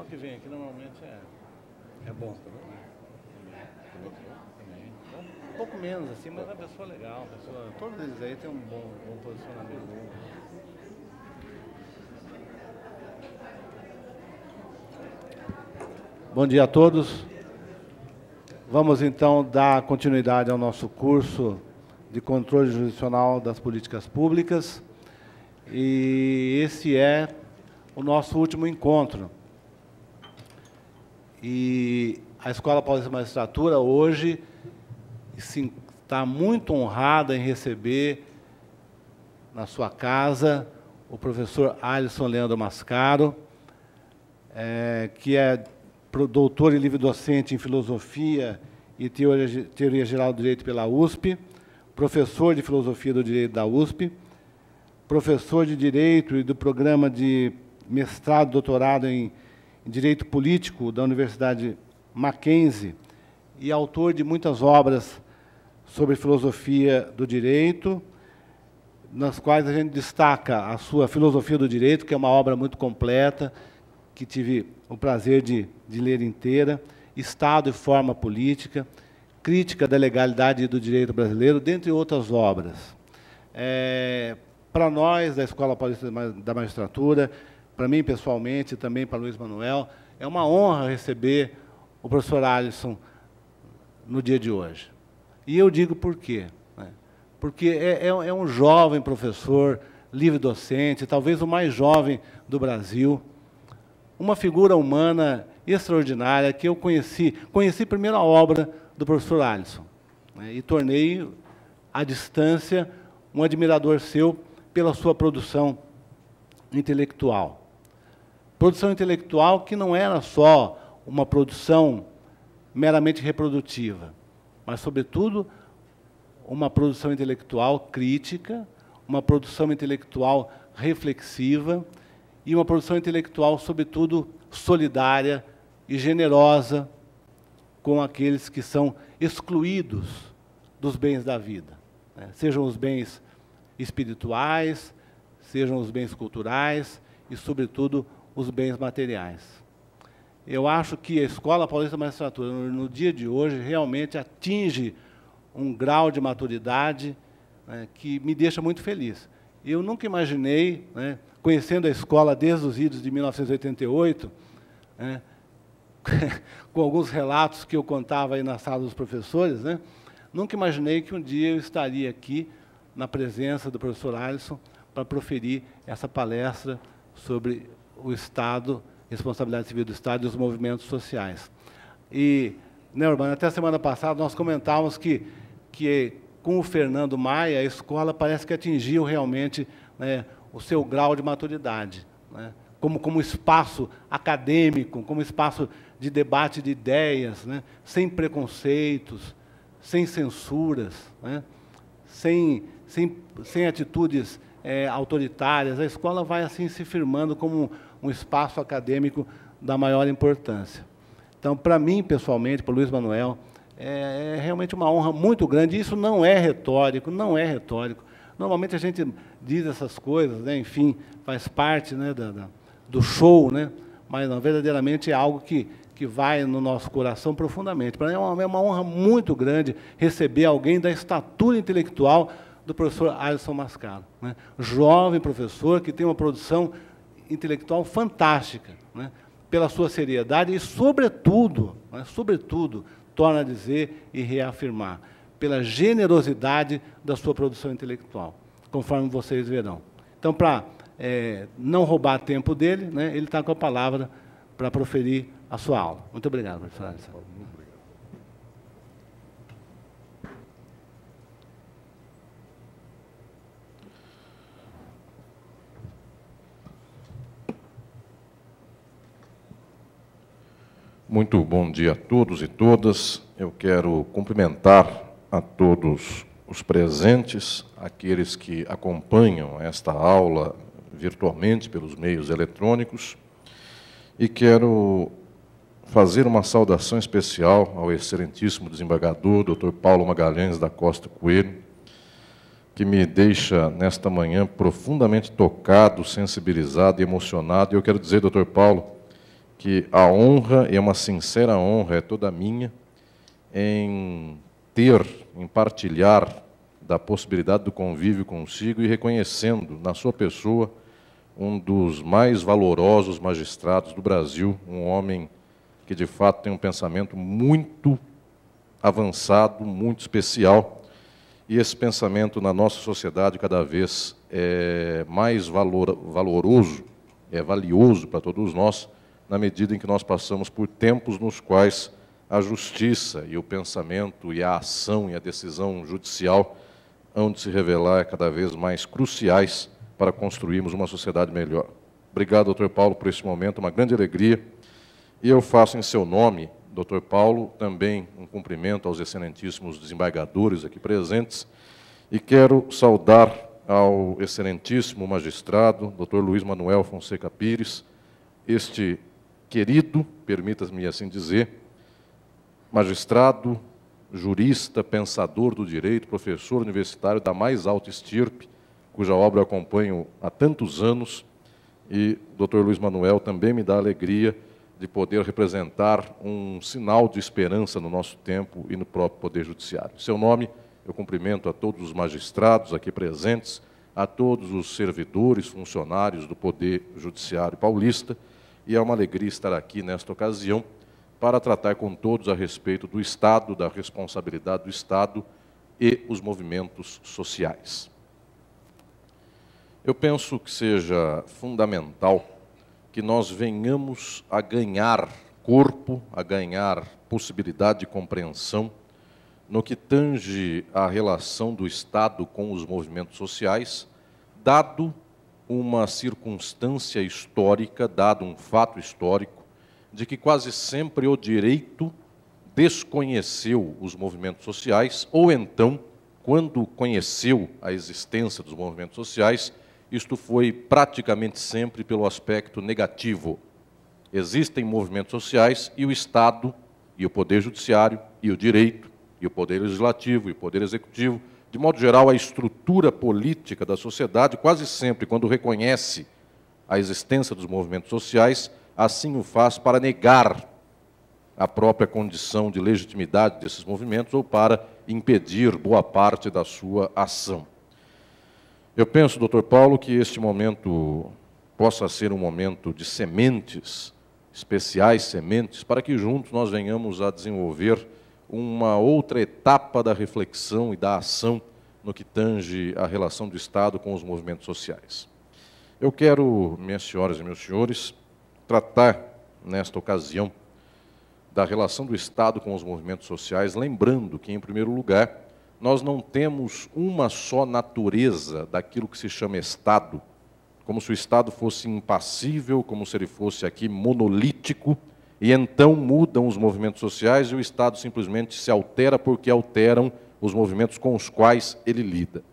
pessoal que vem aqui normalmente é, é bom tá também, né? Um pouco menos assim, mas é uma pessoa legal, uma pessoa, todos eles aí têm um bom, bom posicionamento. Bom dia a todos. Vamos então dar continuidade ao nosso curso de controle jurisdicional das políticas públicas. E esse é o nosso último encontro. E a Escola Paulista de Magistratura hoje está muito honrada em receber na sua casa o professor Alisson Leandro Mascaro, é, que é doutor e livre-docente em Filosofia e Teoria, Teoria Geral do Direito pela USP, professor de Filosofia do Direito da USP, professor de Direito e do programa de mestrado doutorado em em Direito Político da Universidade Mackenzie e autor de muitas obras sobre filosofia do direito, nas quais a gente destaca a sua Filosofia do Direito, que é uma obra muito completa, que tive o prazer de, de ler inteira, Estado e Forma Política, Crítica da Legalidade do Direito Brasileiro, dentre outras obras. É, Para nós, da Escola Paulista da Magistratura, para mim pessoalmente e também para Luiz Manuel. É uma honra receber o professor Alisson no dia de hoje. E eu digo por quê. Né? Porque é, é, é um jovem professor, livre docente, talvez o mais jovem do Brasil, uma figura humana extraordinária que eu conheci. Conheci primeiro a obra do professor Alisson né, e tornei, à distância, um admirador seu pela sua produção intelectual. Produção intelectual que não era só uma produção meramente reprodutiva, mas, sobretudo, uma produção intelectual crítica, uma produção intelectual reflexiva e uma produção intelectual, sobretudo, solidária e generosa com aqueles que são excluídos dos bens da vida, né? sejam os bens espirituais, sejam os bens culturais e, sobretudo, os bens materiais. Eu acho que a Escola Paulista de Magistratura, no, no dia de hoje, realmente atinge um grau de maturidade né, que me deixa muito feliz. Eu nunca imaginei, né, conhecendo a escola desde os idos de 1988, né, com alguns relatos que eu contava aí na sala dos professores, né, nunca imaginei que um dia eu estaria aqui na presença do professor Alisson para proferir essa palestra sobre o Estado, responsabilidade civil do Estado e os movimentos sociais. E, né, Urbano, até a semana passada nós comentávamos que, que com o Fernando Maia, a escola parece que atingiu realmente né, o seu grau de maturidade, né, como, como espaço acadêmico, como espaço de debate de ideias, né, sem preconceitos, sem censuras, né, sem, sem, sem atitudes é, autoritárias. A escola vai assim se firmando como um espaço acadêmico da maior importância. Então, para mim, pessoalmente, para o Luiz Manuel, é, é, realmente uma honra muito grande. Isso não é retórico, não é retórico. Normalmente a gente diz essas coisas, né? enfim, faz parte né, da, da, do show, né? mas não, verdadeiramente é algo que, que vai no nosso coração profundamente. Para mim é uma, é uma honra muito grande receber alguém da estatura intelectual do professor Alisson Mascaro. Né? Jovem professor que tem uma produção intelectual fantástica, né, pela sua seriedade e, sobretudo, né, sobretudo, torna a dizer e reafirmar, pela generosidade da sua produção intelectual, conforme vocês verão. Então, para é, não roubar tempo dele, né, ele está com a palavra para proferir a sua aula. Muito obrigado, professor Alisson. Muito bom dia a todos e todas. Eu quero cumprimentar a todos os presentes, aqueles que acompanham esta aula virtualmente pelos meios eletrônicos, e quero fazer uma saudação especial ao excelentíssimo desembargador, Dr. Paulo Magalhães da Costa Coelho, que me deixa nesta manhã profundamente tocado, sensibilizado e emocionado. E eu quero dizer, Dr. Paulo, que a honra, e é uma sincera honra é toda minha, em ter, em partilhar da possibilidade do convívio consigo e reconhecendo na sua pessoa um dos mais valorosos magistrados do Brasil, um homem que de fato tem um pensamento muito avançado, muito especial, e esse pensamento na nossa sociedade cada vez é mais valor, valoroso, é valioso para todos nós na medida em que nós passamos por tempos nos quais a justiça e o pensamento e a ação e a decisão judicial hão de se revelar cada vez mais cruciais para construirmos uma sociedade melhor. Obrigado, doutor Paulo, por esse momento, uma grande alegria. E eu faço em seu nome, doutor Paulo, também um cumprimento aos excelentíssimos desembargadores aqui presentes e quero saudar ao excelentíssimo magistrado, doutor Luiz Manuel Fonseca Pires, este querido, permitas-me assim dizer, magistrado, jurista, pensador do direito, professor universitário da mais alta estirpe, cuja obra eu acompanho há tantos anos, e Dr. Luiz Manuel também me dá alegria de poder representar um sinal de esperança no nosso tempo e no próprio Poder Judiciário. Em seu nome, eu cumprimento a todos os magistrados aqui presentes, a todos os servidores, funcionários do Poder Judiciário Paulista, e é uma alegria estar aqui nesta ocasião para tratar com todos a respeito do Estado, da responsabilidade do Estado e os movimentos sociais. Eu penso que seja fundamental que nós venhamos a ganhar corpo, a ganhar possibilidade de compreensão no que tange à relação do Estado com os movimentos sociais, dado uma circunstância histórica, dado um fato histórico, de que quase sempre o direito desconheceu os movimentos sociais, ou então, quando conheceu a existência dos movimentos sociais, isto foi praticamente sempre pelo aspecto negativo. Existem movimentos sociais e o Estado, e o Poder Judiciário, e o direito, e o Poder Legislativo, e o Poder Executivo de modo geral, a estrutura política da sociedade, quase sempre, quando reconhece a existência dos movimentos sociais, assim o faz para negar a própria condição de legitimidade desses movimentos ou para impedir boa parte da sua ação. Eu penso, doutor Paulo, que este momento possa ser um momento de sementes, especiais sementes, para que juntos nós venhamos a desenvolver uma outra etapa da reflexão e da ação no que tange a relação do Estado com os movimentos sociais. Eu quero, minhas senhoras e meus senhores, tratar nesta ocasião da relação do Estado com os movimentos sociais, lembrando que, em primeiro lugar, nós não temos uma só natureza daquilo que se chama Estado, como se o Estado fosse impassível, como se ele fosse aqui monolítico e então mudam os movimentos sociais e o Estado simplesmente se altera porque alteram os movimentos com os quais ele lida.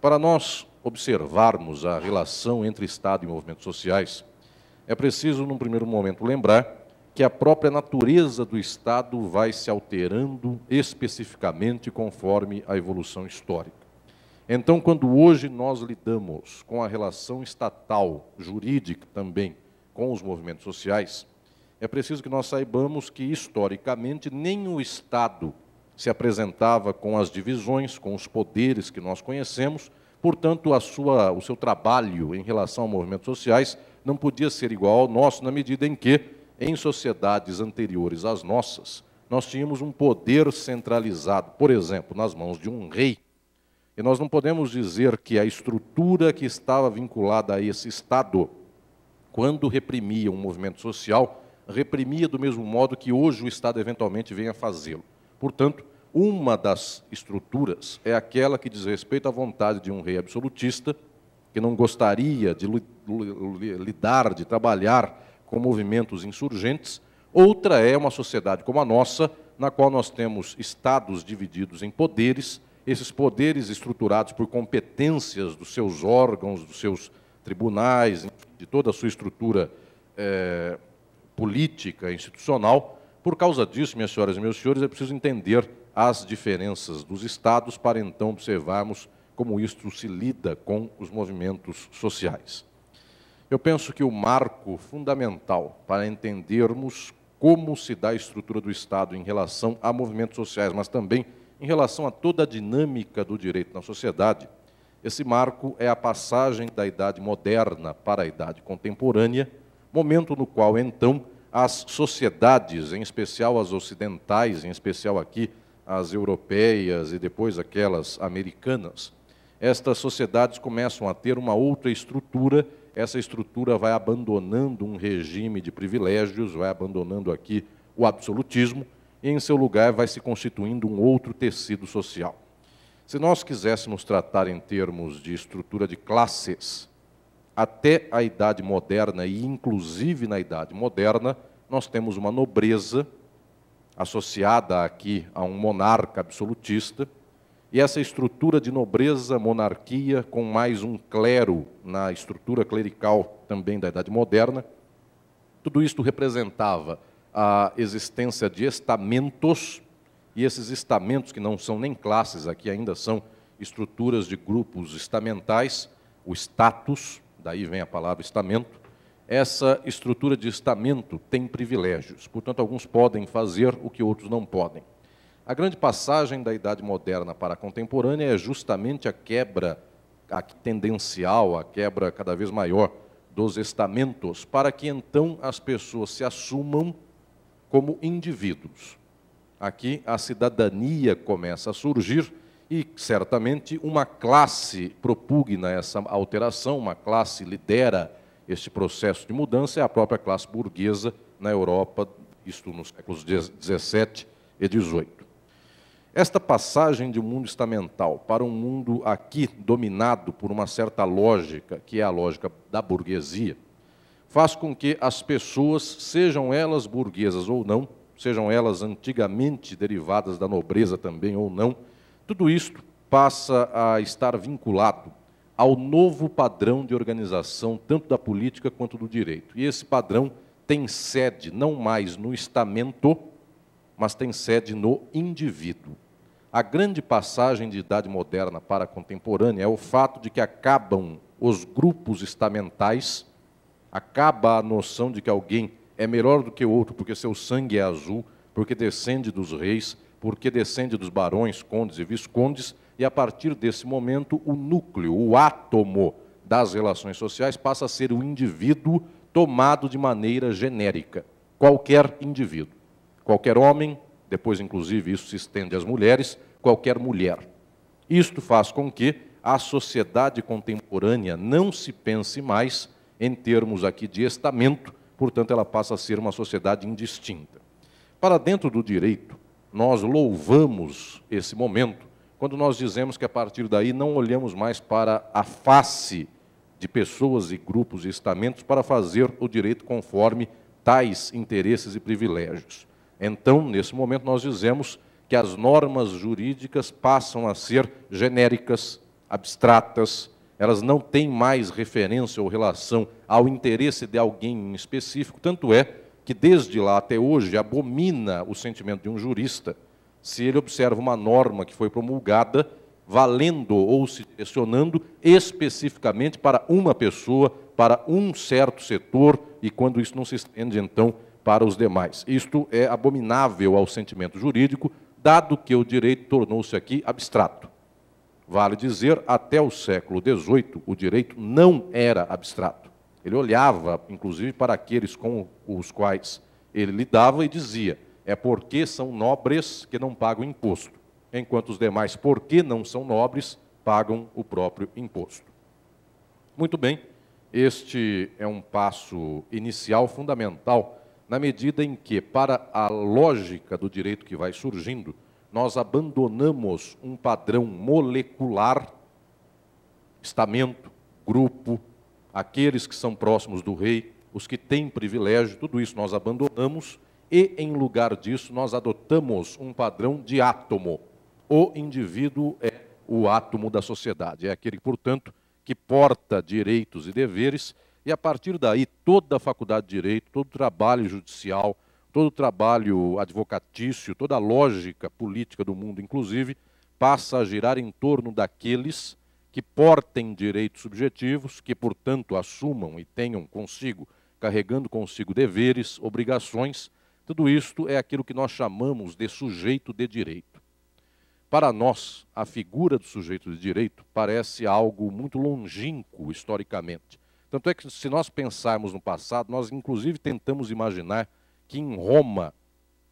Para nós observarmos a relação entre Estado e movimentos sociais, é preciso, num primeiro momento, lembrar que a própria natureza do Estado vai se alterando especificamente conforme a evolução histórica. Então, quando hoje nós lidamos com a relação estatal, jurídica também, com os movimentos sociais, é preciso que nós saibamos que, historicamente, nem o Estado se apresentava com as divisões, com os poderes que nós conhecemos, portanto, a sua, o seu trabalho em relação a movimentos sociais não podia ser igual ao nosso, na medida em que, em sociedades anteriores às nossas, nós tínhamos um poder centralizado, por exemplo, nas mãos de um rei. E nós não podemos dizer que a estrutura que estava vinculada a esse Estado, quando reprimia um movimento social, reprimia do mesmo modo que hoje o Estado eventualmente venha fazê-lo. Portanto, uma das estruturas é aquela que diz respeito à vontade de um rei absolutista, que não gostaria de lidar, de trabalhar com movimentos insurgentes. Outra é uma sociedade como a nossa, na qual nós temos estados divididos em poderes, esses poderes estruturados por competências dos seus órgãos, dos seus tribunais, de toda a sua estrutura eh, política institucional. Por causa disso, minhas senhoras e meus senhores, é preciso entender as diferenças dos estados para então observarmos como isto se lida com os movimentos sociais. Eu penso que o marco fundamental para entendermos como se dá a estrutura do Estado em relação a movimentos sociais, mas também em relação a toda a dinâmica do direito na sociedade, esse marco é a passagem da idade moderna para a idade contemporânea, momento no qual, então, as sociedades, em especial as ocidentais, em especial aqui as europeias e depois aquelas americanas, estas sociedades começam a ter uma outra estrutura, essa estrutura vai abandonando um regime de privilégios, vai abandonando aqui o absolutismo, e em seu lugar vai se constituindo um outro tecido social. Se nós quiséssemos tratar em termos de estrutura de classes, até a idade moderna, e inclusive na idade moderna, nós temos uma nobreza associada aqui a um monarca absolutista, e essa estrutura de nobreza, monarquia, com mais um clero na estrutura clerical também da Idade Moderna, tudo isto representava a existência de estamentos, e esses estamentos, que não são nem classes, aqui ainda são estruturas de grupos estamentais, o status, daí vem a palavra estamento, essa estrutura de estamento tem privilégios, portanto, alguns podem fazer o que outros não podem. A grande passagem da idade moderna para a contemporânea é justamente a quebra a tendencial, a quebra cada vez maior dos estamentos, para que então as pessoas se assumam como indivíduos. Aqui a cidadania começa a surgir e certamente uma classe propugna essa alteração, uma classe lidera este processo de mudança, é a própria classe burguesa na Europa, isto nos séculos XVII e XVIII. Esta passagem de um mundo estamental para um mundo aqui dominado por uma certa lógica, que é a lógica da burguesia, faz com que as pessoas, sejam elas burguesas ou não, sejam elas antigamente derivadas da nobreza também ou não, tudo isto passa a estar vinculado ao novo padrão de organização, tanto da política quanto do direito. E esse padrão tem sede não mais no estamento, mas tem sede no indivíduo. A grande passagem de idade moderna para a contemporânea é o fato de que acabam os grupos estamentais, acaba a noção de que alguém é melhor do que outro porque seu sangue é azul, porque descende dos reis, porque descende dos barões, condes e viscondes, e a partir desse momento o núcleo, o átomo das relações sociais passa a ser o indivíduo tomado de maneira genérica. Qualquer indivíduo, qualquer homem, depois inclusive isso se estende às mulheres, qualquer mulher. Isto faz com que a sociedade contemporânea não se pense mais em termos aqui de estamento, portanto ela passa a ser uma sociedade indistinta. Para dentro do direito, nós louvamos esse momento quando nós dizemos que a partir daí não olhamos mais para a face de pessoas e grupos e estamentos para fazer o direito conforme tais interesses e privilégios. Então, nesse momento, nós dizemos que as normas jurídicas passam a ser genéricas, abstratas, elas não têm mais referência ou relação ao interesse de alguém em específico, tanto é que desde lá até hoje abomina o sentimento de um jurista se ele observa uma norma que foi promulgada valendo ou se direcionando especificamente para uma pessoa, para um certo setor, e quando isso não se estende, então, para os demais. Isto é abominável ao sentimento jurídico, dado que o direito tornou-se aqui abstrato. Vale dizer, até o século XVIII, o direito não era abstrato. Ele olhava, inclusive, para aqueles com os quais ele lidava e dizia: é porque são nobres que não pagam imposto, enquanto os demais, porque não são nobres, pagam o próprio imposto. Muito bem, este é um passo inicial fundamental, na medida em que, para a lógica do direito que vai surgindo, nós abandonamos um padrão molecular, estamento, grupo, aqueles que são próximos do rei, os que têm privilégio, tudo isso nós abandonamos e, em lugar disso, nós adotamos um padrão de átomo. O indivíduo é o átomo da sociedade, é aquele, portanto, que porta direitos e deveres, e a partir daí toda a faculdade de direito, todo o trabalho judicial, todo o trabalho advocatício, toda a lógica política do mundo, inclusive, passa a girar em torno daqueles que portem direitos subjetivos, que, portanto, assumam e tenham consigo, carregando consigo deveres, obrigações, tudo isto é aquilo que nós chamamos de sujeito de direito. Para nós, a figura do sujeito de direito parece algo muito longínquo historicamente. Tanto é que, se nós pensarmos no passado, nós inclusive tentamos imaginar que em Roma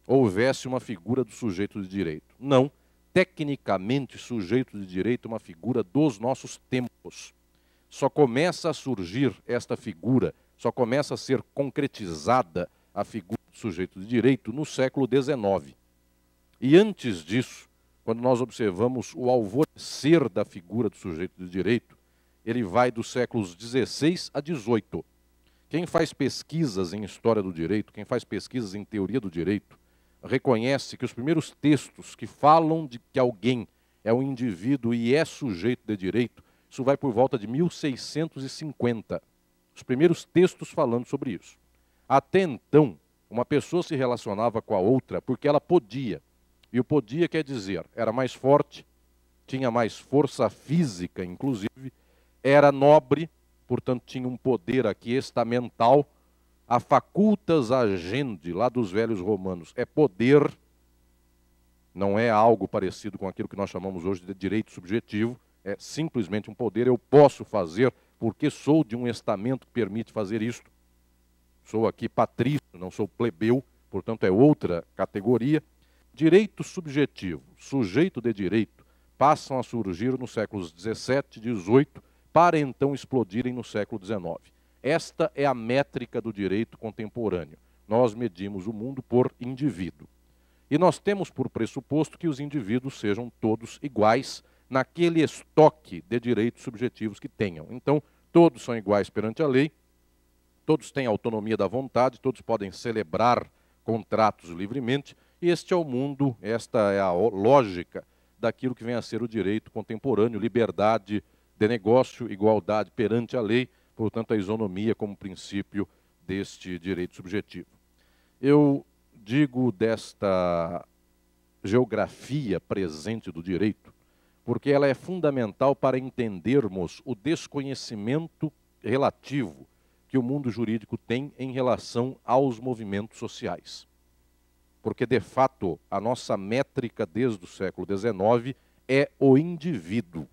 houvesse uma figura do sujeito de direito. Não, tecnicamente sujeito de direito uma figura dos nossos tempos. Só começa a surgir esta figura, só começa a ser concretizada a figura do sujeito de direito no século XIX. E antes disso, quando nós observamos o alvorecer da figura do sujeito de direito, ele vai dos séculos XVI a XVIII. Quem faz pesquisas em história do direito, quem faz pesquisas em teoria do direito, reconhece que os primeiros textos que falam de que alguém é um indivíduo e é sujeito de direito, isso vai por volta de 1650. Os primeiros textos falando sobre isso. Até então, uma pessoa se relacionava com a outra porque ela podia. E o podia quer dizer, era mais forte, tinha mais força física, inclusive, era nobre, portanto tinha um poder aqui estamental a facultas agende, lá dos velhos romanos, é poder, não é algo parecido com aquilo que nós chamamos hoje de direito subjetivo, é simplesmente um poder, eu posso fazer porque sou de um estamento que permite fazer isto. Sou aqui patrício, não sou plebeu, portanto é outra categoria. Direito subjetivo, sujeito de direito, passam a surgir nos séculos 17 e 18 para então explodirem no século 19. Esta é a métrica do direito contemporâneo. Nós medimos o mundo por indivíduo. E nós temos por pressuposto que os indivíduos sejam todos iguais naquele estoque de direitos subjetivos que tenham. Então, todos são iguais perante a lei, todos têm autonomia da vontade, todos podem celebrar contratos livremente. E este é o mundo, esta é a lógica daquilo que vem a ser o direito contemporâneo, liberdade de negócio, igualdade perante a lei, portanto, a isonomia como princípio deste direito subjetivo. Eu digo desta geografia presente do direito, porque ela é fundamental para entendermos o desconhecimento relativo que o mundo jurídico tem em relação aos movimentos sociais. Porque, de fato, a nossa métrica desde o século XIX é o indivíduo.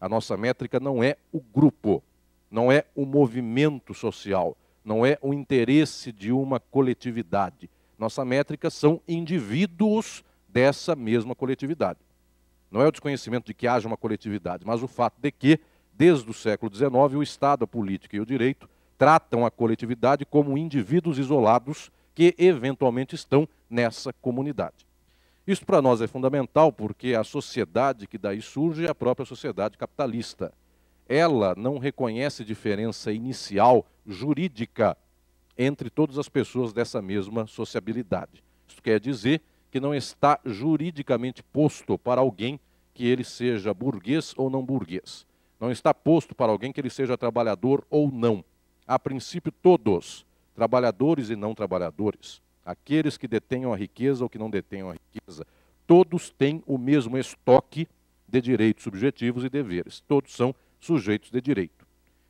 A nossa métrica não é o grupo não é o movimento social, não é o interesse de uma coletividade. Nossa métrica são indivíduos dessa mesma coletividade. Não é o desconhecimento de que haja uma coletividade, mas o fato de que, desde o século XIX, o Estado, a política e o direito tratam a coletividade como indivíduos isolados que eventualmente estão nessa comunidade. Isso para nós é fundamental porque a sociedade que daí surge é a própria sociedade capitalista ela não reconhece diferença inicial jurídica entre todas as pessoas dessa mesma sociabilidade. Isso quer dizer que não está juridicamente posto para alguém que ele seja burguês ou não burguês. Não está posto para alguém que ele seja trabalhador ou não. A princípio, todos, trabalhadores e não trabalhadores, aqueles que detenham a riqueza ou que não detenham a riqueza, todos têm o mesmo estoque de direitos subjetivos e deveres. Todos são sujeitos de direito.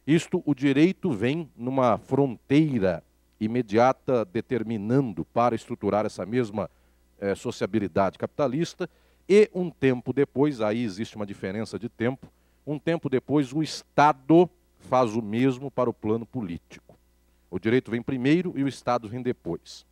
Isto, o direito vem numa fronteira imediata determinando para estruturar essa mesma eh, sociabilidade capitalista, e um tempo depois, aí existe uma diferença de tempo, um tempo depois o Estado faz o mesmo para o plano político. O direito vem primeiro e o Estado vem depois.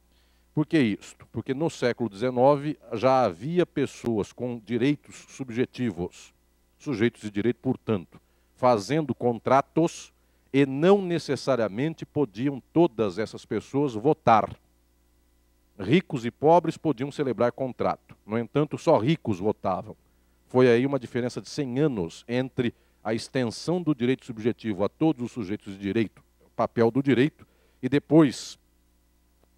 Por que isto? Porque no século XIX já havia pessoas com direitos subjetivos, sujeitos de direito, portanto, fazendo contratos e não necessariamente podiam todas essas pessoas votar. Ricos e pobres podiam celebrar contrato. No entanto, só ricos votavam. Foi aí uma diferença de 100 anos entre a extensão do direito subjetivo a todos os sujeitos de direito, o papel do direito, e depois,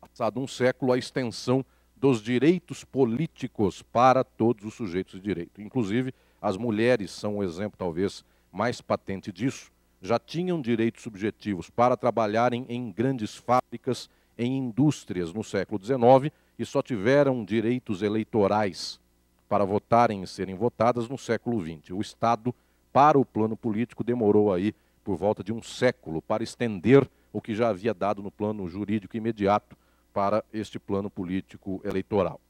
passado um século, a extensão dos direitos políticos para todos os sujeitos de direito. Inclusive, as mulheres são um exemplo, talvez, mais patente disso, já tinham direitos subjetivos para trabalharem em grandes fábricas, em indústrias no século XIX e só tiveram direitos eleitorais para votarem e serem votadas no século XX. O Estado, para o plano político, demorou aí por volta de um século para estender o que já havia dado no plano jurídico imediato para este plano político eleitoral.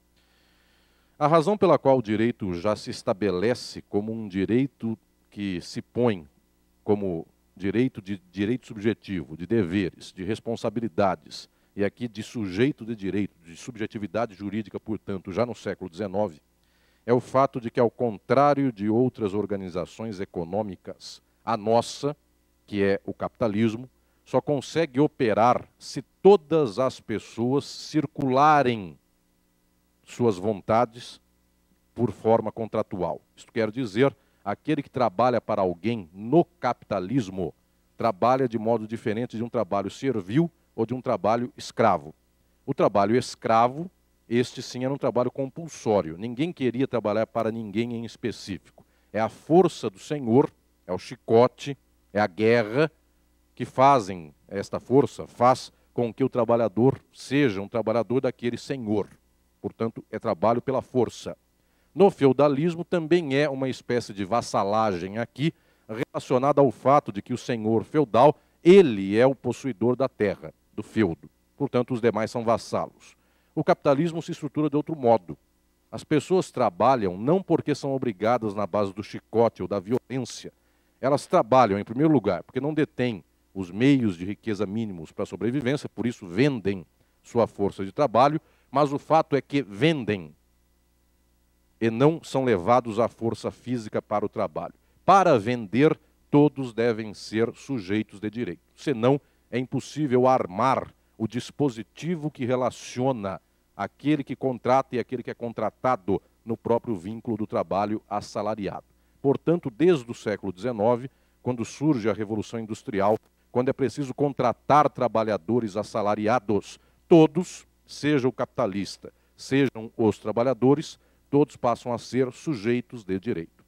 A razão pela qual o direito já se estabelece como um direito que se põe como direito de direito subjetivo, de deveres, de responsabilidades, e aqui de sujeito de direito, de subjetividade jurídica, portanto, já no século XIX, é o fato de que, ao contrário de outras organizações econômicas, a nossa, que é o capitalismo, só consegue operar se todas as pessoas circularem suas vontades por forma contratual. Isto quer dizer Aquele que trabalha para alguém no capitalismo trabalha de modo diferente de um trabalho servil ou de um trabalho escravo. O trabalho escravo, este sim era um trabalho compulsório. Ninguém queria trabalhar para ninguém em específico. É a força do Senhor, é o chicote, é a guerra que fazem esta força, faz com que o trabalhador seja um trabalhador daquele Senhor. Portanto, é trabalho pela força no feudalismo também é uma espécie de vassalagem aqui, relacionada ao fato de que o senhor feudal, ele é o possuidor da terra, do feudo. Portanto, os demais são vassalos. O capitalismo se estrutura de outro modo. As pessoas trabalham não porque são obrigadas na base do chicote ou da violência. Elas trabalham, em primeiro lugar, porque não detêm os meios de riqueza mínimos para a sobrevivência, por isso vendem sua força de trabalho, mas o fato é que vendem e não são levados à força física para o trabalho. Para vender, todos devem ser sujeitos de direito. Senão, é impossível armar o dispositivo que relaciona aquele que contrata e aquele que é contratado no próprio vínculo do trabalho assalariado. Portanto, desde o século XIX, quando surge a Revolução Industrial, quando é preciso contratar trabalhadores assalariados, todos, seja o capitalista, sejam os trabalhadores, todos passam a ser sujeitos de direito.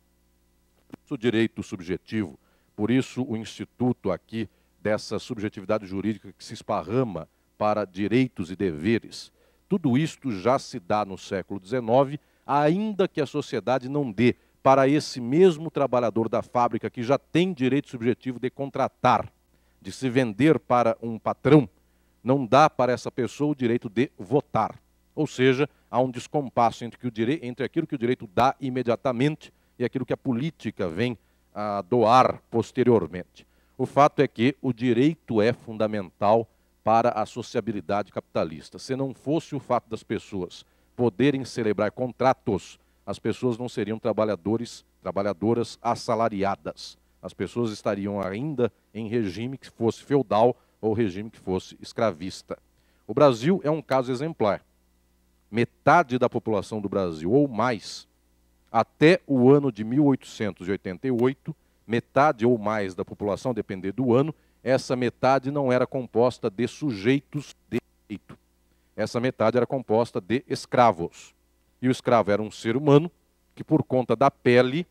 O é direito subjetivo, por isso o instituto aqui dessa subjetividade jurídica que se esparrama para direitos e deveres. Tudo isto já se dá no século XIX, ainda que a sociedade não dê para esse mesmo trabalhador da fábrica que já tem direito subjetivo de contratar, de se vender para um patrão, não dá para essa pessoa o direito de votar. Ou seja, há um descompasso entre, que o dire... entre aquilo que o direito dá imediatamente e aquilo que a política vem a doar posteriormente. O fato é que o direito é fundamental para a sociabilidade capitalista. Se não fosse o fato das pessoas poderem celebrar contratos, as pessoas não seriam trabalhadores, trabalhadoras assalariadas. As pessoas estariam ainda em regime que fosse feudal ou regime que fosse escravista. O Brasil é um caso exemplar metade da população do Brasil ou mais, até o ano de 1888, metade ou mais da população, depender do ano, essa metade não era composta de sujeitos de direito. Essa metade era composta de escravos. E o escravo era um ser humano que, por conta da pele,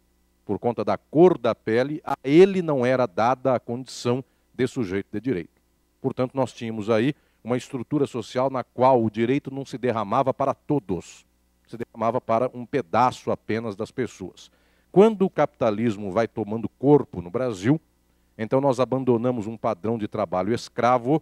por conta da cor da pele, a ele não era dada a condição de sujeito de direito. Portanto, nós tínhamos aí uma estrutura social na qual o direito não se derramava para todos, se derramava para um pedaço apenas das pessoas. Quando o capitalismo vai tomando corpo no Brasil, então nós abandonamos um padrão de trabalho escravo.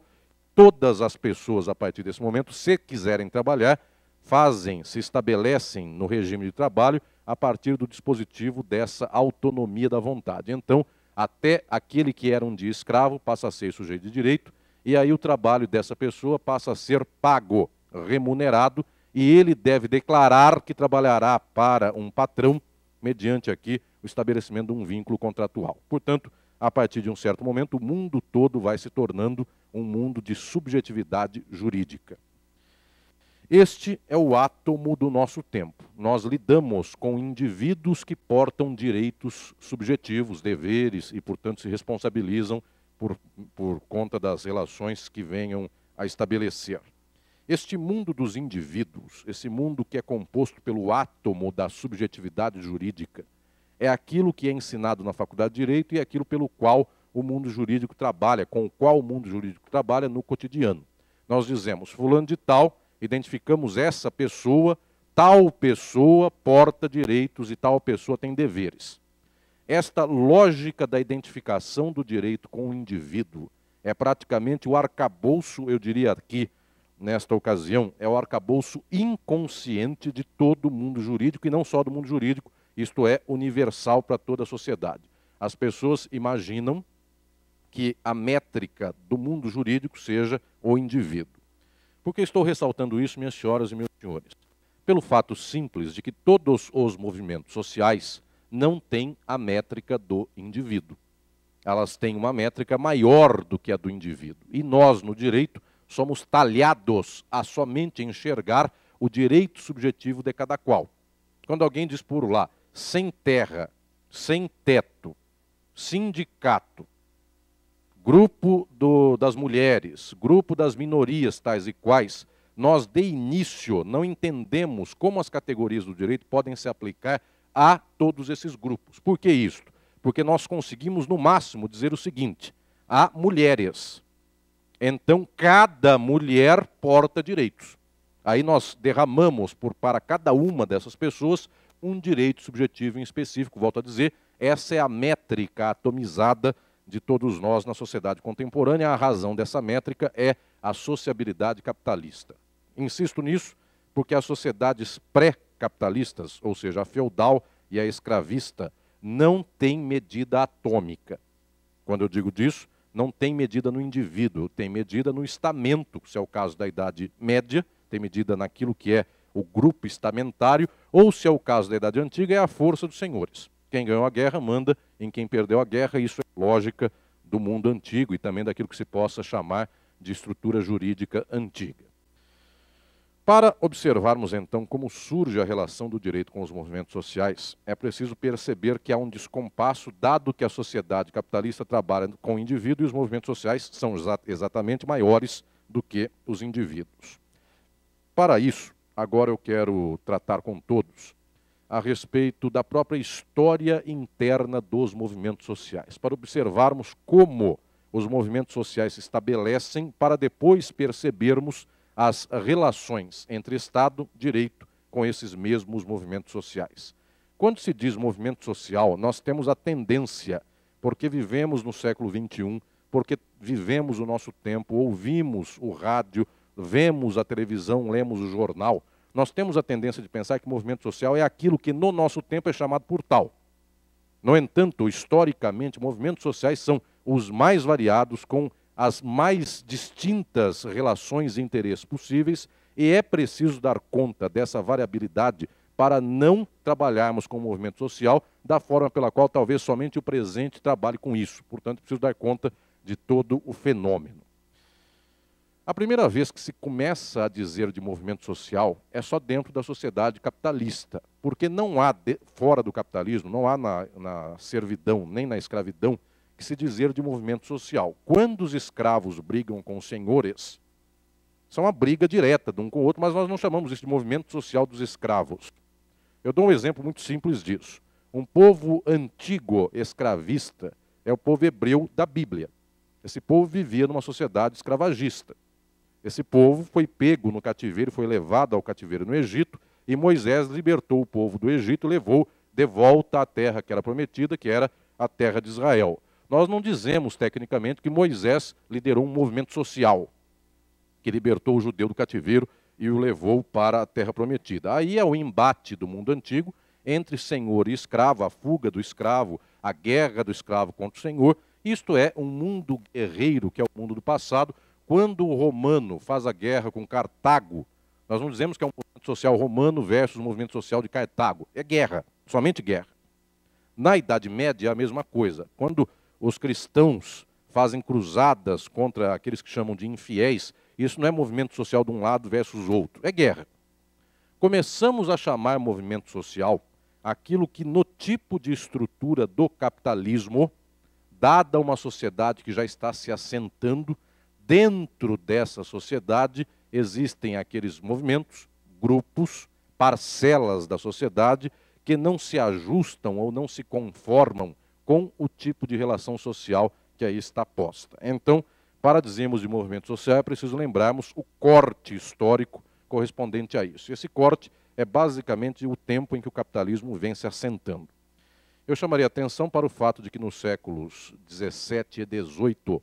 Todas as pessoas, a partir desse momento, se quiserem trabalhar, fazem, se estabelecem no regime de trabalho a partir do dispositivo dessa autonomia da vontade. Então, até aquele que era um dia escravo passa a ser sujeito de direito, e aí o trabalho dessa pessoa passa a ser pago, remunerado, e ele deve declarar que trabalhará para um patrão, mediante aqui o estabelecimento de um vínculo contratual. Portanto, a partir de um certo momento, o mundo todo vai se tornando um mundo de subjetividade jurídica. Este é o átomo do nosso tempo. Nós lidamos com indivíduos que portam direitos subjetivos, deveres e, portanto, se responsabilizam por, por conta das relações que venham a estabelecer. Este mundo dos indivíduos, esse mundo que é composto pelo átomo da subjetividade jurídica, é aquilo que é ensinado na Faculdade de Direito e é aquilo pelo qual o mundo jurídico trabalha, com o qual o mundo jurídico trabalha no cotidiano. Nós dizemos, fulano de tal, identificamos essa pessoa, tal pessoa porta direitos e tal pessoa tem deveres. Esta lógica da identificação do direito com o indivíduo é praticamente o arcabouço, eu diria aqui, nesta ocasião, é o arcabouço inconsciente de todo o mundo jurídico e não só do mundo jurídico, isto é, universal para toda a sociedade. As pessoas imaginam que a métrica do mundo jurídico seja o indivíduo. Por que estou ressaltando isso, minhas senhoras e meus senhores? Pelo fato simples de que todos os movimentos sociais não têm a métrica do indivíduo. Elas têm uma métrica maior do que a do indivíduo. E nós, no direito, somos talhados a somente enxergar o direito subjetivo de cada qual. Quando alguém diz por lá, sem terra, sem teto, sindicato, grupo do, das mulheres, grupo das minorias tais e quais, nós de início não entendemos como as categorias do direito podem se aplicar a todos esses grupos. Por que isso? Porque nós conseguimos, no máximo, dizer o seguinte: há mulheres. Então, cada mulher porta direitos. Aí nós derramamos por, para cada uma dessas pessoas um direito subjetivo em específico. Volto a dizer, essa é a métrica atomizada de todos nós na sociedade contemporânea. A razão dessa métrica é a sociabilidade capitalista. Insisto nisso porque as sociedades pré-capitalistas capitalistas, ou seja, a feudal e a escravista, não tem medida atômica. Quando eu digo disso, não tem medida no indivíduo, tem medida no estamento, se é o caso da Idade Média, tem medida naquilo que é o grupo estamentário, ou se é o caso da Idade Antiga, é a força dos senhores. Quem ganhou a guerra manda em quem perdeu a guerra, isso é lógica do mundo antigo e também daquilo que se possa chamar de estrutura jurídica antiga. Para observarmos então como surge a relação do direito com os movimentos sociais, é preciso perceber que há um descompasso, dado que a sociedade capitalista trabalha com o indivíduo e os movimentos sociais são exatamente maiores do que os indivíduos. Para isso, agora eu quero tratar com todos a respeito da própria história interna dos movimentos sociais, para observarmos como os movimentos sociais se estabelecem, para depois percebermos as relações entre Estado, direito, com esses mesmos movimentos sociais. Quando se diz movimento social, nós temos a tendência, porque vivemos no século XXI, porque vivemos o nosso tempo, ouvimos o rádio, vemos a televisão, lemos o jornal, nós temos a tendência de pensar que movimento social é aquilo que no nosso tempo é chamado por tal. No entanto, historicamente, movimentos sociais são os mais variados, com as mais distintas relações e interesses possíveis, e é preciso dar conta dessa variabilidade para não trabalharmos com o movimento social da forma pela qual talvez somente o presente trabalhe com isso. Portanto, preciso dar conta de todo o fenômeno. A primeira vez que se começa a dizer de movimento social é só dentro da sociedade capitalista, porque não há, de, fora do capitalismo, não há na, na servidão nem na escravidão que se dizer de movimento social. Quando os escravos brigam com os senhores, são é uma briga direta de um com o outro, mas nós não chamamos isso de movimento social dos escravos. Eu dou um exemplo muito simples disso. Um povo antigo escravista é o povo hebreu da Bíblia. Esse povo vivia numa sociedade escravagista. Esse povo foi pego no cativeiro, foi levado ao cativeiro no Egito, e Moisés libertou o povo do Egito, levou de volta à terra que era prometida, que era a terra de Israel. Nós não dizemos tecnicamente que Moisés liderou um movimento social que libertou o judeu do cativeiro e o levou para a terra prometida. Aí é o embate do mundo antigo entre senhor e escravo, a fuga do escravo, a guerra do escravo contra o senhor. Isto é um mundo guerreiro, que é o mundo do passado. Quando o romano faz a guerra com Cartago, nós não dizemos que é um movimento social romano versus o um movimento social de Cartago. É guerra, somente guerra. Na Idade Média é a mesma coisa. Quando os cristãos fazem cruzadas contra aqueles que chamam de infiéis, isso não é movimento social de um lado versus outro, é guerra. Começamos a chamar movimento social aquilo que, no tipo de estrutura do capitalismo, dada uma sociedade que já está se assentando, dentro dessa sociedade existem aqueles movimentos, grupos, parcelas da sociedade que não se ajustam ou não se conformam com o tipo de relação social que aí está posta. Então, para dizermos de movimento social, é preciso lembrarmos o corte histórico correspondente a isso. Esse corte é basicamente o tempo em que o capitalismo vem se assentando. Eu chamaria atenção para o fato de que nos séculos 17 e 18,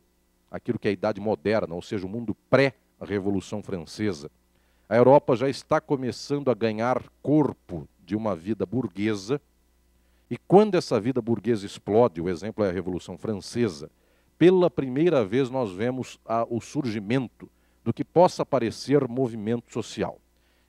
aquilo que é a idade moderna, ou seja, o mundo pré-revolução francesa, a Europa já está começando a ganhar corpo de uma vida burguesa e quando essa vida burguesa explode, o exemplo é a Revolução Francesa, pela primeira vez nós vemos a, o surgimento do que possa parecer movimento social.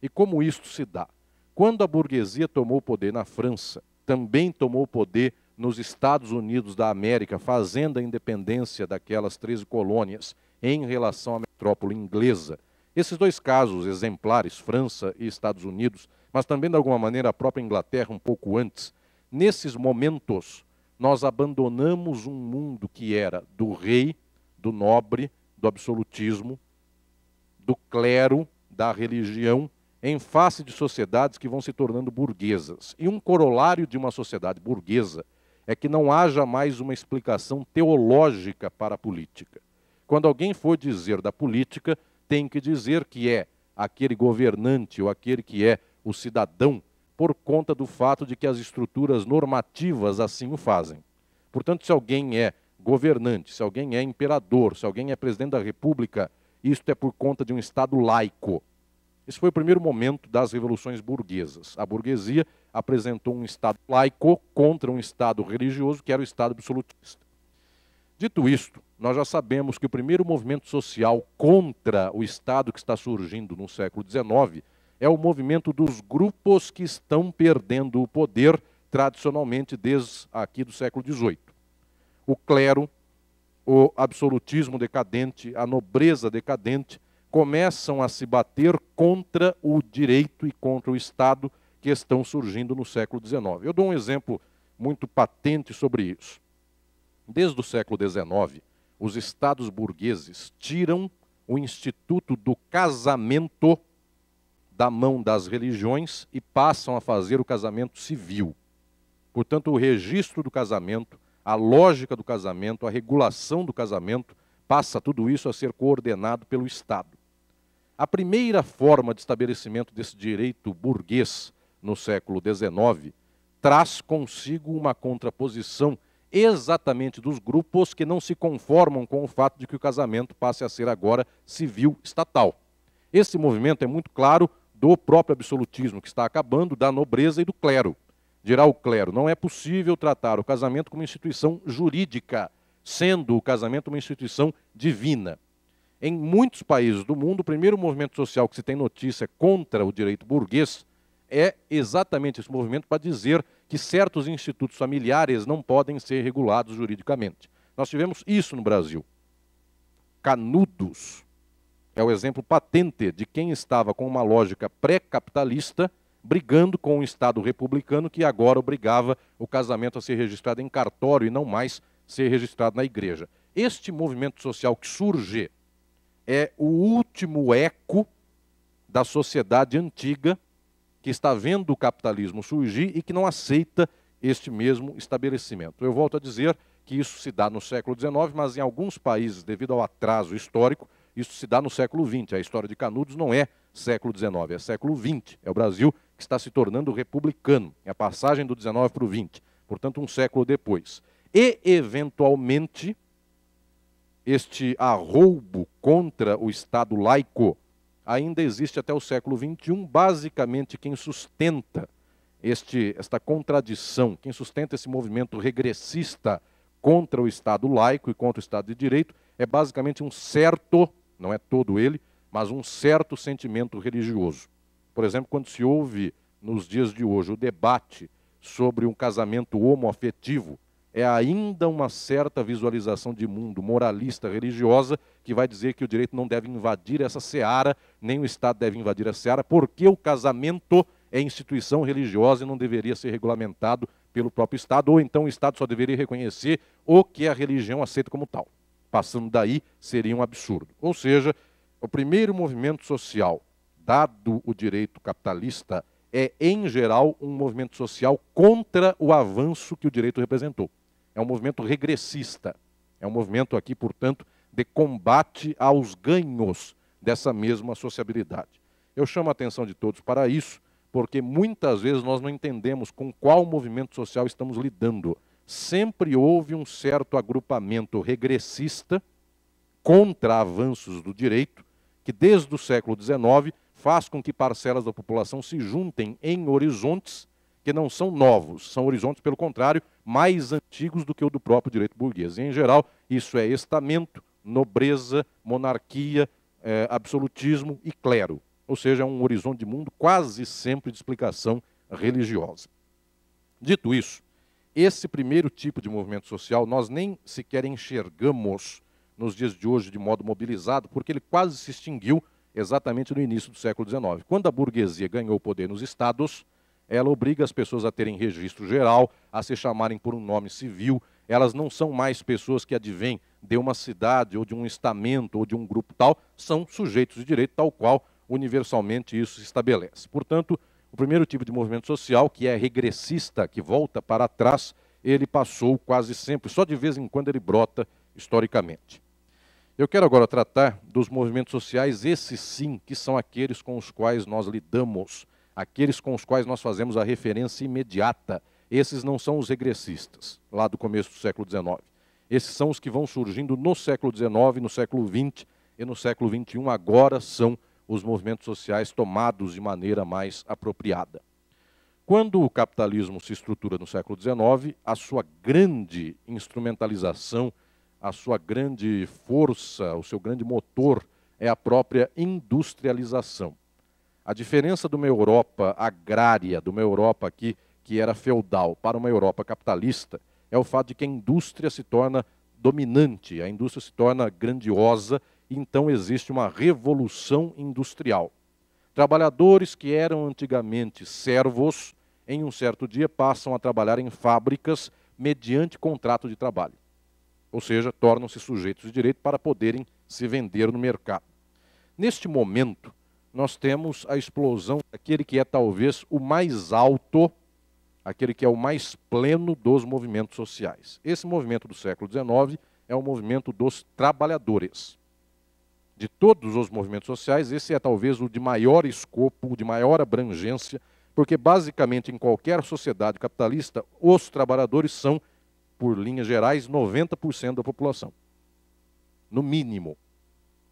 E como isto se dá? Quando a burguesia tomou o poder na França, também tomou o poder nos Estados Unidos da América, fazendo a independência daquelas 13 colônias em relação à metrópole inglesa. Esses dois casos exemplares, França e Estados Unidos, mas também de alguma maneira a própria Inglaterra um pouco antes, Nesses momentos, nós abandonamos um mundo que era do rei, do nobre, do absolutismo, do clero, da religião, em face de sociedades que vão se tornando burguesas. E um corolário de uma sociedade burguesa é que não haja mais uma explicação teológica para a política. Quando alguém for dizer da política, tem que dizer que é aquele governante ou aquele que é o cidadão por conta do fato de que as estruturas normativas assim o fazem. Portanto, se alguém é governante, se alguém é imperador, se alguém é presidente da república, isto é por conta de um Estado laico. Esse foi o primeiro momento das revoluções burguesas. A burguesia apresentou um Estado laico contra um Estado religioso, que era o Estado absolutista. Dito isto, nós já sabemos que o primeiro movimento social contra o Estado que está surgindo no século XIX é o movimento dos grupos que estão perdendo o poder, tradicionalmente desde aqui do século XVIII. O clero, o absolutismo decadente, a nobreza decadente, começam a se bater contra o direito e contra o Estado que estão surgindo no século XIX. Eu dou um exemplo muito patente sobre isso. Desde o século XIX, os estados burgueses tiram o instituto do casamento da mão das religiões e passam a fazer o casamento civil. Portanto, o registro do casamento, a lógica do casamento, a regulação do casamento, passa tudo isso a ser coordenado pelo Estado. A primeira forma de estabelecimento desse direito burguês no século XIX traz consigo uma contraposição exatamente dos grupos que não se conformam com o fato de que o casamento passe a ser agora civil estatal. Esse movimento é muito claro do próprio absolutismo que está acabando, da nobreza e do clero. Dirá o clero: não é possível tratar o casamento como instituição jurídica, sendo o casamento uma instituição divina. Em muitos países do mundo, o primeiro movimento social que se tem notícia contra o direito burguês é exatamente esse movimento para dizer que certos institutos familiares não podem ser regulados juridicamente. Nós tivemos isso no Brasil. Canudos, é o exemplo patente de quem estava com uma lógica pré-capitalista brigando com o Estado republicano que agora obrigava o casamento a ser registrado em cartório e não mais ser registrado na igreja. Este movimento social que surge é o último eco da sociedade antiga que está vendo o capitalismo surgir e que não aceita este mesmo estabelecimento. Eu volto a dizer que isso se dá no século XIX, mas em alguns países, devido ao atraso histórico, isso se dá no século XX. A história de Canudos não é século XIX, é século XX. É o Brasil que está se tornando republicano. É a passagem do XIX para o XX. Portanto, um século depois. E, eventualmente, este arroubo contra o Estado laico ainda existe até o século XXI. Basicamente, quem sustenta este, esta contradição, quem sustenta esse movimento regressista contra o Estado laico e contra o Estado de Direito, é basicamente um certo não é todo ele, mas um certo sentimento religioso. Por exemplo, quando se ouve nos dias de hoje o debate sobre um casamento homoafetivo, é ainda uma certa visualização de mundo moralista, religiosa, que vai dizer que o direito não deve invadir essa seara, nem o Estado deve invadir a seara, porque o casamento é instituição religiosa e não deveria ser regulamentado pelo próprio Estado, ou então o Estado só deveria reconhecer o que a religião aceita como tal. Passando daí seria um absurdo. Ou seja, o primeiro movimento social, dado o direito capitalista, é, em geral, um movimento social contra o avanço que o direito representou. É um movimento regressista. É um movimento aqui, portanto, de combate aos ganhos dessa mesma sociabilidade. Eu chamo a atenção de todos para isso, porque muitas vezes nós não entendemos com qual movimento social estamos lidando sempre houve um certo agrupamento regressista contra avanços do direito, que desde o século XIX faz com que parcelas da população se juntem em horizontes que não são novos, são horizontes, pelo contrário, mais antigos do que o do próprio direito burguês. E, em geral, isso é estamento, nobreza, monarquia, é, absolutismo e clero. Ou seja, é um horizonte de mundo quase sempre de explicação religiosa. Dito isso, esse primeiro tipo de movimento social nós nem sequer enxergamos nos dias de hoje de modo mobilizado, porque ele quase se extinguiu exatamente no início do século XIX. Quando a burguesia ganhou o poder nos estados, ela obriga as pessoas a terem registro geral, a se chamarem por um nome civil. Elas não são mais pessoas que advêm de uma cidade ou de um estamento ou de um grupo tal, são sujeitos de direito, tal qual universalmente isso se estabelece. Portanto, o primeiro tipo de movimento social, que é regressista, que volta para trás, ele passou quase sempre, só de vez em quando ele brota historicamente. Eu quero agora tratar dos movimentos sociais, esses sim, que são aqueles com os quais nós lidamos, aqueles com os quais nós fazemos a referência imediata. Esses não são os regressistas, lá do começo do século XIX. Esses são os que vão surgindo no século XIX, no século XX e no século XXI, agora são os movimentos sociais tomados de maneira mais apropriada. Quando o capitalismo se estrutura no século XIX, a sua grande instrumentalização, a sua grande força, o seu grande motor é a própria industrialização. A diferença de uma Europa agrária, de uma Europa aqui que era feudal, para uma Europa capitalista, é o fato de que a indústria se torna dominante, a indústria se torna grandiosa então existe uma revolução industrial. Trabalhadores que eram antigamente servos, em um certo dia passam a trabalhar em fábricas mediante contrato de trabalho. Ou seja, tornam-se sujeitos de direito para poderem se vender no mercado. Neste momento, nós temos a explosão daquele que é talvez o mais alto, aquele que é o mais pleno dos movimentos sociais. Esse movimento do século XIX é o movimento dos trabalhadores de todos os movimentos sociais, esse é talvez o de maior escopo, de maior abrangência, porque basicamente em qualquer sociedade capitalista, os trabalhadores são, por linhas gerais, 90% da população. No mínimo.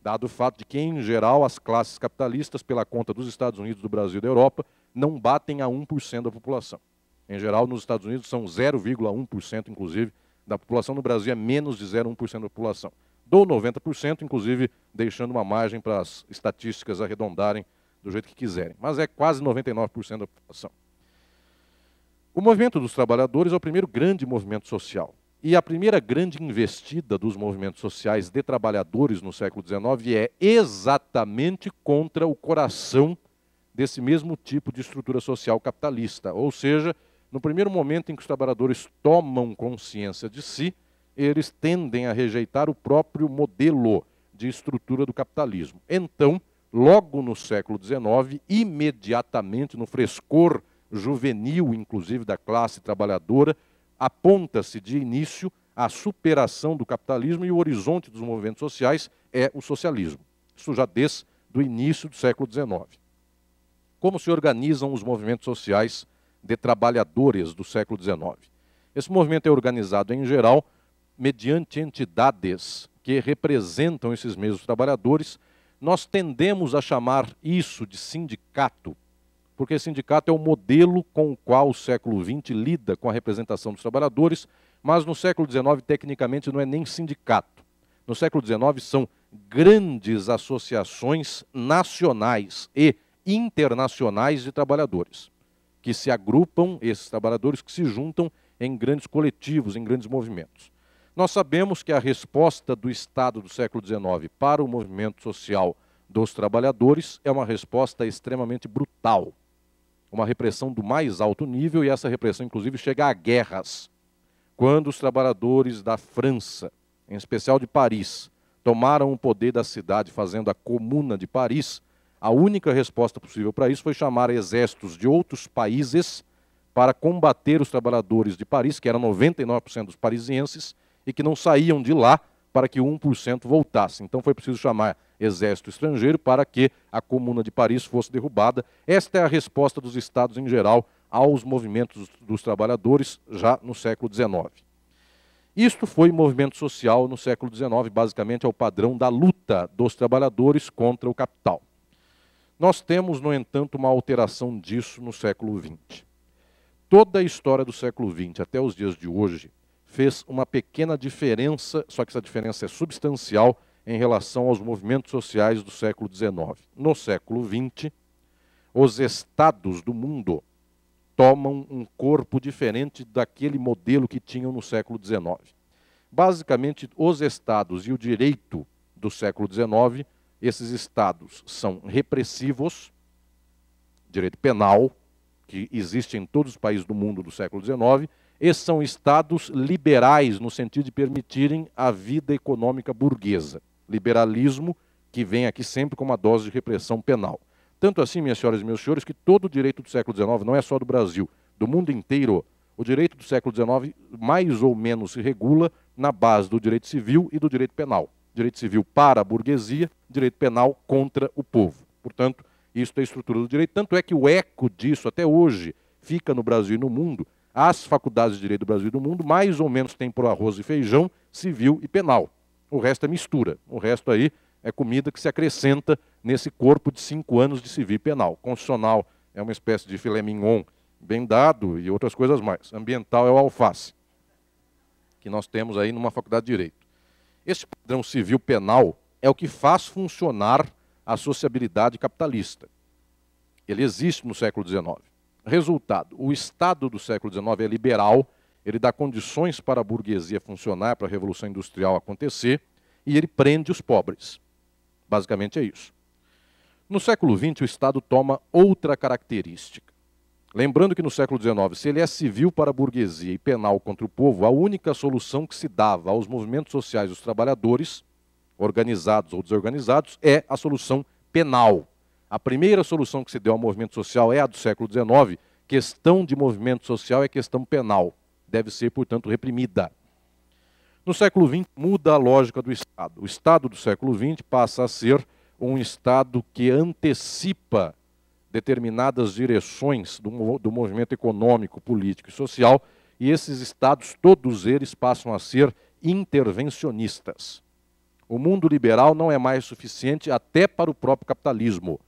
Dado o fato de que, em geral, as classes capitalistas, pela conta dos Estados Unidos, do Brasil e da Europa, não batem a 1% da população. Em geral, nos Estados Unidos são 0,1%, inclusive, da população. No Brasil é menos de 0,1% da população do 90%, inclusive deixando uma margem para as estatísticas arredondarem do jeito que quiserem. Mas é quase 99% da população. O movimento dos trabalhadores é o primeiro grande movimento social. E a primeira grande investida dos movimentos sociais de trabalhadores no século XIX é exatamente contra o coração desse mesmo tipo de estrutura social capitalista. Ou seja, no primeiro momento em que os trabalhadores tomam consciência de si, eles tendem a rejeitar o próprio modelo de estrutura do capitalismo. Então, logo no século XIX, imediatamente no frescor juvenil, inclusive da classe trabalhadora, aponta-se de início a superação do capitalismo e o horizonte dos movimentos sociais é o socialismo. Isso já desde o início do século XIX. Como se organizam os movimentos sociais de trabalhadores do século XIX? Esse movimento é organizado, em geral, mediante entidades que representam esses mesmos trabalhadores, nós tendemos a chamar isso de sindicato, porque sindicato é o modelo com o qual o século XX lida com a representação dos trabalhadores, mas no século XIX, tecnicamente, não é nem sindicato. No século XIX, são grandes associações nacionais e internacionais de trabalhadores, que se agrupam, esses trabalhadores que se juntam em grandes coletivos, em grandes movimentos. Nós sabemos que a resposta do Estado do século XIX para o movimento social dos trabalhadores é uma resposta extremamente brutal. Uma repressão do mais alto nível, e essa repressão, inclusive, chega a guerras. Quando os trabalhadores da França, em especial de Paris, tomaram o poder da cidade fazendo a Comuna de Paris, a única resposta possível para isso foi chamar exércitos de outros países para combater os trabalhadores de Paris, que eram 99% dos parisienses, e que não saíam de lá para que 1% voltasse. Então foi preciso chamar exército estrangeiro para que a Comuna de Paris fosse derrubada. Esta é a resposta dos estados em geral aos movimentos dos trabalhadores já no século XIX. Isto foi movimento social no século XIX, basicamente ao padrão da luta dos trabalhadores contra o capital. Nós temos, no entanto, uma alteração disso no século XX. Toda a história do século XX até os dias de hoje fez uma pequena diferença, só que essa diferença é substancial em relação aos movimentos sociais do século XIX. No século XX, os estados do mundo tomam um corpo diferente daquele modelo que tinham no século XIX. Basicamente, os estados e o direito do século XIX, esses estados são repressivos, direito penal, que existe em todos os países do mundo do século XIX, esses são estados liberais, no sentido de permitirem a vida econômica burguesa. Liberalismo que vem aqui sempre com uma dose de repressão penal. Tanto assim, minhas senhoras e meus senhores, que todo o direito do século XIX, não é só do Brasil, do mundo inteiro, o direito do século XIX mais ou menos se regula na base do direito civil e do direito penal. Direito civil para a burguesia, direito penal contra o povo. Portanto, isso é a estrutura do direito. Tanto é que o eco disso até hoje fica no Brasil e no mundo as faculdades de Direito do Brasil e do mundo, mais ou menos, têm o arroz e feijão, civil e penal. O resto é mistura. O resto aí é comida que se acrescenta nesse corpo de cinco anos de civil e penal. Constitucional é uma espécie de filé mignon bem dado e outras coisas mais. Ambiental é o alface, que nós temos aí numa faculdade de Direito. Esse padrão civil penal é o que faz funcionar a sociabilidade capitalista. Ele existe no século XIX. Resultado: o Estado do século XIX é liberal, ele dá condições para a burguesia funcionar, para a revolução industrial acontecer, e ele prende os pobres. Basicamente é isso. No século XX, o Estado toma outra característica. Lembrando que no século XIX, se ele é civil para a burguesia e penal contra o povo, a única solução que se dava aos movimentos sociais dos trabalhadores, organizados ou desorganizados, é a solução penal. A primeira solução que se deu ao movimento social é a do século XIX. Questão de movimento social é questão penal. Deve ser, portanto, reprimida. No século XX, muda a lógica do Estado. O Estado do século XX passa a ser um Estado que antecipa determinadas direções do, do movimento econômico, político e social, e esses Estados, todos eles, passam a ser intervencionistas. O mundo liberal não é mais suficiente até para o próprio capitalismo.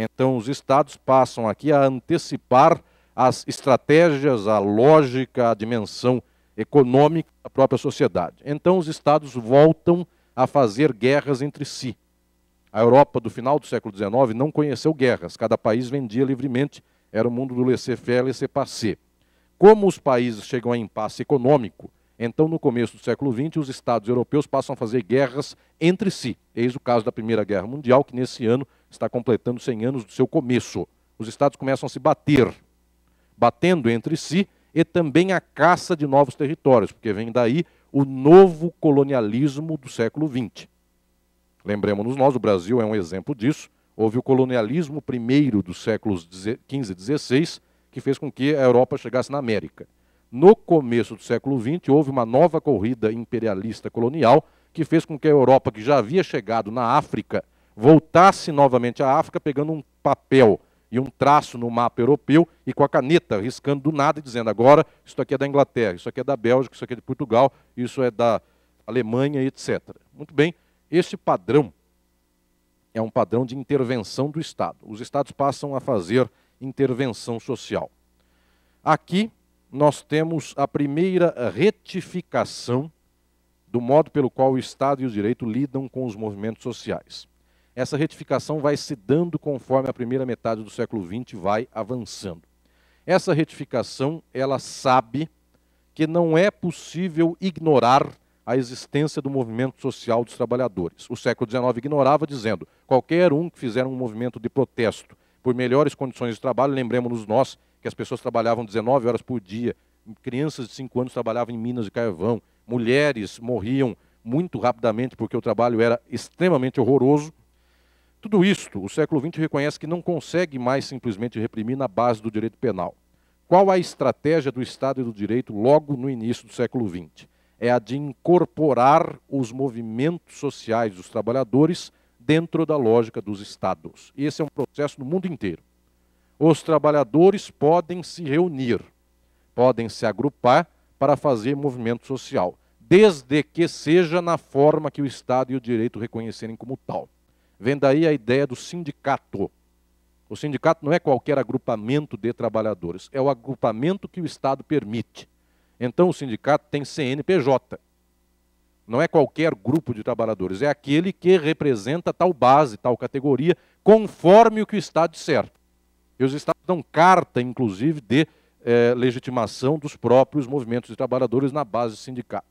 Então, os estados passam aqui a antecipar as estratégias, a lógica, a dimensão econômica da própria sociedade. Então, os estados voltam a fazer guerras entre si. A Europa do final do século XIX não conheceu guerras, cada país vendia livremente, era o mundo do laissez-faire, laissez-passer. Como os países chegam a impasse econômico, então, no começo do século XX, os estados europeus passam a fazer guerras entre si. Eis o caso da Primeira Guerra Mundial, que nesse ano está completando 100 anos do seu começo. Os estados começam a se bater, batendo entre si e também a caça de novos territórios, porque vem daí o novo colonialismo do século XX. Lembremos-nos nós, o Brasil é um exemplo disso. Houve o colonialismo primeiro dos séculos XV e XVI, que fez com que a Europa chegasse na América. No começo do século XX, houve uma nova corrida imperialista colonial, que fez com que a Europa, que já havia chegado na África, voltasse novamente à África, pegando um papel e um traço no mapa europeu e com a caneta, riscando do nada e dizendo: agora isso aqui é da Inglaterra, isso aqui é da Bélgica, isso aqui é de Portugal, isso é da Alemanha, etc. Muito bem, esse padrão é um padrão de intervenção do Estado. Os Estados passam a fazer intervenção social. Aqui nós temos a primeira retificação do modo pelo qual o Estado e o direito lidam com os movimentos sociais essa retificação vai se dando conforme a primeira metade do século XX vai avançando. Essa retificação, ela sabe que não é possível ignorar a existência do movimento social dos trabalhadores. O século XIX ignorava, dizendo qualquer um que fizer um movimento de protesto por melhores condições de trabalho, lembremos-nos nós que as pessoas trabalhavam 19 horas por dia, crianças de 5 anos trabalhavam em minas de carvão, mulheres morriam muito rapidamente porque o trabalho era extremamente horroroso, tudo isto, o século XX reconhece que não consegue mais simplesmente reprimir na base do direito penal. Qual a estratégia do Estado e do direito logo no início do século XX? É a de incorporar os movimentos sociais dos trabalhadores dentro da lógica dos Estados. Esse é um processo no mundo inteiro. Os trabalhadores podem se reunir, podem se agrupar para fazer movimento social, desde que seja na forma que o Estado e o direito reconhecerem como tal. Vem daí a ideia do sindicato. O sindicato não é qualquer agrupamento de trabalhadores, é o agrupamento que o Estado permite. Então o sindicato tem CNPJ. Não é qualquer grupo de trabalhadores, é aquele que representa tal base, tal categoria, conforme o que o Estado disser. E os Estados dão carta, inclusive, de eh, legitimação dos próprios movimentos de trabalhadores na base sindical.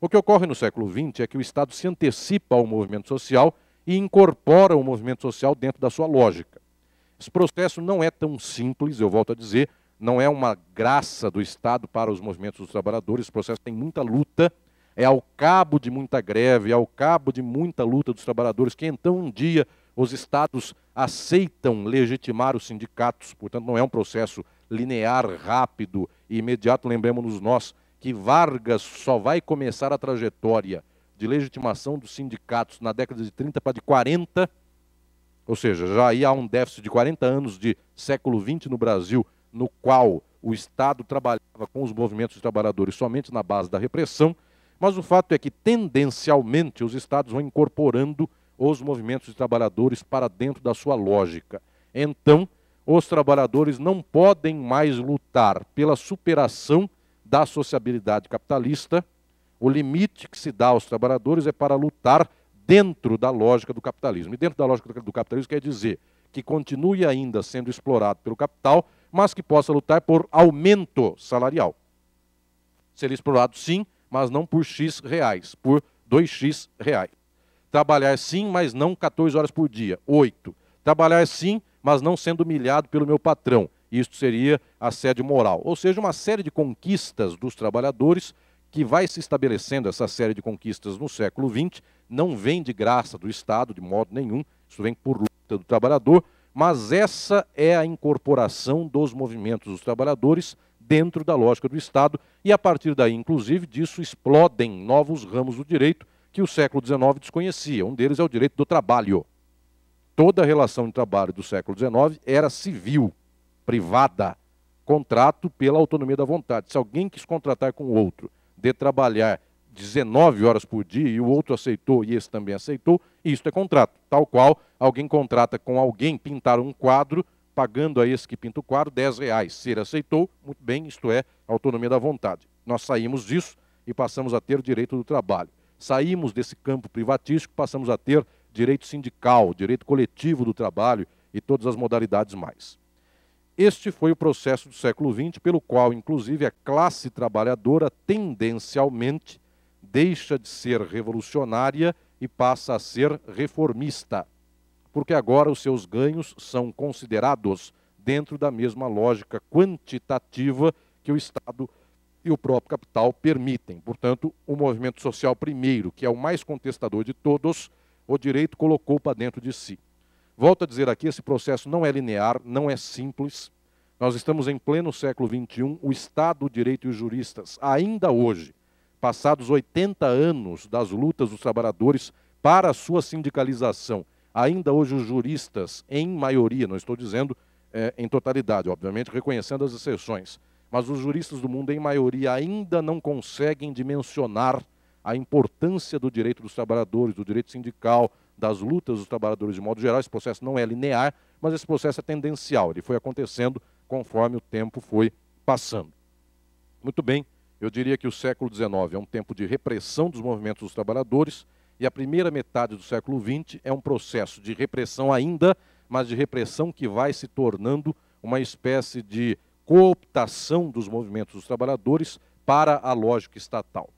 O que ocorre no século XX é que o Estado se antecipa ao movimento social e incorpora o movimento social dentro da sua lógica. Esse processo não é tão simples, eu volto a dizer, não é uma graça do Estado para os movimentos dos trabalhadores, esse processo tem muita luta, é ao cabo de muita greve, é ao cabo de muita luta dos trabalhadores que então um dia os estados aceitam legitimar os sindicatos, portanto não é um processo linear, rápido e imediato. Lembremos-nos nós que Vargas só vai começar a trajetória de legitimação dos sindicatos na década de 30 para de 40, ou seja, já aí há um déficit de 40 anos de século XX no Brasil, no qual o Estado trabalhava com os movimentos de trabalhadores somente na base da repressão, mas o fato é que, tendencialmente, os Estados vão incorporando os movimentos de trabalhadores para dentro da sua lógica. Então, os trabalhadores não podem mais lutar pela superação da sociabilidade capitalista, o limite que se dá aos trabalhadores é para lutar dentro da lógica do capitalismo. E dentro da lógica do capitalismo quer dizer que continue ainda sendo explorado pelo capital, mas que possa lutar por aumento salarial. Ser explorado sim, mas não por X reais, por 2X reais. Trabalhar sim, mas não 14 horas por dia, 8. Trabalhar sim, mas não sendo humilhado pelo meu patrão. Isto seria assédio moral. Ou seja, uma série de conquistas dos trabalhadores que vai se estabelecendo essa série de conquistas no século XX, não vem de graça do Estado, de modo nenhum, isso vem por luta do trabalhador, mas essa é a incorporação dos movimentos dos trabalhadores dentro da lógica do Estado, e a partir daí, inclusive, disso explodem novos ramos do direito que o século XIX desconhecia. Um deles é o direito do trabalho. Toda a relação de trabalho do século XIX era civil, privada, contrato pela autonomia da vontade. Se alguém quis contratar com outro de trabalhar 19 horas por dia e o outro aceitou e esse também aceitou, isto é contrato. Tal qual alguém contrata com alguém pintar um quadro, pagando a esse que pinta o quadro 10 reais. Se ele aceitou, muito bem, isto é autonomia da vontade. Nós saímos disso e passamos a ter direito do trabalho. Saímos desse campo privatístico, passamos a ter direito sindical, direito coletivo do trabalho e todas as modalidades mais. Este foi o processo do século XX, pelo qual, inclusive, a classe trabalhadora tendencialmente deixa de ser revolucionária e passa a ser reformista, porque agora os seus ganhos são considerados dentro da mesma lógica quantitativa que o Estado e o próprio capital permitem. Portanto, o movimento social primeiro, que é o mais contestador de todos, o direito colocou para dentro de si. Volto a dizer aqui, esse processo não é linear, não é simples. Nós estamos em pleno século XXI, o Estado, o direito e os juristas, ainda hoje, passados 80 anos das lutas dos trabalhadores para a sua sindicalização, ainda hoje os juristas, em maioria, não estou dizendo é, em totalidade, obviamente, reconhecendo as exceções, mas os juristas do mundo, em maioria, ainda não conseguem dimensionar a importância do direito dos trabalhadores, do direito sindical, das lutas dos trabalhadores de modo geral. Esse processo não é linear, mas esse processo é tendencial. Ele foi acontecendo conforme o tempo foi passando. Muito bem, eu diria que o século XIX é um tempo de repressão dos movimentos dos trabalhadores e a primeira metade do século XX é um processo de repressão ainda, mas de repressão que vai se tornando uma espécie de cooptação dos movimentos dos trabalhadores para a lógica estatal.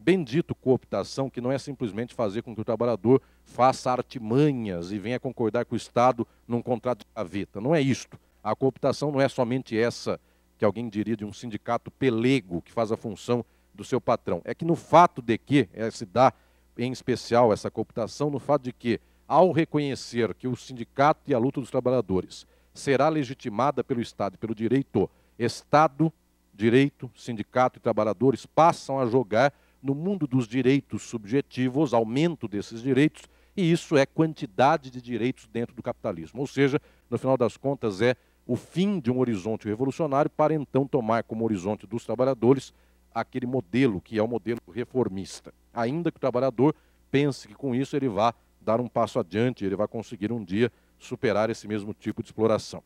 Bendito cooptação, que não é simplesmente fazer com que o trabalhador faça artimanhas e venha concordar com o Estado num contrato de gaveta. Não é isto. A cooptação não é somente essa que alguém diria de um sindicato pelego que faz a função do seu patrão. É que no fato de que é, se dá em especial essa cooptação, no fato de que, ao reconhecer que o sindicato e a luta dos trabalhadores será legitimada pelo Estado, pelo direito, Estado, direito, sindicato e trabalhadores passam a jogar no mundo dos direitos subjetivos, aumento desses direitos, e isso é quantidade de direitos dentro do capitalismo. Ou seja, no final das contas, é o fim de um horizonte revolucionário para então tomar como horizonte dos trabalhadores aquele modelo que é o modelo reformista. Ainda que o trabalhador pense que com isso ele vá dar um passo adiante, ele vai conseguir um dia superar esse mesmo tipo de exploração.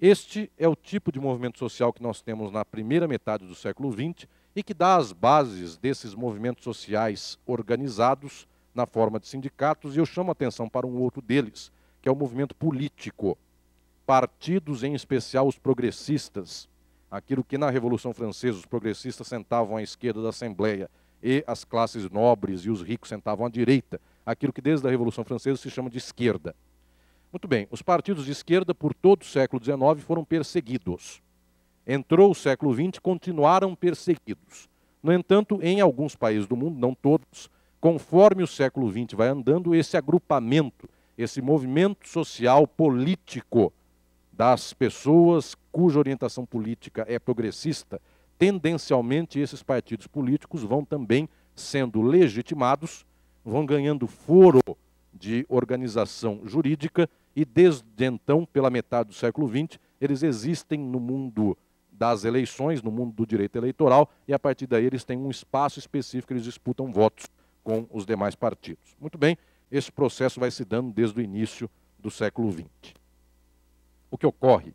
Este é o tipo de movimento social que nós temos na primeira metade do século XX e que dá as bases desses movimentos sociais organizados na forma de sindicatos, e eu chamo a atenção para um outro deles, que é o movimento político. Partidos, em especial os progressistas, aquilo que na Revolução Francesa os progressistas sentavam à esquerda da Assembleia e as classes nobres e os ricos sentavam à direita, aquilo que desde a Revolução Francesa se chama de esquerda. Muito bem, os partidos de esquerda por todo o século XIX foram perseguidos entrou o século XX, continuaram perseguidos. No entanto, em alguns países do mundo, não todos, conforme o século XX vai andando, esse agrupamento, esse movimento social político das pessoas cuja orientação política é progressista, tendencialmente esses partidos políticos vão também sendo legitimados, vão ganhando foro de organização jurídica e desde então, pela metade do século XX, eles existem no mundo das eleições, no mundo do direito eleitoral, e a partir daí eles têm um espaço específico, eles disputam votos com os demais partidos. Muito bem, esse processo vai se dando desde o início do século XX. O que ocorre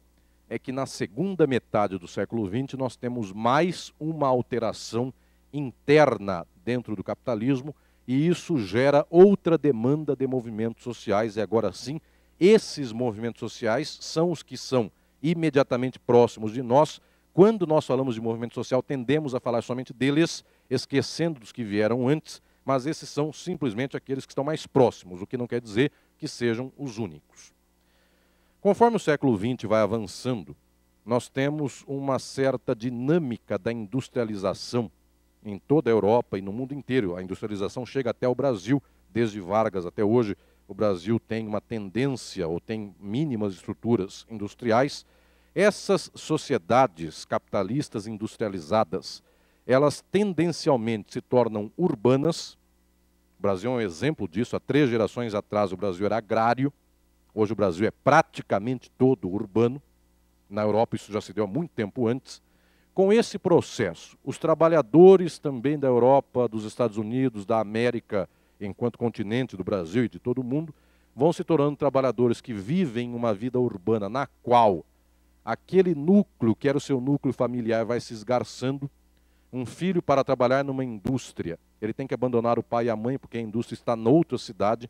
é que na segunda metade do século XX nós temos mais uma alteração interna dentro do capitalismo e isso gera outra demanda de movimentos sociais e agora sim esses movimentos sociais são os que são imediatamente próximos de nós quando nós falamos de movimento social, tendemos a falar somente deles, esquecendo dos que vieram antes, mas esses são simplesmente aqueles que estão mais próximos, o que não quer dizer que sejam os únicos. Conforme o século XX vai avançando, nós temos uma certa dinâmica da industrialização em toda a Europa e no mundo inteiro. A industrialização chega até o Brasil, desde Vargas até hoje. O Brasil tem uma tendência, ou tem mínimas estruturas industriais, essas sociedades capitalistas industrializadas, elas tendencialmente se tornam urbanas. O Brasil é um exemplo disso. Há três gerações atrás o Brasil era agrário. Hoje o Brasil é praticamente todo urbano. Na Europa isso já se deu há muito tempo antes. Com esse processo, os trabalhadores também da Europa, dos Estados Unidos, da América, enquanto continente do Brasil e de todo o mundo, vão se tornando trabalhadores que vivem uma vida urbana na qual aquele núcleo que era o seu núcleo familiar vai se esgarçando. Um filho para trabalhar numa indústria, ele tem que abandonar o pai e a mãe porque a indústria está noutra cidade.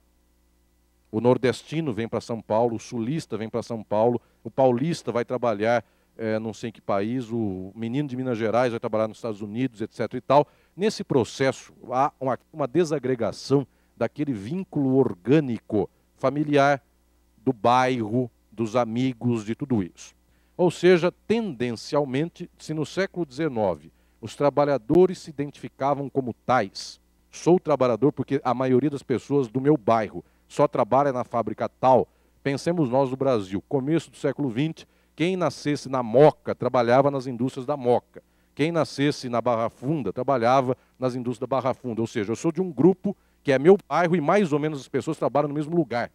O nordestino vem para São Paulo, o sulista vem para São Paulo, o paulista vai trabalhar é, não sei em que país, o menino de Minas Gerais vai trabalhar nos Estados Unidos, etc. e tal. Nesse processo, há uma, uma desagregação daquele vínculo orgânico familiar, do bairro, dos amigos, de tudo isso. Ou seja, tendencialmente, se no século XIX os trabalhadores se identificavam como tais, sou trabalhador porque a maioria das pessoas do meu bairro só trabalha na fábrica tal, pensemos nós no Brasil, começo do século XX, quem nascesse na Moca trabalhava nas indústrias da Moca. Quem nascesse na Barra Funda trabalhava nas indústrias da Barra Funda. Ou seja, eu sou de um grupo que é meu bairro e mais ou menos as pessoas trabalham no mesmo lugar.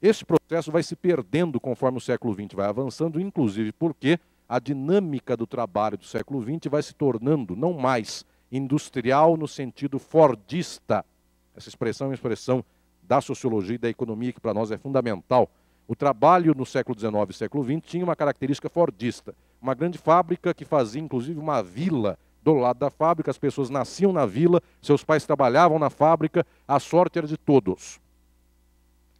Esse processo vai se perdendo conforme o século XX vai avançando, inclusive porque a dinâmica do trabalho do século XX vai se tornando não mais industrial no sentido fordista. Essa expressão é uma expressão da sociologia e da economia que para nós é fundamental. O trabalho no século XIX e século XX tinha uma característica fordista. Uma grande fábrica que fazia, inclusive, uma vila do lado da fábrica, as pessoas nasciam na vila, seus pais trabalhavam na fábrica, a sorte era de todos.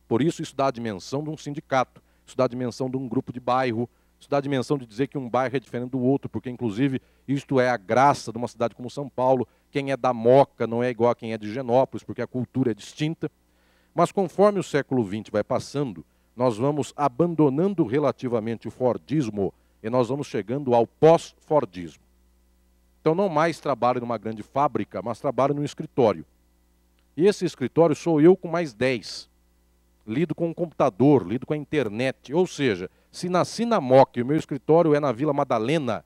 Por isso, isso dá a dimensão de um sindicato, isso dá a dimensão de um grupo de bairro, isso dá a dimensão de dizer que um bairro é diferente do outro, porque, inclusive, isto é a graça de uma cidade como São Paulo. Quem é da Moca não é igual a quem é de Genópolis, porque a cultura é distinta. Mas conforme o século XX vai passando, nós vamos abandonando relativamente o Fordismo e nós vamos chegando ao pós-Fordismo. Então, não mais trabalho numa grande fábrica, mas trabalho num escritório. E esse escritório sou eu com mais 10 lido com o computador, lido com a internet. Ou seja, se nasci na MOC e o meu escritório é na Vila Madalena,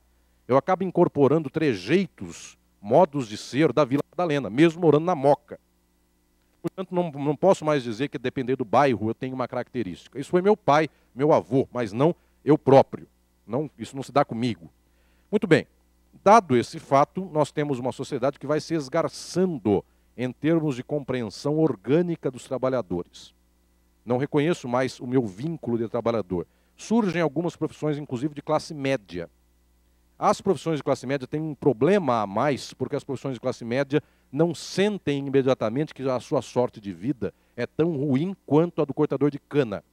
eu acabo incorporando trejeitos, modos de ser da Vila Madalena, mesmo morando na Moca. Portanto, não, não posso mais dizer que depender do bairro eu tenho uma característica. Isso foi meu pai, meu avô, mas não eu próprio. Não, isso não se dá comigo. Muito bem. Dado esse fato, nós temos uma sociedade que vai se esgarçando em termos de compreensão orgânica dos trabalhadores. Não reconheço mais o meu vínculo de trabalhador. Surgem algumas profissões, inclusive de classe média. As profissões de classe média têm um problema a mais, porque as profissões de classe média não sentem imediatamente que a sua sorte de vida é tão ruim quanto a do cortador de cana.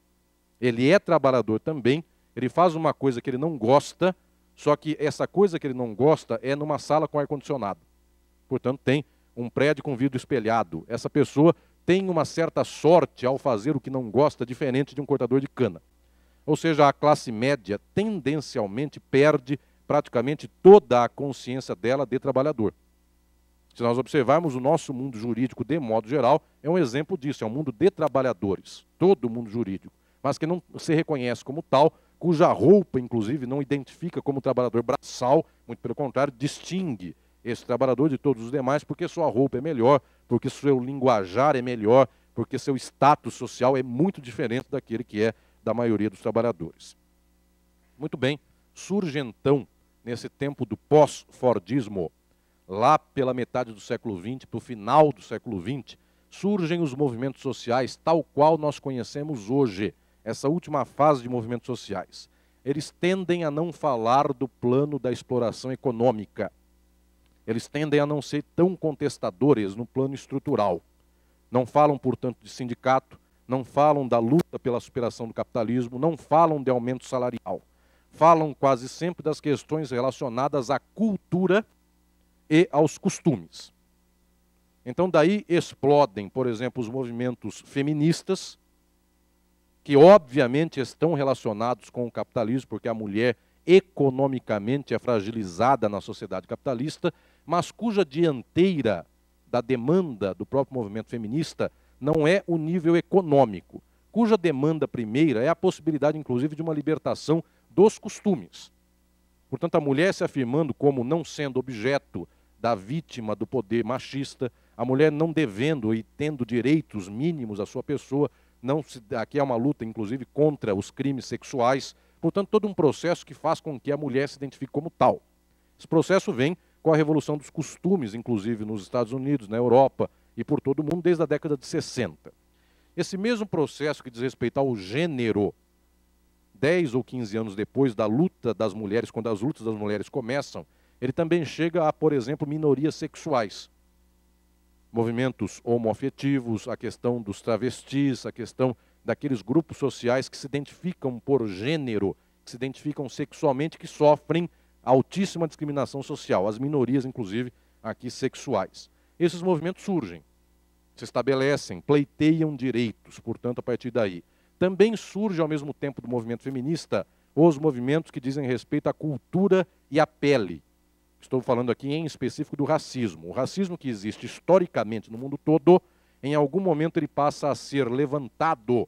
Ele é trabalhador também, ele faz uma coisa que ele não gosta, só que essa coisa que ele não gosta é numa sala com ar-condicionado. Portanto, tem um prédio com vidro espelhado. Essa pessoa tem uma certa sorte ao fazer o que não gosta, diferente de um cortador de cana. Ou seja, a classe média tendencialmente perde praticamente toda a consciência dela de trabalhador. Se nós observarmos, o nosso mundo jurídico, de modo geral, é um exemplo disso: é um mundo de trabalhadores, todo mundo jurídico, mas que não se reconhece como tal, cuja roupa, inclusive, não identifica como trabalhador braçal, muito pelo contrário, distingue esse trabalhador de todos os demais, porque sua roupa é melhor, porque seu linguajar é melhor, porque seu status social é muito diferente daquele que é da maioria dos trabalhadores. Muito bem, surge então, nesse tempo do pós-Fordismo, lá pela metade do século XX, para o final do século XX, surgem os movimentos sociais tal qual nós conhecemos hoje, essa última fase de movimentos sociais. Eles tendem a não falar do plano da exploração econômica, eles tendem a não ser tão contestadores no plano estrutural. Não falam, portanto, de sindicato, não falam da luta pela superação do capitalismo, não falam de aumento salarial. Falam quase sempre das questões relacionadas à cultura e aos costumes. Então, daí explodem, por exemplo, os movimentos feministas, que obviamente estão relacionados com o capitalismo, porque a mulher economicamente é fragilizada na sociedade capitalista mas cuja dianteira da demanda do próprio movimento feminista não é o nível econômico, cuja demanda primeira é a possibilidade, inclusive, de uma libertação dos costumes. Portanto, a mulher se afirmando como não sendo objeto da vítima do poder machista, a mulher não devendo e tendo direitos mínimos à sua pessoa, não se, aqui é uma luta, inclusive, contra os crimes sexuais. Portanto, todo um processo que faz com que a mulher se identifique como tal. Esse processo vem com a revolução dos costumes, inclusive nos Estados Unidos, na Europa e por todo o mundo, desde a década de 60. Esse mesmo processo que diz respeito ao gênero, 10 ou 15 anos depois da luta das mulheres, quando as lutas das mulheres começam, ele também chega a, por exemplo, minorias sexuais. Movimentos homoafetivos, a questão dos travestis, a questão daqueles grupos sociais que se identificam por gênero, que se identificam sexualmente, que sofrem altíssima discriminação social, as minorias, inclusive, aqui sexuais. Esses movimentos surgem, se estabelecem, pleiteiam direitos, portanto, a partir daí. Também surge, ao mesmo tempo do movimento feminista, os movimentos que dizem respeito à cultura e à pele. Estou falando aqui em específico do racismo. O racismo que existe historicamente no mundo todo, em algum momento ele passa a ser levantado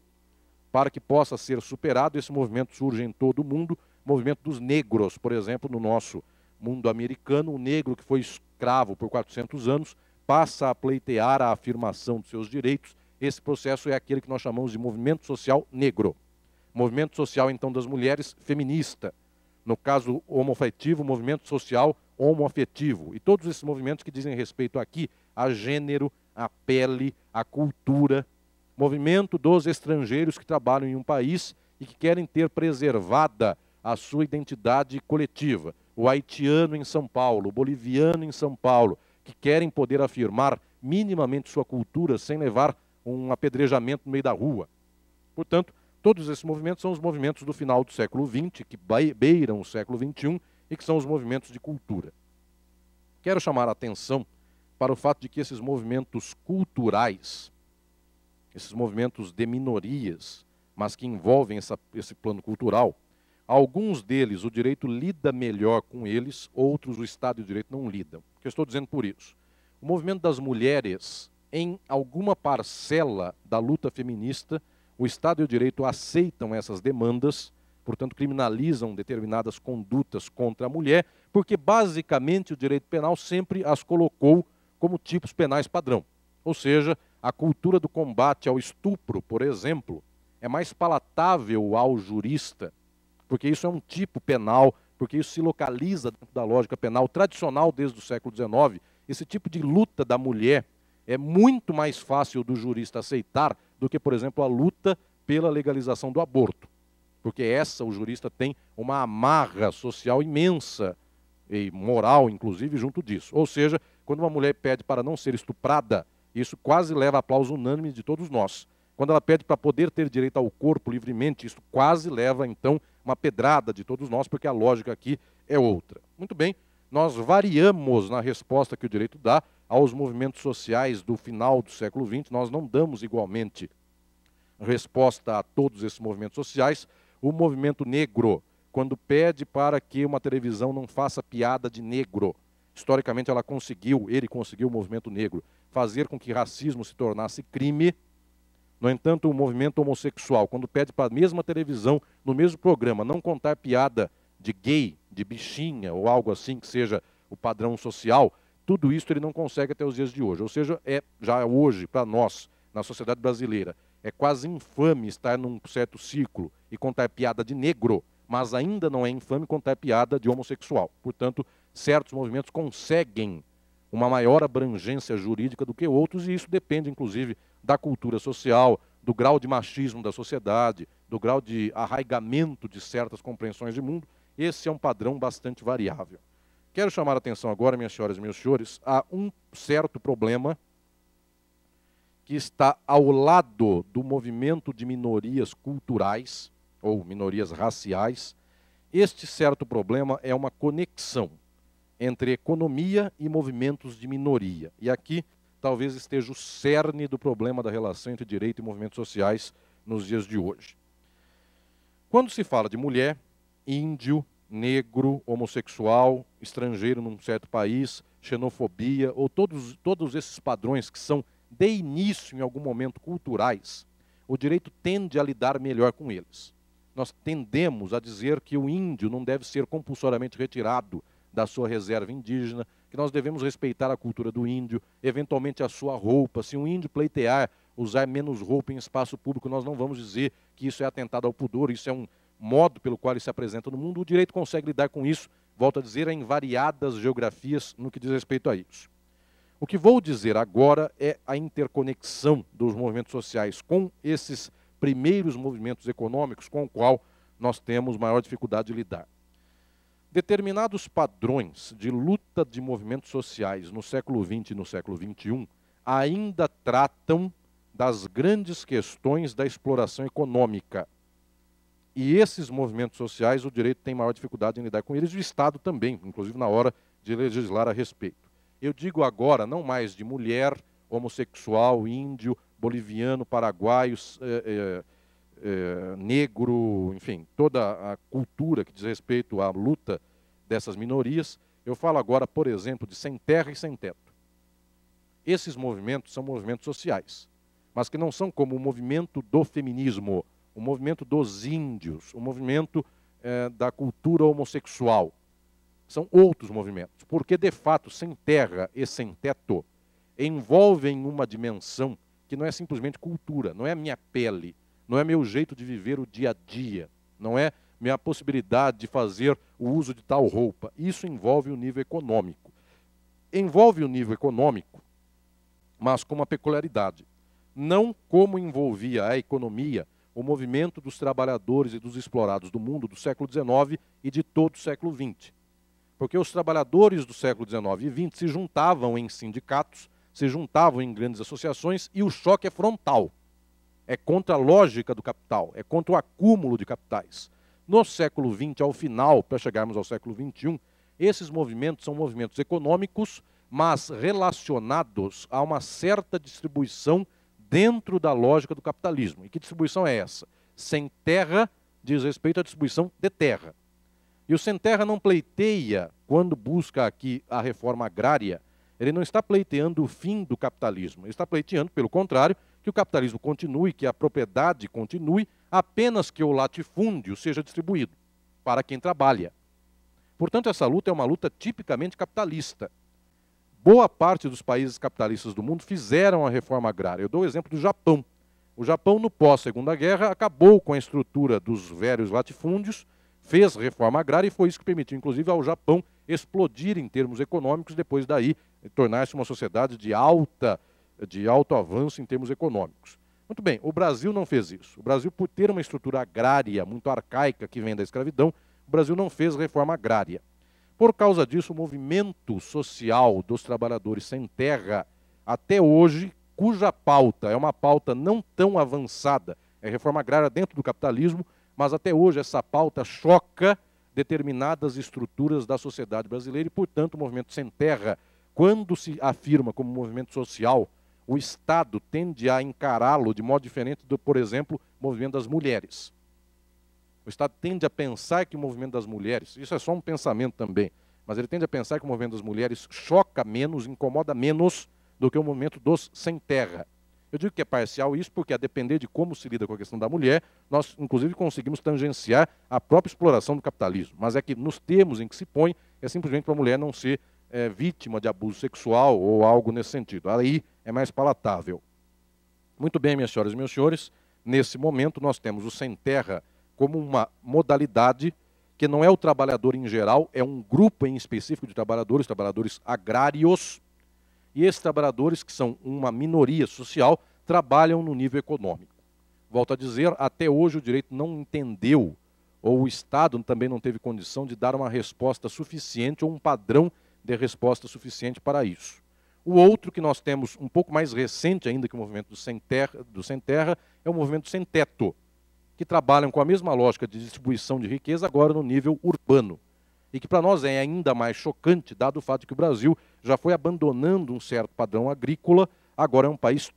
para que possa ser superado. Esse movimento surge em todo o mundo movimento dos negros, por exemplo, no nosso mundo americano, o negro que foi escravo por 400 anos passa a pleitear a afirmação dos seus direitos. Esse processo é aquele que nós chamamos de movimento social negro. Movimento social, então, das mulheres feminista. No caso homoafetivo, movimento social homoafetivo. E todos esses movimentos que dizem respeito aqui a gênero, a pele, a cultura. Movimento dos estrangeiros que trabalham em um país e que querem ter preservada a sua identidade coletiva. O haitiano em São Paulo, o boliviano em São Paulo, que querem poder afirmar minimamente sua cultura sem levar um apedrejamento no meio da rua. Portanto, todos esses movimentos são os movimentos do final do século XX, que beiram o século XXI e que são os movimentos de cultura. Quero chamar a atenção para o fato de que esses movimentos culturais, esses movimentos de minorias, mas que envolvem essa, esse plano cultural, Alguns deles o direito lida melhor com eles, outros o Estado e o direito não lidam. O que eu estou dizendo por isso? O movimento das mulheres, em alguma parcela da luta feminista, o Estado e o direito aceitam essas demandas, portanto, criminalizam determinadas condutas contra a mulher, porque basicamente o direito penal sempre as colocou como tipos penais padrão. Ou seja, a cultura do combate ao estupro, por exemplo, é mais palatável ao jurista porque isso é um tipo penal, porque isso se localiza dentro da lógica penal tradicional desde o século XIX. Esse tipo de luta da mulher é muito mais fácil do jurista aceitar do que, por exemplo, a luta pela legalização do aborto, porque essa o jurista tem uma amarra social imensa e moral, inclusive, junto disso. Ou seja, quando uma mulher pede para não ser estuprada, isso quase leva a aplauso unânime de todos nós. Quando ela pede para poder ter direito ao corpo livremente, isso quase leva, então, uma pedrada de todos nós, porque a lógica aqui é outra. Muito bem, nós variamos na resposta que o direito dá aos movimentos sociais do final do século XX, nós não damos igualmente resposta a todos esses movimentos sociais. O movimento negro, quando pede para que uma televisão não faça piada de negro, historicamente ela conseguiu, ele conseguiu o movimento negro, fazer com que racismo se tornasse crime, no entanto, o movimento homossexual, quando pede para a mesma televisão, no mesmo programa, não contar piada de gay, de bichinha ou algo assim que seja o padrão social, tudo isso ele não consegue até os dias de hoje. Ou seja, é já hoje, para nós, na sociedade brasileira, é quase infame estar num certo ciclo e contar piada de negro, mas ainda não é infame contar piada de homossexual. Portanto, certos movimentos conseguem uma maior abrangência jurídica do que outros, e isso depende, inclusive, da cultura social, do grau de machismo da sociedade, do grau de arraigamento de certas compreensões de mundo, esse é um padrão bastante variável. Quero chamar a atenção agora, minhas senhoras e meus senhores, a um certo problema que está ao lado do movimento de minorias culturais ou minorias raciais. Este certo problema é uma conexão entre economia e movimentos de minoria. E aqui talvez esteja o cerne do problema da relação entre direito e movimentos sociais nos dias de hoje. Quando se fala de mulher, índio, negro, homossexual, estrangeiro num certo país, xenofobia ou todos, todos esses padrões que são de início, em algum momento, culturais, o direito tende a lidar melhor com eles. Nós tendemos a dizer que o índio não deve ser compulsoriamente retirado da sua reserva indígena, que nós devemos respeitar a cultura do índio, eventualmente a sua roupa. Se um índio pleitear usar menos roupa em espaço público, nós não vamos dizer que isso é atentado ao pudor, isso é um modo pelo qual ele se apresenta no mundo. O direito consegue lidar com isso, volto a dizer, em variadas geografias no que diz respeito a isso. O que vou dizer agora é a interconexão dos movimentos sociais com esses primeiros movimentos econômicos com o qual nós temos maior dificuldade de lidar. Determinados padrões de luta de movimentos sociais no século XX e no século XXI ainda tratam das grandes questões da exploração econômica. E esses movimentos sociais, o direito tem maior dificuldade em lidar com eles, o Estado também, inclusive na hora de legislar a respeito. Eu digo agora não mais de mulher, homossexual, índio, boliviano, paraguaio, eh, eh, eh, negro, enfim, toda a cultura que diz respeito à luta dessas minorias. Eu falo agora, por exemplo, de sem terra e sem teto. Esses movimentos são movimentos sociais, mas que não são como o movimento do feminismo, o movimento dos índios, o movimento eh, da cultura homossexual. São outros movimentos, porque de fato, sem terra e sem teto envolvem uma dimensão que não é simplesmente cultura, não é a minha pele, não é meu jeito de viver o dia a dia, não é minha possibilidade de fazer o uso de tal roupa. Isso envolve o nível econômico. Envolve o nível econômico, mas com uma peculiaridade. Não como envolvia a economia o movimento dos trabalhadores e dos explorados do mundo do século XIX e de todo o século XX. Porque os trabalhadores do século XIX e XX se juntavam em sindicatos, se juntavam em grandes associações e o choque é frontal é contra a lógica do capital, é contra o acúmulo de capitais. No século XX, ao final, para chegarmos ao século XXI, esses movimentos são movimentos econômicos, mas relacionados a uma certa distribuição dentro da lógica do capitalismo. E que distribuição é essa? Sem terra diz respeito à distribuição de terra. E o sem terra não pleiteia, quando busca aqui a reforma agrária, ele não está pleiteando o fim do capitalismo, ele está pleiteando, pelo contrário, que o capitalismo continue, que a propriedade continue, apenas que o latifúndio seja distribuído para quem trabalha. Portanto, essa luta é uma luta tipicamente capitalista. Boa parte dos países capitalistas do mundo fizeram a reforma agrária. Eu dou o exemplo do Japão. O Japão, no pós-segunda guerra, acabou com a estrutura dos velhos latifúndios, fez reforma agrária e foi isso que permitiu, inclusive, ao Japão explodir em termos econômicos, depois daí tornar-se uma sociedade de alta de alto avanço em termos econômicos. Muito bem, o Brasil não fez isso. O Brasil, por ter uma estrutura agrária muito arcaica que vem da escravidão, o Brasil não fez reforma agrária. Por causa disso, o movimento social dos trabalhadores sem terra, até hoje, cuja pauta é uma pauta não tão avançada, é reforma agrária dentro do capitalismo, mas até hoje essa pauta choca determinadas estruturas da sociedade brasileira e, portanto, o movimento sem terra, quando se afirma como movimento social, o Estado tende a encará-lo de modo diferente do, por exemplo, movimento das mulheres. O Estado tende a pensar que o movimento das mulheres, isso é só um pensamento também, mas ele tende a pensar que o movimento das mulheres choca menos, incomoda menos do que o movimento dos sem terra. Eu digo que é parcial isso porque, a depender de como se lida com a questão da mulher, nós, inclusive, conseguimos tangenciar a própria exploração do capitalismo. Mas é que, nos termos em que se põe, é simplesmente para a mulher não ser é, vítima de abuso sexual ou algo nesse sentido. Aí é mais palatável. Muito bem, minhas senhoras e meus senhores, nesse momento nós temos o sem terra como uma modalidade que não é o trabalhador em geral, é um grupo em específico de trabalhadores, trabalhadores agrários, e esses trabalhadores, que são uma minoria social, trabalham no nível econômico. Volto a dizer, até hoje o direito não entendeu, ou o Estado também não teve condição de dar uma resposta suficiente ou um padrão de resposta suficiente para isso. O outro que nós temos, um pouco mais recente ainda que é o movimento do Sem Terra, do sem terra é o movimento Sem Teto, que trabalham com a mesma lógica de distribuição de riqueza, agora no nível urbano. E que para nós é ainda mais chocante, dado o fato de que o Brasil já foi abandonando um certo padrão agrícola, agora é um país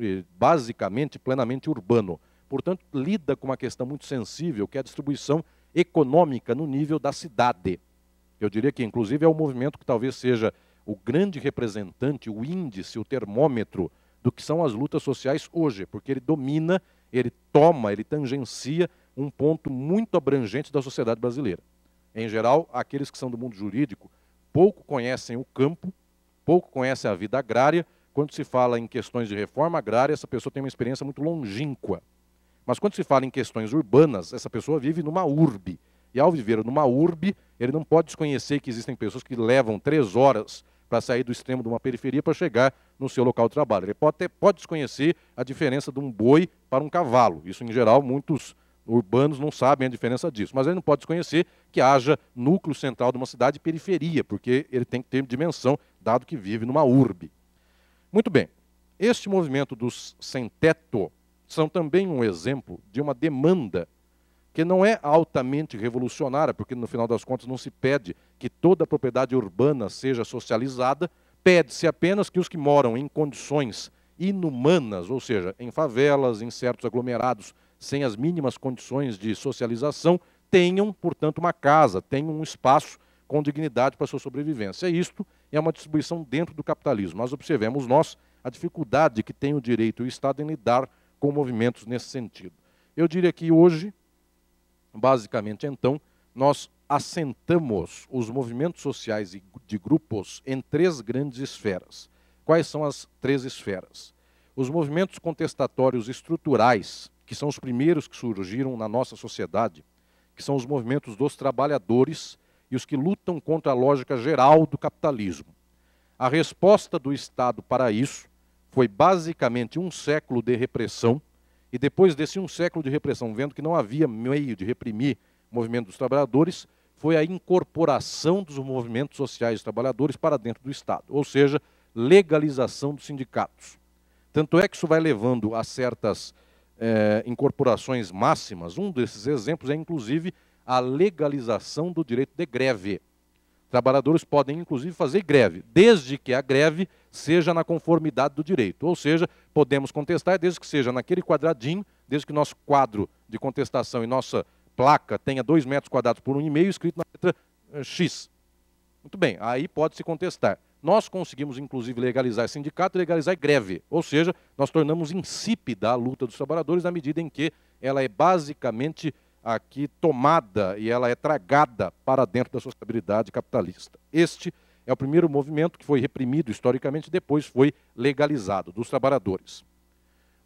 eh, basicamente, plenamente urbano. Portanto, lida com uma questão muito sensível, que é a distribuição econômica no nível da cidade. Eu diria que, inclusive, é o um movimento que talvez seja o grande representante, o índice, o termômetro do que são as lutas sociais hoje, porque ele domina, ele toma, ele tangencia um ponto muito abrangente da sociedade brasileira. Em geral, aqueles que são do mundo jurídico pouco conhecem o campo, pouco conhecem a vida agrária. Quando se fala em questões de reforma agrária, essa pessoa tem uma experiência muito longínqua. Mas quando se fala em questões urbanas, essa pessoa vive numa urbe. E ao viver numa urbe, ele não pode desconhecer que existem pessoas que levam três horas para sair do extremo de uma periferia para chegar no seu local de trabalho. Ele pode, ter, pode desconhecer a diferença de um boi para um cavalo. Isso, em geral, muitos urbanos não sabem a diferença disso. Mas ele não pode desconhecer que haja núcleo central de uma cidade e periferia, porque ele tem que ter dimensão, dado que vive numa urbe. Muito bem. Este movimento dos sem-teto são também um exemplo de uma demanda que não é altamente revolucionária, porque no final das contas não se pede que toda a propriedade urbana seja socializada, pede-se apenas que os que moram em condições inumanas, ou seja, em favelas, em certos aglomerados, sem as mínimas condições de socialização, tenham, portanto, uma casa, tenham um espaço com dignidade para sua sobrevivência. É isto é uma distribuição dentro do capitalismo, mas observemos nós a dificuldade que tem o direito e o Estado em lidar com movimentos nesse sentido. Eu diria que hoje Basicamente, então, nós assentamos os movimentos sociais de grupos em três grandes esferas. Quais são as três esferas? Os movimentos contestatórios estruturais, que são os primeiros que surgiram na nossa sociedade, que são os movimentos dos trabalhadores e os que lutam contra a lógica geral do capitalismo. A resposta do Estado para isso foi basicamente um século de repressão, e depois desse um século de repressão, vendo que não havia meio de reprimir o movimento dos trabalhadores, foi a incorporação dos movimentos sociais dos trabalhadores para dentro do Estado, ou seja, legalização dos sindicatos. Tanto é que isso vai levando a certas eh, incorporações máximas. Um desses exemplos é, inclusive, a legalização do direito de greve. Trabalhadores podem, inclusive, fazer greve, desde que a greve seja na conformidade do direito. Ou seja, podemos contestar desde que seja naquele quadradinho, desde que nosso quadro de contestação e nossa placa tenha 2 metros quadrados por 1,5 um e meio, escrito na letra eh, X. Muito bem, aí pode-se contestar. Nós conseguimos, inclusive, legalizar sindicato e legalizar greve. Ou seja, nós tornamos insípida a luta dos trabalhadores na medida em que ela é basicamente aqui tomada e ela é tragada para dentro da sociabilidade capitalista. Este é é o primeiro movimento que foi reprimido historicamente, depois foi legalizado, dos trabalhadores.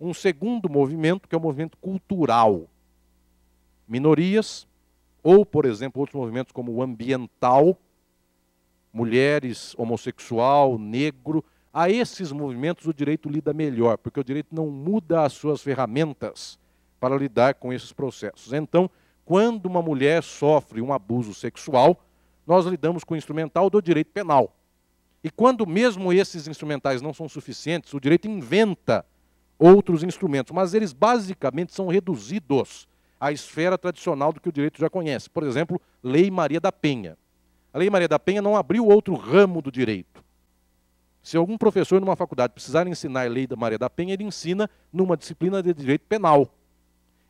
Um segundo movimento, que é o movimento cultural. Minorias, ou, por exemplo, outros movimentos como o ambiental, mulheres, homossexual, negro. A esses movimentos o direito lida melhor, porque o direito não muda as suas ferramentas para lidar com esses processos. Então, quando uma mulher sofre um abuso sexual, nós lidamos com o instrumental do direito penal. E quando mesmo esses instrumentais não são suficientes, o direito inventa outros instrumentos, mas eles basicamente são reduzidos à esfera tradicional do que o direito já conhece. Por exemplo, Lei Maria da Penha. A Lei Maria da Penha não abriu outro ramo do direito. Se algum professor numa faculdade precisar ensinar a Lei da Maria da Penha, ele ensina numa disciplina de direito penal.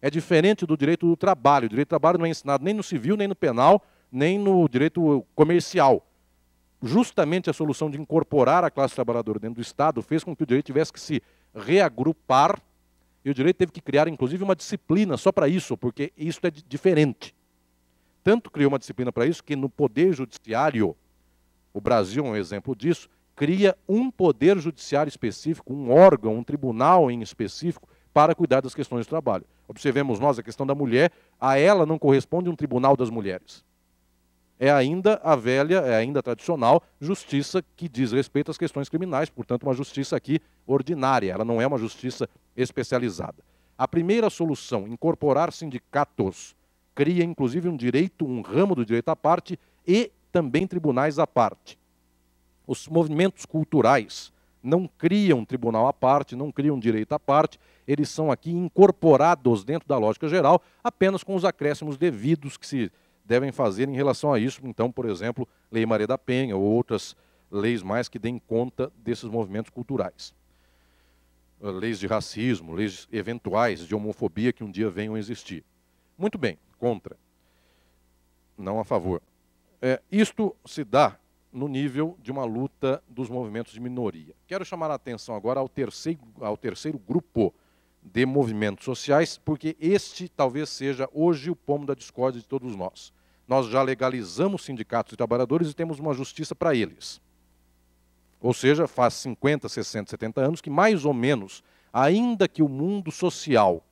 É diferente do direito do trabalho. O direito do trabalho não é ensinado nem no civil nem no penal, nem no direito comercial. Justamente a solução de incorporar a classe trabalhadora dentro do Estado fez com que o direito tivesse que se reagrupar e o direito teve que criar, inclusive, uma disciplina só para isso, porque isso é diferente. Tanto criou uma disciplina para isso que no Poder Judiciário, o Brasil é um exemplo disso, cria um poder judiciário específico, um órgão, um tribunal em específico, para cuidar das questões do trabalho. Observemos nós a questão da mulher, a ela não corresponde um tribunal das mulheres é ainda a velha, é ainda a tradicional justiça que diz respeito às questões criminais, portanto, uma justiça aqui ordinária, ela não é uma justiça especializada. A primeira solução, incorporar sindicatos, cria inclusive um direito, um ramo do direito à parte e também tribunais à parte. Os movimentos culturais não criam tribunal à parte, não criam direito à parte, eles são aqui incorporados dentro da lógica geral, apenas com os acréscimos devidos que se devem fazer em relação a isso. Então, por exemplo, Lei Maria da Penha ou outras leis mais que deem conta desses movimentos culturais. Eh, leis de racismo, leis eventuais de homofobia que um dia venham a existir. Muito bem, contra. Não a favor. É, isto se dá no nível de uma luta dos movimentos de minoria. Quero chamar a atenção agora ao terceiro, ao terceiro grupo de movimentos sociais, porque este talvez seja hoje o pomo da discórdia de todos nós. Nós já legalizamos sindicatos de trabalhadores e temos uma justiça para eles. Ou seja, faz 50, 60, 70 anos que, mais ou menos, ainda que o mundo social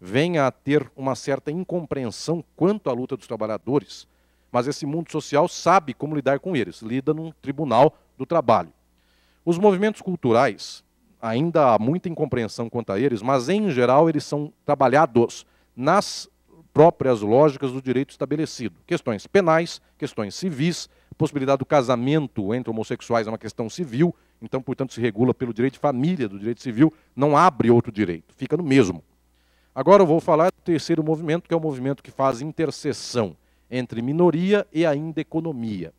venha a ter uma certa incompreensão quanto à luta dos trabalhadores, mas esse mundo social sabe como lidar com eles, lida num tribunal do trabalho. Os movimentos culturais, ainda há muita incompreensão quanto a eles, mas em geral eles são trabalhados nas próprias lógicas do direito estabelecido. Questões penais, questões civis, possibilidade do casamento entre homossexuais é uma questão civil, então, portanto, se regula pelo direito de família, do direito civil, não abre outro direito, fica no mesmo. Agora eu vou falar do terceiro movimento, que é o movimento que faz interseção entre minoria e ainda economia.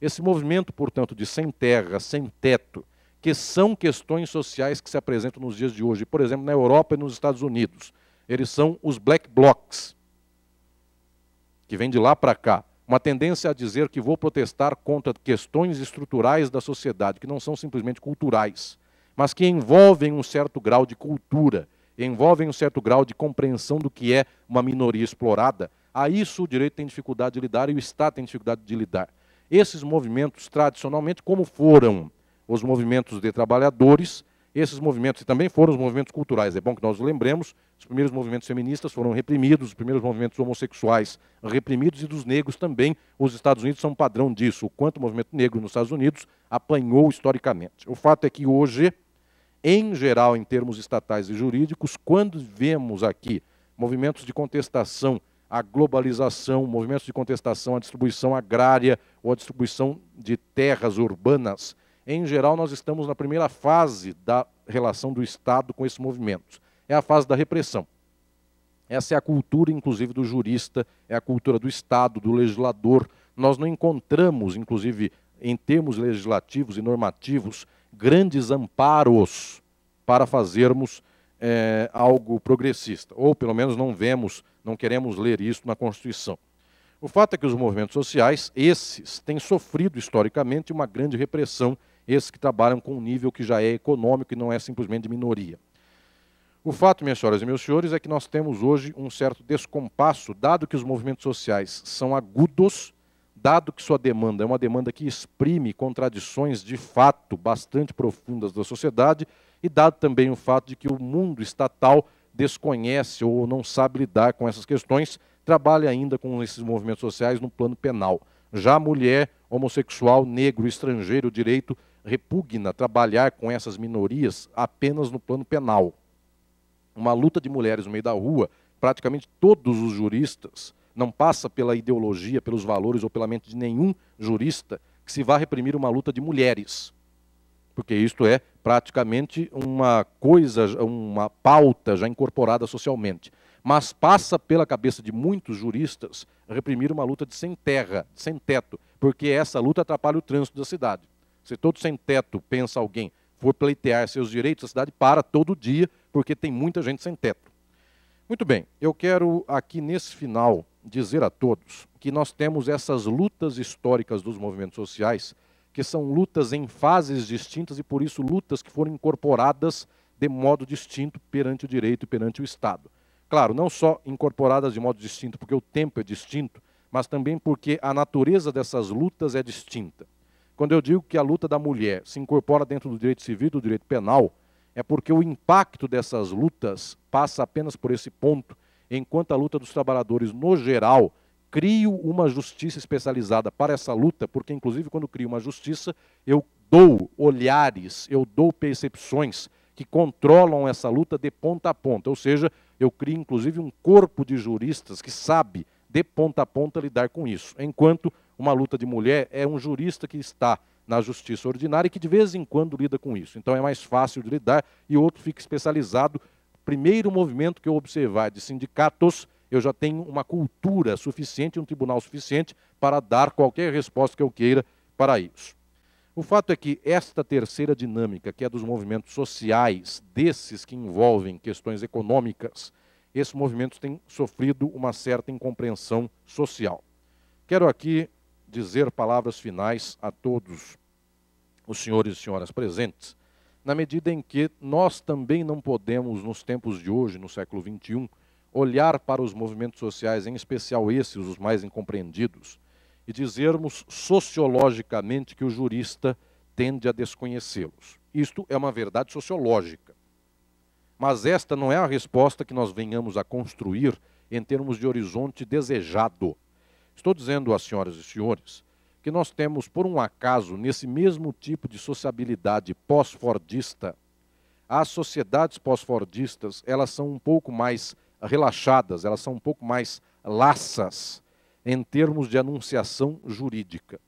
Esse movimento, portanto, de sem terra, sem teto, que são questões sociais que se apresentam nos dias de hoje. Por exemplo, na Europa e nos Estados Unidos. Eles são os black blocs, que vêm de lá para cá. Uma tendência a dizer que vou protestar contra questões estruturais da sociedade, que não são simplesmente culturais, mas que envolvem um certo grau de cultura, envolvem um certo grau de compreensão do que é uma minoria explorada. A isso o direito tem dificuldade de lidar e o Estado tem dificuldade de lidar. Esses movimentos, tradicionalmente, como foram os movimentos de trabalhadores, esses movimentos, e também foram os movimentos culturais, é bom que nós lembremos, os primeiros movimentos feministas foram reprimidos, os primeiros movimentos homossexuais reprimidos, e dos negros também, os Estados Unidos são padrão disso, o quanto o movimento negro nos Estados Unidos apanhou historicamente. O fato é que hoje, em geral, em termos estatais e jurídicos, quando vemos aqui movimentos de contestação à globalização, movimentos de contestação à distribuição agrária ou à distribuição de terras urbanas em geral, nós estamos na primeira fase da relação do Estado com esses movimentos. É a fase da repressão. Essa é a cultura, inclusive, do jurista, é a cultura do Estado, do legislador. Nós não encontramos, inclusive, em termos legislativos e normativos, grandes amparos para fazermos é, algo progressista. Ou, pelo menos, não vemos, não queremos ler isso na Constituição. O fato é que os movimentos sociais, esses, têm sofrido historicamente uma grande repressão esses que trabalham com um nível que já é econômico e não é simplesmente de minoria. O fato, minhas senhoras e meus senhores, é que nós temos hoje um certo descompasso, dado que os movimentos sociais são agudos, dado que sua demanda é uma demanda que exprime contradições de fato bastante profundas da sociedade, e dado também o fato de que o mundo estatal desconhece ou não sabe lidar com essas questões, trabalha ainda com esses movimentos sociais no plano penal. Já mulher, homossexual, negro, estrangeiro, direito repugna trabalhar com essas minorias apenas no plano penal. Uma luta de mulheres no meio da rua, praticamente todos os juristas, não passa pela ideologia, pelos valores ou pela mente de nenhum jurista que se vá reprimir uma luta de mulheres. Porque isto é praticamente uma coisa, uma pauta já incorporada socialmente. Mas passa pela cabeça de muitos juristas reprimir uma luta de sem terra, sem teto, porque essa luta atrapalha o trânsito da cidade. Se todo sem teto pensa alguém for pleitear seus direitos, a cidade para todo dia, porque tem muita gente sem teto. Muito bem, eu quero aqui nesse final dizer a todos que nós temos essas lutas históricas dos movimentos sociais, que são lutas em fases distintas e por isso lutas que foram incorporadas de modo distinto perante o direito e perante o Estado. Claro, não só incorporadas de modo distinto porque o tempo é distinto, mas também porque a natureza dessas lutas é distinta. Quando eu digo que a luta da mulher se incorpora dentro do direito civil e do direito penal, é porque o impacto dessas lutas passa apenas por esse ponto, enquanto a luta dos trabalhadores, no geral, crio uma justiça especializada para essa luta, porque, inclusive, quando crio uma justiça, eu dou olhares, eu dou percepções que controlam essa luta de ponta a ponta. Ou seja, eu crio, inclusive, um corpo de juristas que sabe, de ponta a ponta, lidar com isso. Enquanto uma luta de mulher é um jurista que está na justiça ordinária e que de vez em quando lida com isso. Então é mais fácil de lidar e outro fica especializado. Primeiro movimento que eu observar de sindicatos, eu já tenho uma cultura suficiente, um tribunal suficiente para dar qualquer resposta que eu queira para isso. O fato é que esta terceira dinâmica, que é dos movimentos sociais, desses que envolvem questões econômicas, esses movimentos têm sofrido uma certa incompreensão social. Quero aqui dizer palavras finais a todos os senhores e senhoras presentes, na medida em que nós também não podemos, nos tempos de hoje, no século XXI, olhar para os movimentos sociais, em especial esses, os mais incompreendidos, e dizermos sociologicamente que o jurista tende a desconhecê-los. Isto é uma verdade sociológica. Mas esta não é a resposta que nós venhamos a construir em termos de horizonte desejado. Estou dizendo às senhoras e senhores que nós temos, por um acaso, nesse mesmo tipo de sociabilidade pós-fordista, as sociedades pós-fordistas, elas são um pouco mais relaxadas, elas são um pouco mais laças em termos de anunciação jurídica.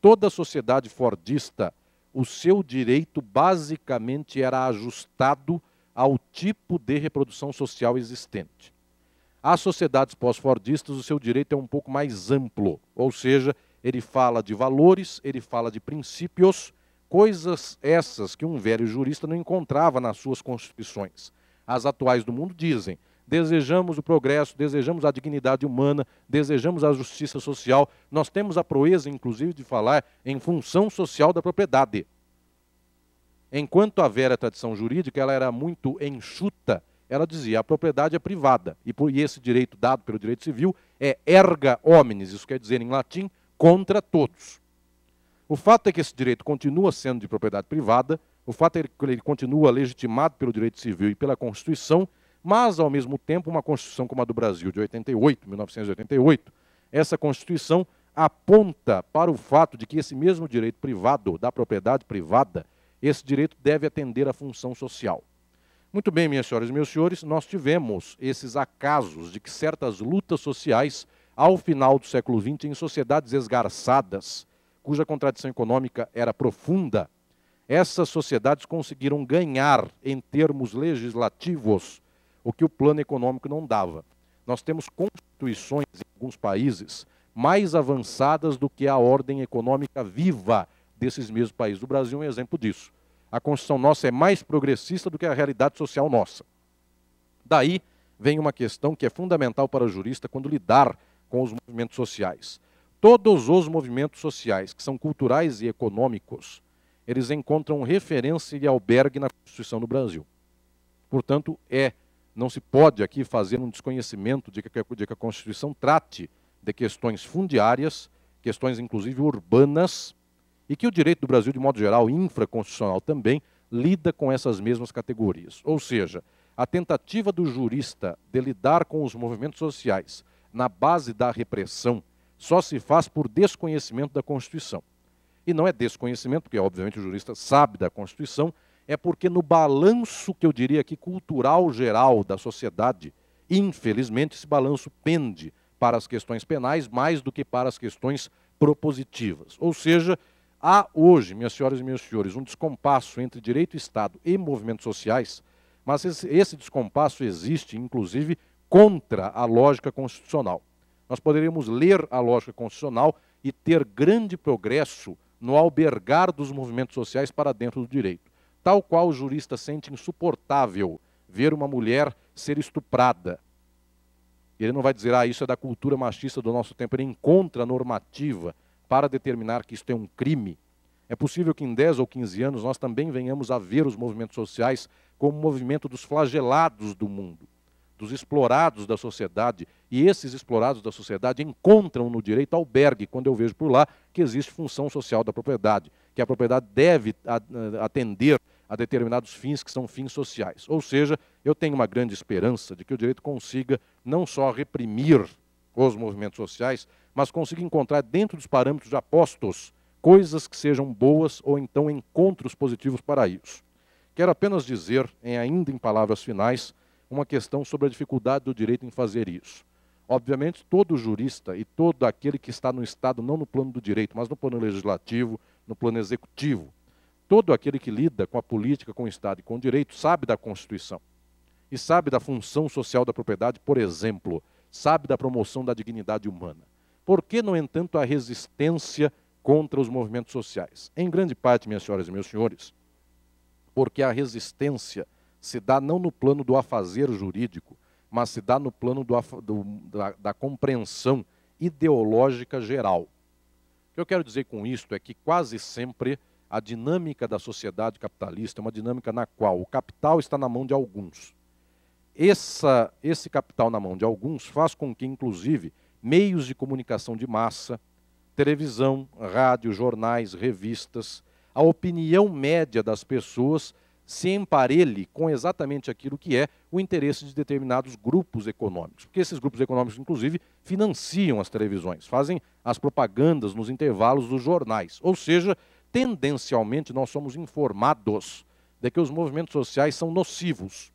Toda sociedade fordista, o seu direito basicamente era ajustado ao tipo de reprodução social existente. As sociedades pós-fordistas, o seu direito é um pouco mais amplo, ou seja, ele fala de valores, ele fala de princípios, coisas essas que um velho jurista não encontrava nas suas constituições. As atuais do mundo dizem: desejamos o progresso, desejamos a dignidade humana, desejamos a justiça social. Nós temos a proeza, inclusive, de falar em função social da propriedade. Enquanto a velha tradição jurídica ela era muito enxuta ela dizia a propriedade é privada e, por, esse direito dado pelo direito civil é erga omnes, isso quer dizer em latim contra todos. O fato é que esse direito continua sendo de propriedade privada, o fato é que ele continua legitimado pelo direito civil e pela Constituição, mas ao mesmo tempo uma Constituição como a do Brasil de 88, 1988, essa Constituição aponta para o fato de que esse mesmo direito privado da propriedade privada, esse direito deve atender à função social. Muito bem, minhas senhoras e meus senhores, nós tivemos esses acasos de que certas lutas sociais, ao final do século XX, em sociedades esgarçadas, cuja contradição econômica era profunda, essas sociedades conseguiram ganhar em termos legislativos o que o plano econômico não dava. Nós temos constituições em alguns países mais avançadas do que a ordem econômica viva desses mesmos países. O Brasil é um exemplo disso a Constituição nossa é mais progressista do que a realidade social nossa. Daí vem uma questão que é fundamental para o jurista quando lidar com os movimentos sociais. Todos os movimentos sociais, que são culturais e econômicos, eles encontram referência e albergue na Constituição do Brasil. Portanto, é não se pode aqui fazer um desconhecimento de que, de que a Constituição trate de questões fundiárias, questões inclusive urbanas, e que o direito do Brasil, de modo geral, infraconstitucional também, lida com essas mesmas categorias. Ou seja, a tentativa do jurista de lidar com os movimentos sociais na base da repressão só se faz por desconhecimento da Constituição. E não é desconhecimento, porque obviamente o jurista sabe da Constituição, é porque no balanço que eu diria aqui cultural geral da sociedade, infelizmente esse balanço pende para as questões penais mais do que para as questões propositivas. Ou seja, Há hoje, minhas senhoras e meus senhores, um descompasso entre direito e Estado e movimentos sociais, mas esse descompasso existe, inclusive, contra a lógica constitucional. Nós poderíamos ler a lógica constitucional e ter grande progresso no albergar dos movimentos sociais para dentro do direito. Tal qual o jurista sente insuportável ver uma mulher ser estuprada. Ele não vai dizer, ah, isso é da cultura machista do nosso tempo. Ele encontra a normativa para determinar que isto é um crime, é possível que em 10 ou 15 anos nós também venhamos a ver os movimentos sociais como o movimento dos flagelados do mundo, dos explorados da sociedade. E esses explorados da sociedade encontram no direito albergue, quando eu vejo por lá que existe função social da propriedade, que a propriedade deve eh, atender a determinados fins que são fins sociais. Ou seja, eu tenho uma grande esperança de que o direito consiga não só reprimir os movimentos sociais, mas consiga encontrar dentro dos parâmetros já postos coisas que sejam boas ou então encontros positivos para isso. Quero apenas dizer, em, ainda em palavras finais, uma questão sobre a dificuldade do direito em fazer isso. Obviamente, todo jurista e todo aquele que está no Estado, não no plano do direito, mas no plano legislativo, no plano executivo, todo aquele que lida com a política, com o Estado e com o direito, sabe da Constituição e sabe da função social da propriedade, por exemplo sabe da promoção da dignidade humana. Por que, no entanto, a resistência contra os movimentos sociais? Em grande parte, minhas senhoras e meus senhores, porque a resistência se dá não no plano do afazer jurídico, mas se dá no plano do, do, da, da compreensão ideológica geral. O que eu quero dizer com isto é que quase sempre a dinâmica da sociedade capitalista é uma dinâmica na qual o capital está na mão de alguns essa, esse capital na mão de alguns faz com que, inclusive, meios de comunicação de massa, televisão, rádio, jornais, revistas, a opinião média das pessoas se emparelhe com exatamente aquilo que é o interesse de determinados grupos econômicos. Porque esses grupos econômicos, inclusive, financiam as televisões, fazem as propagandas nos intervalos dos jornais. Ou seja, tendencialmente nós somos informados de que os movimentos sociais são nocivos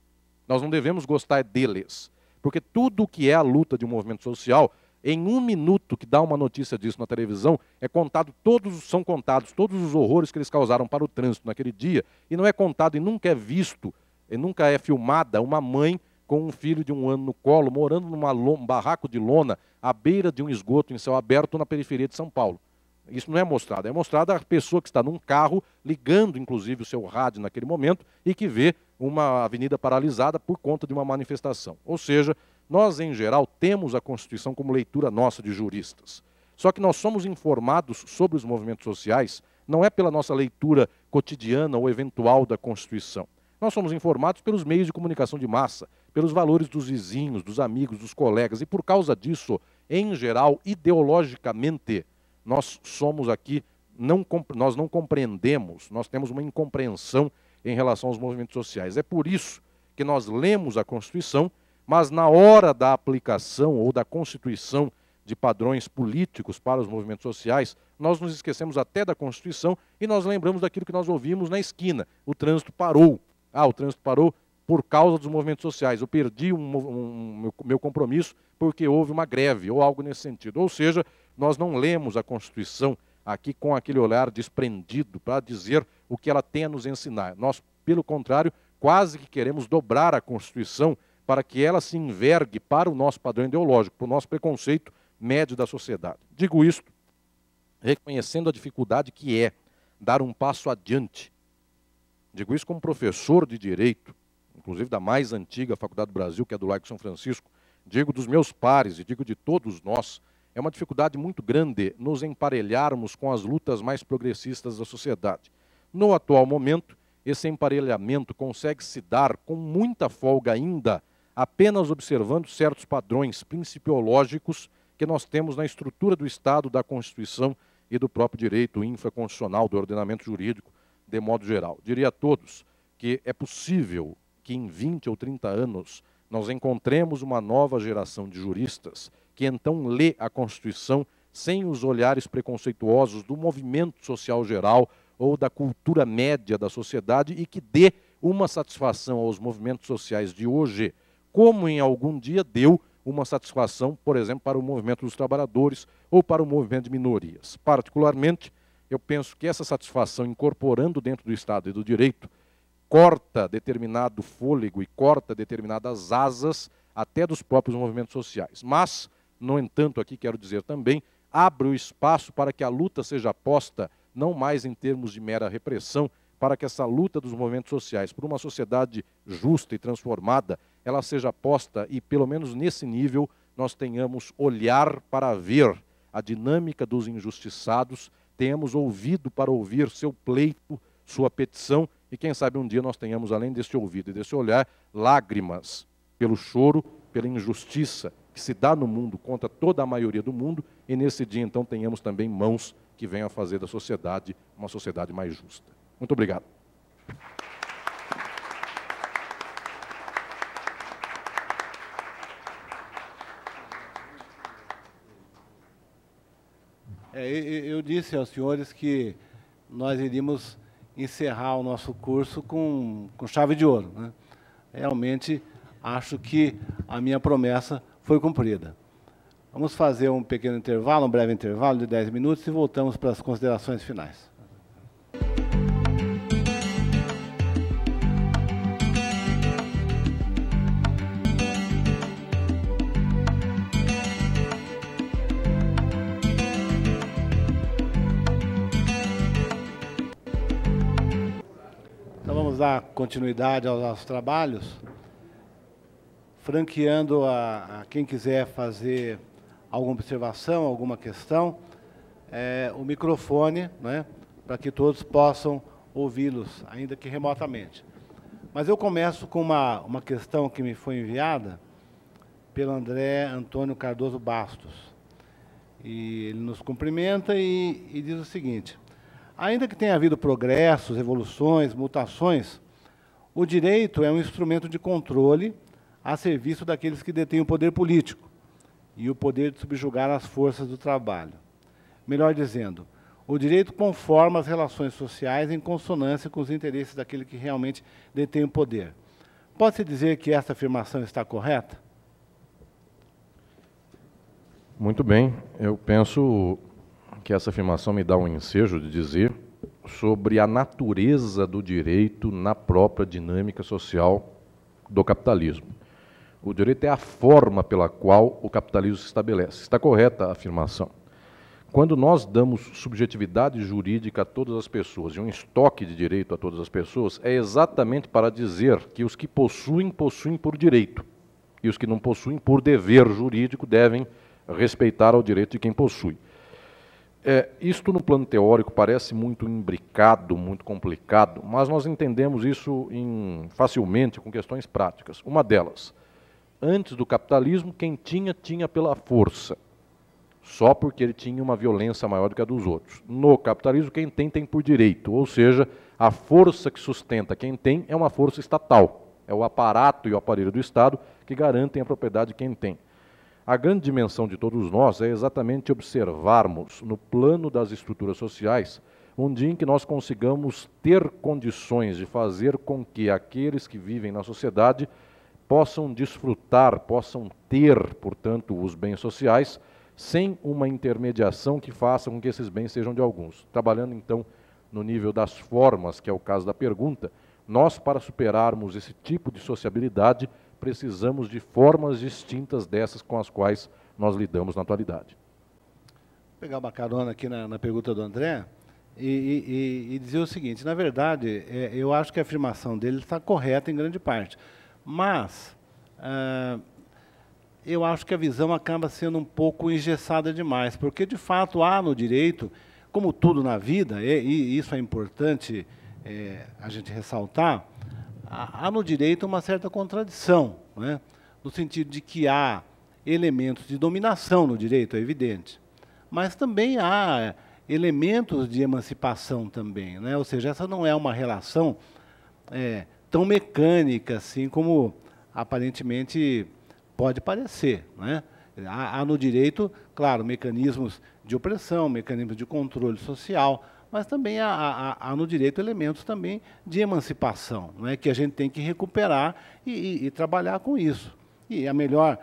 nós não devemos gostar deles. Porque tudo o que é a luta de um movimento social, em um minuto que dá uma notícia disso na televisão, é contado, todos são contados todos os horrores que eles causaram para o trânsito naquele dia, e não é contado e nunca é visto, e nunca é filmada uma mãe com um filho de um ano no colo, morando num barraco de lona, à beira de um esgoto em céu aberto na periferia de São Paulo. Isso não é mostrado, é mostrada a pessoa que está num carro, ligando inclusive o seu rádio naquele momento, e que vê uma avenida paralisada por conta de uma manifestação. Ou seja, nós, em geral, temos a Constituição como leitura nossa de juristas. Só que nós somos informados sobre os movimentos sociais não é pela nossa leitura cotidiana ou eventual da Constituição. Nós somos informados pelos meios de comunicação de massa, pelos valores dos vizinhos, dos amigos, dos colegas, e por causa disso, em geral, ideologicamente, nós somos aqui, não, nós não compreendemos, nós temos uma incompreensão em relação aos movimentos sociais. É por isso que nós lemos a Constituição, mas na hora da aplicação ou da constituição de padrões políticos para os movimentos sociais, nós nos esquecemos até da Constituição e nós lembramos daquilo que nós ouvimos na esquina: o trânsito parou. Ah, o trânsito parou por causa dos movimentos sociais. Eu perdi um, um, meu compromisso porque houve uma greve ou algo nesse sentido. Ou seja, nós não lemos a Constituição aqui com aquele olhar desprendido para dizer o que ela tem a nos ensinar. Nós, pelo contrário, quase que queremos dobrar a Constituição para que ela se envergue para o nosso padrão ideológico, para o nosso preconceito médio da sociedade. Digo isto reconhecendo a dificuldade que é dar um passo adiante. Digo isso como professor de direito, inclusive da mais antiga Faculdade do Brasil, que é do Largo São Francisco, digo dos meus pares e digo de todos nós, é uma dificuldade muito grande nos emparelharmos com as lutas mais progressistas da sociedade. No atual momento, esse emparelhamento consegue se dar com muita folga ainda, apenas observando certos padrões principiológicos que nós temos na estrutura do Estado, da Constituição e do próprio direito infraconstitucional, do ordenamento jurídico, de modo geral. Diria a todos que é possível que em 20 ou 30 anos nós encontremos uma nova geração de juristas que então lê a Constituição sem os olhares preconceituosos do movimento social geral, ou da cultura média da sociedade e que dê uma satisfação aos movimentos sociais de hoje, como em algum dia deu uma satisfação, por exemplo, para o movimento dos trabalhadores ou para o movimento de minorias. Particularmente, eu penso que essa satisfação, incorporando dentro do Estado e do direito, corta determinado fôlego e corta determinadas asas até dos próprios movimentos sociais. Mas, no entanto, aqui quero dizer também, abre o espaço para que a luta seja posta não mais em termos de mera repressão, para que essa luta dos movimentos sociais por uma sociedade justa e transformada, ela seja posta e, pelo menos nesse nível, nós tenhamos olhar para ver a dinâmica dos injustiçados, tenhamos ouvido para ouvir seu pleito, sua petição, e quem sabe um dia nós tenhamos, além deste ouvido e desse olhar, lágrimas pelo choro, pela injustiça que se dá no mundo contra toda a maioria do mundo, e nesse dia então tenhamos também mãos que venham a fazer da sociedade uma sociedade mais justa. Muito obrigado. É, eu disse aos senhores que nós iríamos encerrar o nosso curso com, com chave de ouro. Né? Realmente, acho que a minha promessa foi cumprida. Vamos fazer um pequeno intervalo, um breve intervalo de 10 minutos e voltamos para as considerações finais. Então vamos dar continuidade aos nossos trabalhos, franqueando a, a quem quiser fazer alguma observação, alguma questão, é, o microfone, né, para que todos possam ouvi-los, ainda que remotamente. Mas eu começo com uma, uma questão que me foi enviada pelo André Antônio Cardoso Bastos. E ele nos cumprimenta e, e diz o seguinte: ainda que tenha havido progressos, evoluções, mutações, o direito é um instrumento de controle a serviço daqueles que detêm o poder político e o poder de subjugar as forças do trabalho. Melhor dizendo, o direito conforma as relações sociais em consonância com os interesses daquele que realmente detém o poder. Pode-se dizer que esta afirmação está correta? Muito bem. Eu penso que essa afirmação me dá um ensejo de dizer sobre a natureza do direito na própria dinâmica social do capitalismo. O direito é a forma pela qual o capitalismo se estabelece. Está correta a afirmação. Quando nós damos subjetividade jurídica a todas as pessoas e um estoque de direito a todas as pessoas, é exatamente para dizer que os que possuem, possuem por direito. E os que não possuem, por dever jurídico, devem respeitar ao direito de quem possui. É, isto no plano teórico parece muito imbricado, muito complicado, mas nós entendemos isso em, facilmente com questões práticas. Uma delas, Antes do capitalismo, quem tinha, tinha pela força, só porque ele tinha uma violência maior do que a dos outros. No capitalismo, quem tem, tem por direito, ou seja, a força que sustenta quem tem é uma força estatal. É o aparato e o aparelho do Estado que garantem a propriedade de quem tem. A grande dimensão de todos nós é exatamente observarmos no plano das estruturas sociais um dia em que nós consigamos ter condições de fazer com que aqueles que vivem na sociedade possam desfrutar, possam ter, portanto, os bens sociais, sem uma intermediação que faça com que esses bens sejam de alguns. Trabalhando, então, no nível das formas, que é o caso da pergunta, nós, para superarmos esse tipo de sociabilidade, precisamos de formas distintas dessas com as quais nós lidamos na atualidade. Vou pegar uma carona aqui na, na pergunta do André e, e, e dizer o seguinte: na verdade, é, eu acho que a afirmação dele está correta em grande parte. Mas uh, eu acho que a visão acaba sendo um pouco engessada demais, porque de fato há no direito, como tudo na vida, e, e isso é importante é, a gente ressaltar, há no direito uma certa contradição, né? no sentido de que há elementos de dominação no direito, é evidente, mas também há elementos de emancipação também, né? ou seja, essa não é uma relação é, tão mecânica assim como aparentemente pode parecer. Né? Há, há no direito, claro, mecanismos de opressão, mecanismos de controle social, mas também há, há, há, no direito elementos também de emancipação, né, que a gente tem que recuperar e, e, e trabalhar com isso. E a melhor,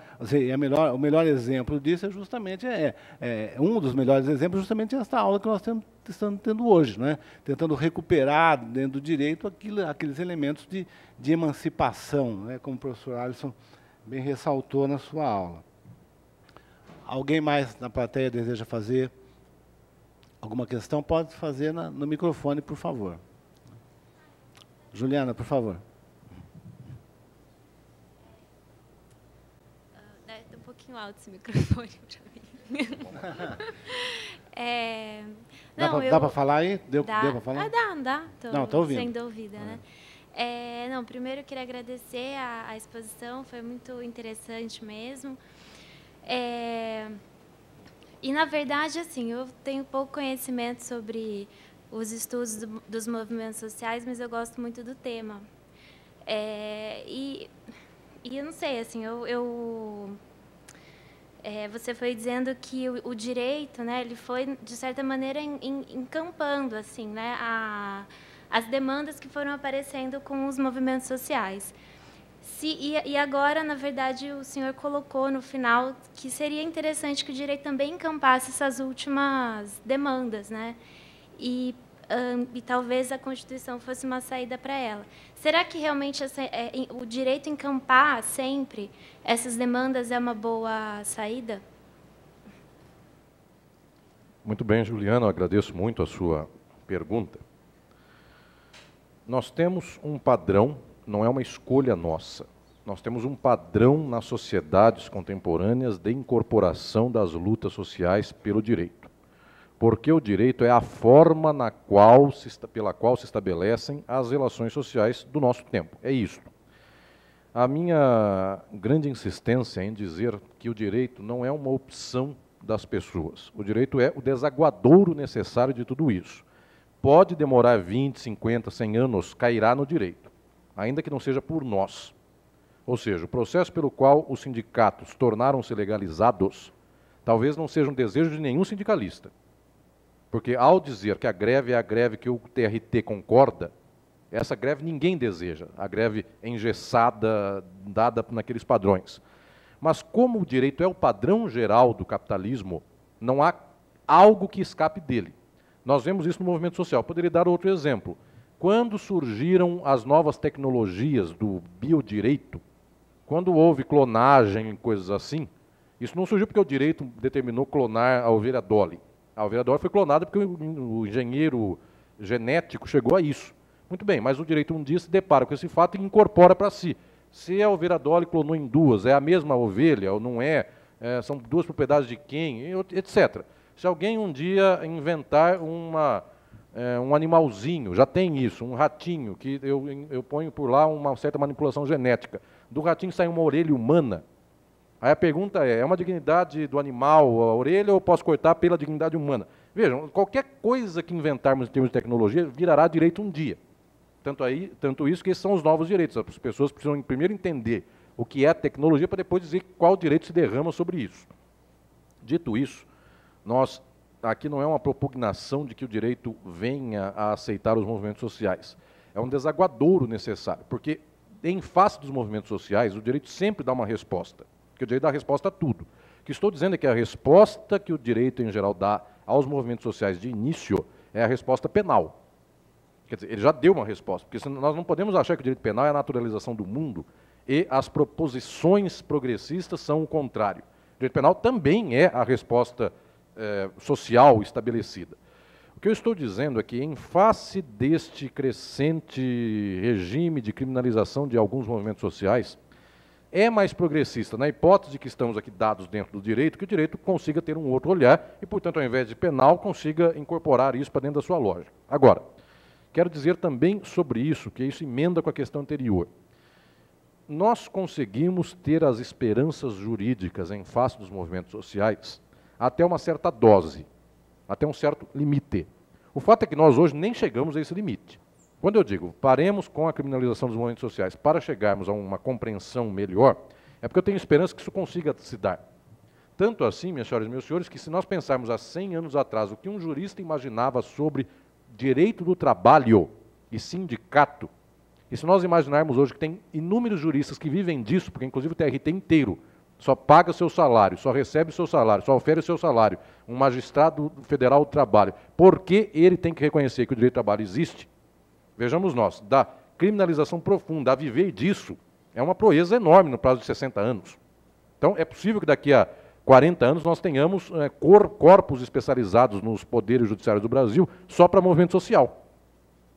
a melhor, o melhor exemplo disso é justamente é, é, é, um dos melhores exemplos justamente esta aula que nós temos, estamos tendo hoje, né? tentando recuperar dentro do direito aquilo, aqueles elementos de, de emancipação, né? como o professor Alisson bem ressaltou na sua aula. Alguém mais na plateia deseja fazer alguma questão? Pode fazer na, no microfone, por favor. Juliana, por favor. Ah, um pouquinho alto esse microfone para mim. é, Dá, para pra, eu... dá pra falar aí? Deu, dá. deu pra falar? Ah, dá, dá. Tô não, tô ouvindo. Sendo ouvida, né? É, não, primeiro eu queria agradecer a, a exposição, foi muito interessante mesmo. É, e, na verdade, assim, eu tenho pouco conhecimento sobre os estudos do, dos movimentos sociais, mas eu gosto muito do tema. É, e, e eu não sei, assim, eu, eu é, você foi dizendo que o, o, direito, né, ele foi de certa maneira encampando assim, né, a, as demandas que foram aparecendo com os movimentos sociais. Se, e, e, agora, na verdade, o senhor colocou no final que seria interessante que o direito também encampasse essas últimas demandas, né? E, um, e talvez a Constituição fosse uma saída para ela. Será que realmente essa, é, o direito encampar sempre essas demandas é uma boa saída? Muito bem, Juliana, eu agradeço muito a sua pergunta. Nós temos um padrão, não é uma escolha nossa, nós temos um padrão nas sociedades contemporâneas de incorporação das lutas sociais pelo direito. Porque o direito é a forma na qual se, pela qual se estabelecem as relações sociais do nosso tempo. É isso. A minha grande insistência em dizer que o direito não é uma opção das pessoas. O direito é o desaguadouro necessário de tudo isso. Pode demorar 20, 50, 100 anos, cairá no direito, ainda que não seja por nós. Ou seja, o processo pelo qual os sindicatos tornaram-se legalizados talvez não seja um desejo de nenhum sindicalista. Porque ao dizer que a greve é a greve que o TRT concorda, essa greve ninguém deseja, a greve engessada, dada naqueles padrões. Mas como o direito é o padrão geral do capitalismo, não há algo que escape dele. Nós vemos isso no movimento social. Poderia dar outro exemplo. Quando surgiram as novas tecnologias do biodireito, quando houve clonagem e coisas assim, isso não surgiu porque o direito determinou clonar a ovelha Dolly. A ovelha Dolly foi clonada porque o engenheiro genético chegou a isso. Muito bem, mas o direito um dia se depara com esse fato e incorpora para si. Se a ovelha Dolly clonou em duas, é a mesma ovelha ou não é, é são duas propriedades de quem, etc. Se alguém um dia inventar uma, é, um animalzinho, já tem isso, um ratinho, que eu, eu ponho por lá uma certa manipulação genética, do ratinho sai uma orelha humana, Aí a pergunta é: é uma dignidade do animal a orelha ou posso cortar pela dignidade humana? Vejam, qualquer coisa que inventarmos em termos de tecnologia virará direito um dia. Tanto, aí, tanto isso que esses são os novos direitos. As pessoas precisam primeiro entender o que é a tecnologia para depois dizer qual direito se derrama sobre isso. Dito isso, nós aqui não é uma propugnação de que o direito venha a aceitar os movimentos sociais. É um desaguadouro necessário, porque em face dos movimentos sociais, o direito sempre dá uma resposta, porque o direito dá resposta a tudo. O que estou dizendo é que a resposta que o direito em geral dá aos movimentos sociais de início é a resposta penal. Quer dizer, ele já deu uma resposta, porque nós não podemos achar que o direito penal é a naturalização do mundo e as proposições progressistas são o contrário. O direito penal também é a resposta eh, social estabelecida. O que eu estou dizendo é que, em face deste crescente regime de criminalização de alguns movimentos sociais, é mais progressista, na hipótese que estamos aqui dados dentro do direito, que o direito consiga ter um outro olhar e, portanto, ao invés de penal, consiga incorporar isso para dentro da sua lógica. Agora, Quero dizer também sobre isso, que isso emenda com a questão anterior. Nós conseguimos ter as esperanças jurídicas em face dos movimentos sociais até uma certa dose, até um certo limite. O fato é que nós hoje nem chegamos a esse limite. Quando eu digo paremos com a criminalização dos movimentos sociais para chegarmos a uma compreensão melhor, é porque eu tenho esperança que isso consiga se dar. Tanto assim, minhas senhoras e meus senhores, que se nós pensarmos há 100 anos atrás o que um jurista imaginava sobre direito do trabalho e sindicato. E se nós imaginarmos hoje que tem inúmeros juristas que vivem disso, porque inclusive o TRT inteiro só paga o seu salário, só recebe o seu salário, só oferece o seu salário, um magistrado federal do trabalho, por que ele tem que reconhecer que o direito do trabalho existe? Vejamos nós, da criminalização profunda a viver disso é uma proeza enorme no prazo de 60 anos. Então, é possível que daqui a 40 anos nós tenhamos é, cor, corpos especializados nos poderes judiciários do Brasil só para movimento social.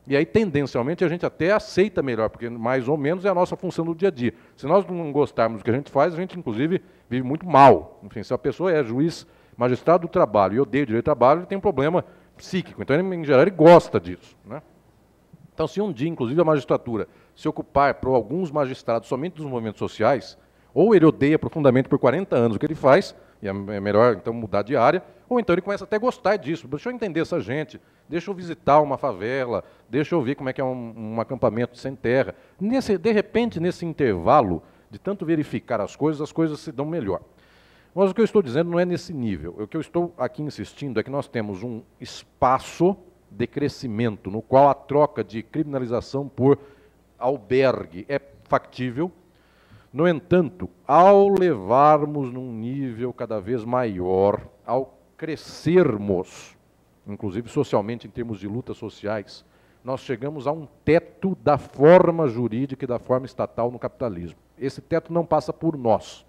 E aí, tendencialmente, a gente até aceita melhor, porque mais ou menos é a nossa função do dia a dia. Se nós não gostarmos do que a gente faz, a gente, inclusive, vive muito mal. Enfim, se a pessoa é juiz, magistrado do trabalho e odeia o direito do trabalho, ele tem um problema psíquico. Então, ele, em geral, ele gosta disso. Né? Então, se um dia, inclusive, a magistratura se ocupar, para alguns magistrados, somente dos movimentos sociais, ou ele odeia profundamente por 40 anos o que ele faz, e é, é melhor então mudar de área, ou então ele começa até a gostar disso. Deixa eu entender essa gente, deixa eu visitar uma favela, deixa eu ver como é que é um, um acampamento sem terra. Nesse, de repente, nesse intervalo de tanto verificar as coisas, as coisas se dão melhor. Mas o que eu estou dizendo não é nesse nível. O que eu estou aqui insistindo é que nós temos um espaço de crescimento no qual a troca de criminalização por albergue é factível, no entanto, ao levarmos num nível cada vez maior, ao crescermos, inclusive socialmente em termos de lutas sociais, nós chegamos a um teto da forma jurídica e da forma estatal no capitalismo. Esse teto não passa por nós.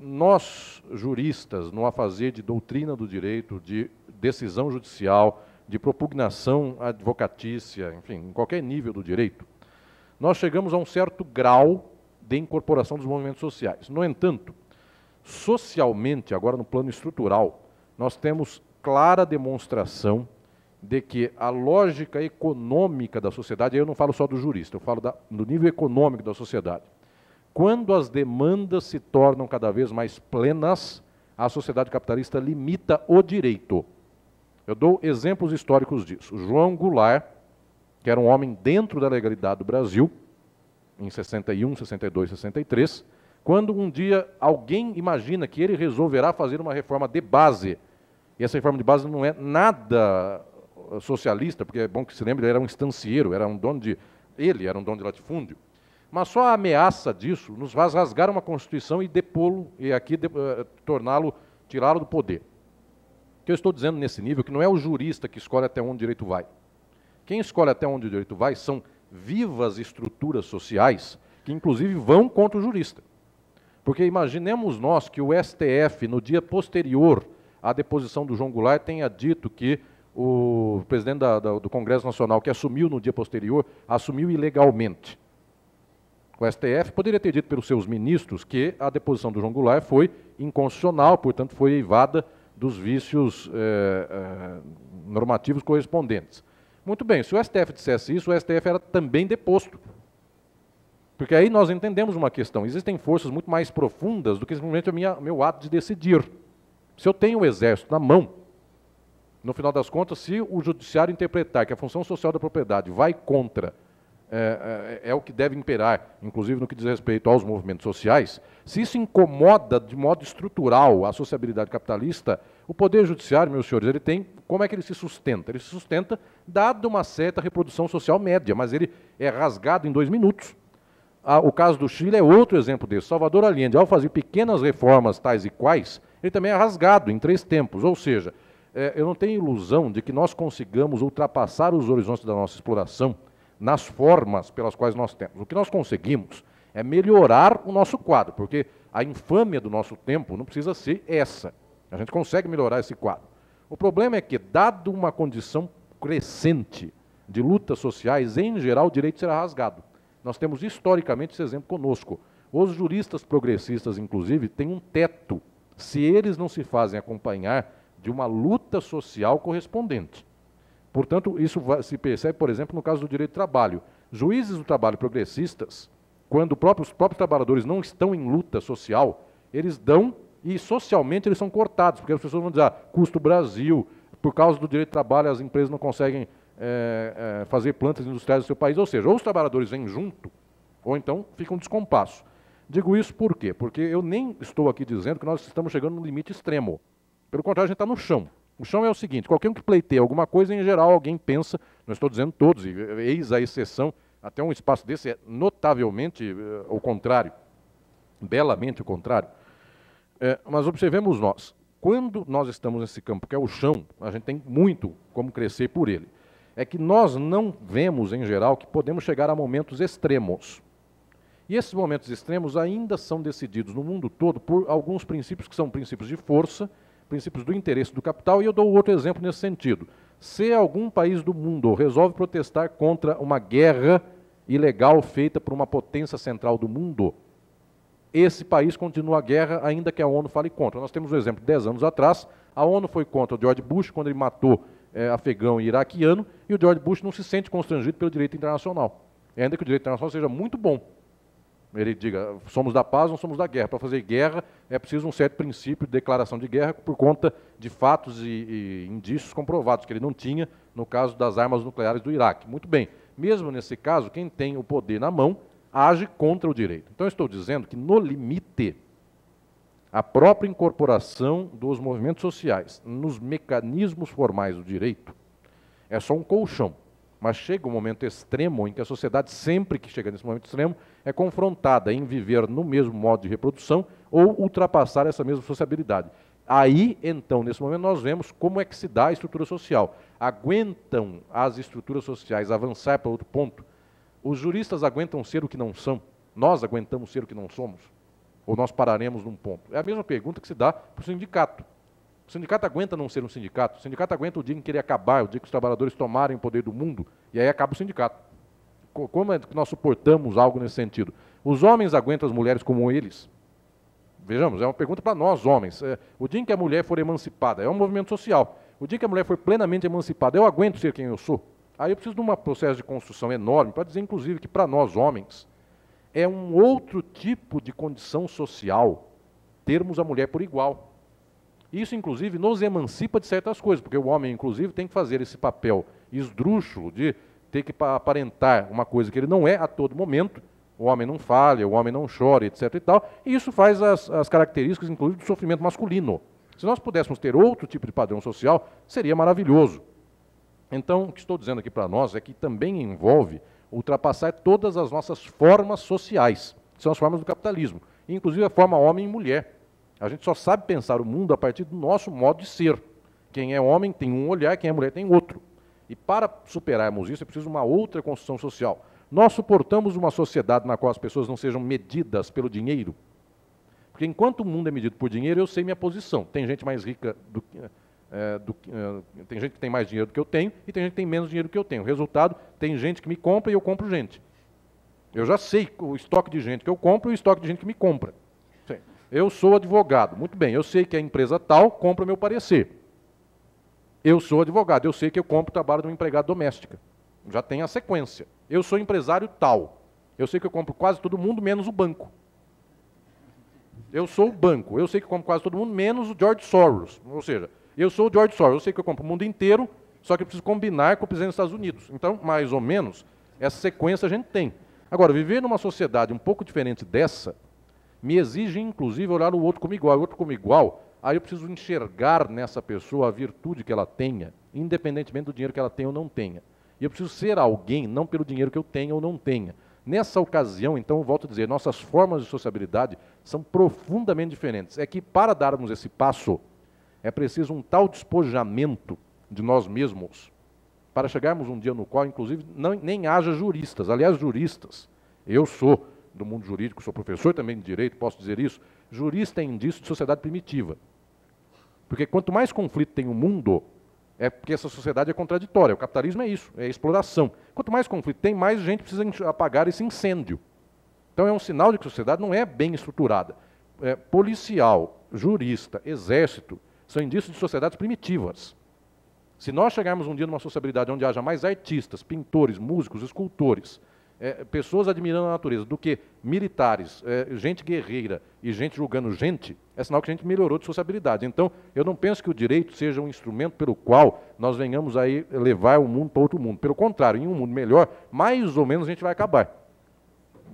Nós, juristas, no afazer de doutrina do direito, de decisão judicial, de propugnação advocatícia, enfim, em qualquer nível do direito, nós chegamos a um certo grau de incorporação dos movimentos sociais. No entanto, socialmente, agora no plano estrutural, nós temos clara demonstração de que a lógica econômica da sociedade, eu não falo só do jurista, eu falo da, do nível econômico da sociedade. Quando as demandas se tornam cada vez mais plenas, a sociedade capitalista limita o direito. Eu dou exemplos históricos disso. João Goulart, que era um homem dentro da legalidade do Brasil, em 61, 62, 63, quando um dia alguém imagina que ele resolverá fazer uma reforma de base. E essa reforma de base não é nada uh, socialista, porque é bom que se lembre, ele era um estancieiro, era um dono de ele era um dono de latifúndio. Mas só a ameaça disso nos faz rasgar uma Constituição e depô-lo, e aqui de, uh, torná-lo, tirá-lo do poder. O que eu estou dizendo nesse nível é que não é o jurista que escolhe até onde o direito vai. Quem escolhe até onde o direito vai são vivas estruturas sociais que, inclusive, vão contra o jurista. Porque imaginemos nós que o STF, no dia posterior à deposição do João Goulart, tenha dito que o presidente da, da, do Congresso Nacional, que assumiu no dia posterior, assumiu ilegalmente. O STF poderia ter dito pelos seus ministros que a deposição do João Goulart foi inconstitucional, portanto, foi eivada dos vícios eh, eh, normativos correspondentes. Muito bem, se o STF dissesse isso, o STF era também deposto. Porque aí nós entendemos uma questão. Existem forças muito mais profundas do que simplesmente o meu ato de decidir. Se eu tenho o exército na mão, no final das contas, se o judiciário interpretar que a função social da propriedade vai contra, é, é, é o que deve imperar, inclusive no que diz respeito aos movimentos sociais, se isso incomoda de modo estrutural a sociabilidade capitalista, o Poder Judiciário, meus senhores, ele tem. Como é que ele se sustenta? Ele se sustenta dado uma certa reprodução social média, mas ele é rasgado em dois minutos. Ah, o caso do Chile é outro exemplo desse. Salvador Allende, ao fazer pequenas reformas tais e quais, ele também é rasgado em três tempos. Ou seja, é, eu não tenho ilusão de que nós consigamos ultrapassar os horizontes da nossa exploração nas formas pelas quais nós temos. O que nós conseguimos é melhorar o nosso quadro, porque a infâmia do nosso tempo não precisa ser essa. A gente consegue melhorar esse quadro. O problema é que, dado uma condição crescente de lutas sociais, em geral, o direito será rasgado. Nós temos historicamente esse exemplo conosco. Os juristas progressistas, inclusive, têm um teto se eles não se fazem acompanhar de uma luta social correspondente. Portanto, isso se percebe, por exemplo, no caso do direito do trabalho. Juízes do trabalho progressistas, quando os próprios trabalhadores não estão em luta social, eles dão e socialmente eles são cortados, porque as pessoas vão dizer, ah, custo Brasil, por causa do direito de trabalho as empresas não conseguem é, é, fazer plantas industriais no seu país. Ou seja, ou os trabalhadores vêm junto, ou então fica um descompasso. Digo isso por quê? Porque eu nem estou aqui dizendo que nós estamos chegando no limite extremo. Pelo contrário, a gente está no chão. O chão é o seguinte: qualquer um que pleiteia alguma coisa, em geral, alguém pensa, não estou dizendo todos, eis a exceção, até um espaço desse é notavelmente eh, o contrário, belamente o contrário. É, mas observemos nós, quando nós estamos nesse campo, que é o chão, a gente tem muito como crescer por ele. É que nós não vemos, em geral, que podemos chegar a momentos extremos. E esses momentos extremos ainda são decididos no mundo todo por alguns princípios que são princípios de força, princípios do interesse do capital, e eu dou outro exemplo nesse sentido. Se algum país do mundo resolve protestar contra uma guerra ilegal feita por uma potência central do mundo, esse país continua a guerra, ainda que a ONU fale contra. Nós temos o um exemplo de 10 anos atrás, a ONU foi contra o George Bush quando ele matou é, afegão e iraquiano, e o George Bush não se sente constrangido pelo direito internacional. Ainda que o direito internacional seja muito bom. Ele diga, somos da paz, não somos da guerra. Para fazer guerra é preciso um certo princípio de declaração de guerra por conta de fatos e, e indícios comprovados, que ele não tinha no caso das armas nucleares do Iraque. Muito bem, mesmo nesse caso, quem tem o poder na mão age contra o direito. Então, estou dizendo que, no limite, a própria incorporação dos movimentos sociais nos mecanismos formais do direito é só um colchão. Mas chega um momento extremo em que a sociedade, sempre que chega nesse momento extremo, é confrontada em viver no mesmo modo de reprodução ou ultrapassar essa mesma sociabilidade. Aí, então, nesse momento, nós vemos como é que se dá a estrutura social. Aguentam as estruturas sociais avançar para outro ponto os juristas aguentam ser o que não são. Nós aguentamos ser o que não somos. Ou nós pararemos num ponto. É a mesma pergunta que se dá para o sindicato. O sindicato aguenta não ser um sindicato. O sindicato aguenta o dia em que ele acabar, o dia que os trabalhadores tomarem o poder do mundo, e aí acaba o sindicato. Como é que nós suportamos algo nesse sentido? Os homens aguentam as mulheres como eles? Vejamos, é uma pergunta para nós, homens. É, o dia em que a mulher for emancipada, é um movimento social. O dia em que a mulher for plenamente emancipada, eu aguento ser quem eu sou? Aí eu preciso de um processo de construção enorme para dizer, inclusive, que para nós homens é um outro tipo de condição social termos a mulher por igual. Isso, inclusive, nos emancipa de certas coisas, porque o homem, inclusive, tem que fazer esse papel esdrúxulo de ter que aparentar uma coisa que ele não é a todo momento. O homem não falha, o homem não chora, etc. E, tal, e isso faz as, as características, inclusive, do sofrimento masculino. Se nós pudéssemos ter outro tipo de padrão social, seria maravilhoso. Então, o que estou dizendo aqui para nós é que também envolve ultrapassar todas as nossas formas sociais, que são as formas do capitalismo, inclusive a forma homem e mulher. A gente só sabe pensar o mundo a partir do nosso modo de ser. Quem é homem tem um olhar, quem é mulher tem outro. E para superarmos isso, é preciso uma outra construção social. Nós suportamos uma sociedade na qual as pessoas não sejam medidas pelo dinheiro. Porque enquanto o mundo é medido por dinheiro, eu sei minha posição. Tem gente mais rica do que é, do, é, tem gente que tem mais dinheiro do que eu tenho e tem gente que tem menos dinheiro do que eu tenho. Resultado, tem gente que me compra e eu compro gente. Eu já sei o estoque de gente que eu compro e o estoque de gente que me compra. Sim. Eu sou advogado. Muito bem, eu sei que a empresa tal compra meu parecer. Eu sou advogado, eu sei que eu compro o trabalho de uma empregada doméstica. Já tem a sequência. Eu sou empresário tal. Eu sei que eu compro quase todo mundo, menos o banco. Eu sou o banco. Eu sei que eu compro quase todo mundo, menos o George Soros. Ou seja, eu sou o George Soros, eu sei que eu compro o mundo inteiro, só que eu preciso combinar com o presidente dos Estados Unidos. Então, mais ou menos, essa sequência a gente tem. Agora, viver numa sociedade um pouco diferente dessa me exige, inclusive, olhar o outro como igual. O outro como igual, aí eu preciso enxergar nessa pessoa a virtude que ela tenha, independentemente do dinheiro que ela tenha ou não tenha. E eu preciso ser alguém, não pelo dinheiro que eu tenha ou não tenha. Nessa ocasião, então, eu volto a dizer, nossas formas de sociabilidade são profundamente diferentes. É que para darmos esse passo, é preciso um tal despojamento de nós mesmos para chegarmos um dia no qual, inclusive, não, nem haja juristas. Aliás, juristas, eu sou do mundo jurídico, sou professor também de direito, posso dizer isso. Jurista é indício de sociedade primitiva. Porque quanto mais conflito tem o mundo, é porque essa sociedade é contraditória. O capitalismo é isso, é exploração. Quanto mais conflito tem, mais gente precisa apagar esse incêndio. Então é um sinal de que a sociedade não é bem estruturada. É, policial, jurista, exército, são indícios de sociedades primitivas. Se nós chegarmos um dia numa sociedade onde haja mais artistas, pintores, músicos, escultores, é, pessoas admirando a natureza, do que militares, é, gente guerreira e gente julgando gente, é sinal que a gente melhorou de sociabilidade. Então, eu não penso que o direito seja um instrumento pelo qual nós venhamos aí levar o mundo para outro mundo. Pelo contrário, em um mundo melhor, mais ou menos a gente vai acabar.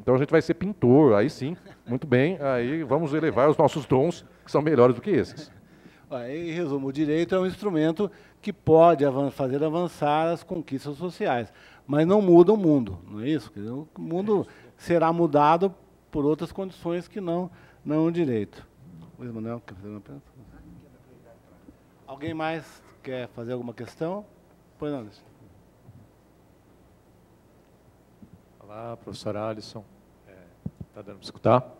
Então a gente vai ser pintor, aí sim, muito bem, aí vamos elevar os nossos dons, que são melhores do que esses. Em resumo, o direito é um instrumento que pode fazer avançar as conquistas sociais, mas não muda o mundo, não é isso? O mundo será mudado por outras condições que não, não o direito. Luiz Manuel, quer fazer uma pergunta? Alguém mais quer fazer alguma questão? Pois não, Olá, professor Alisson. Está é, tá dando para escutar?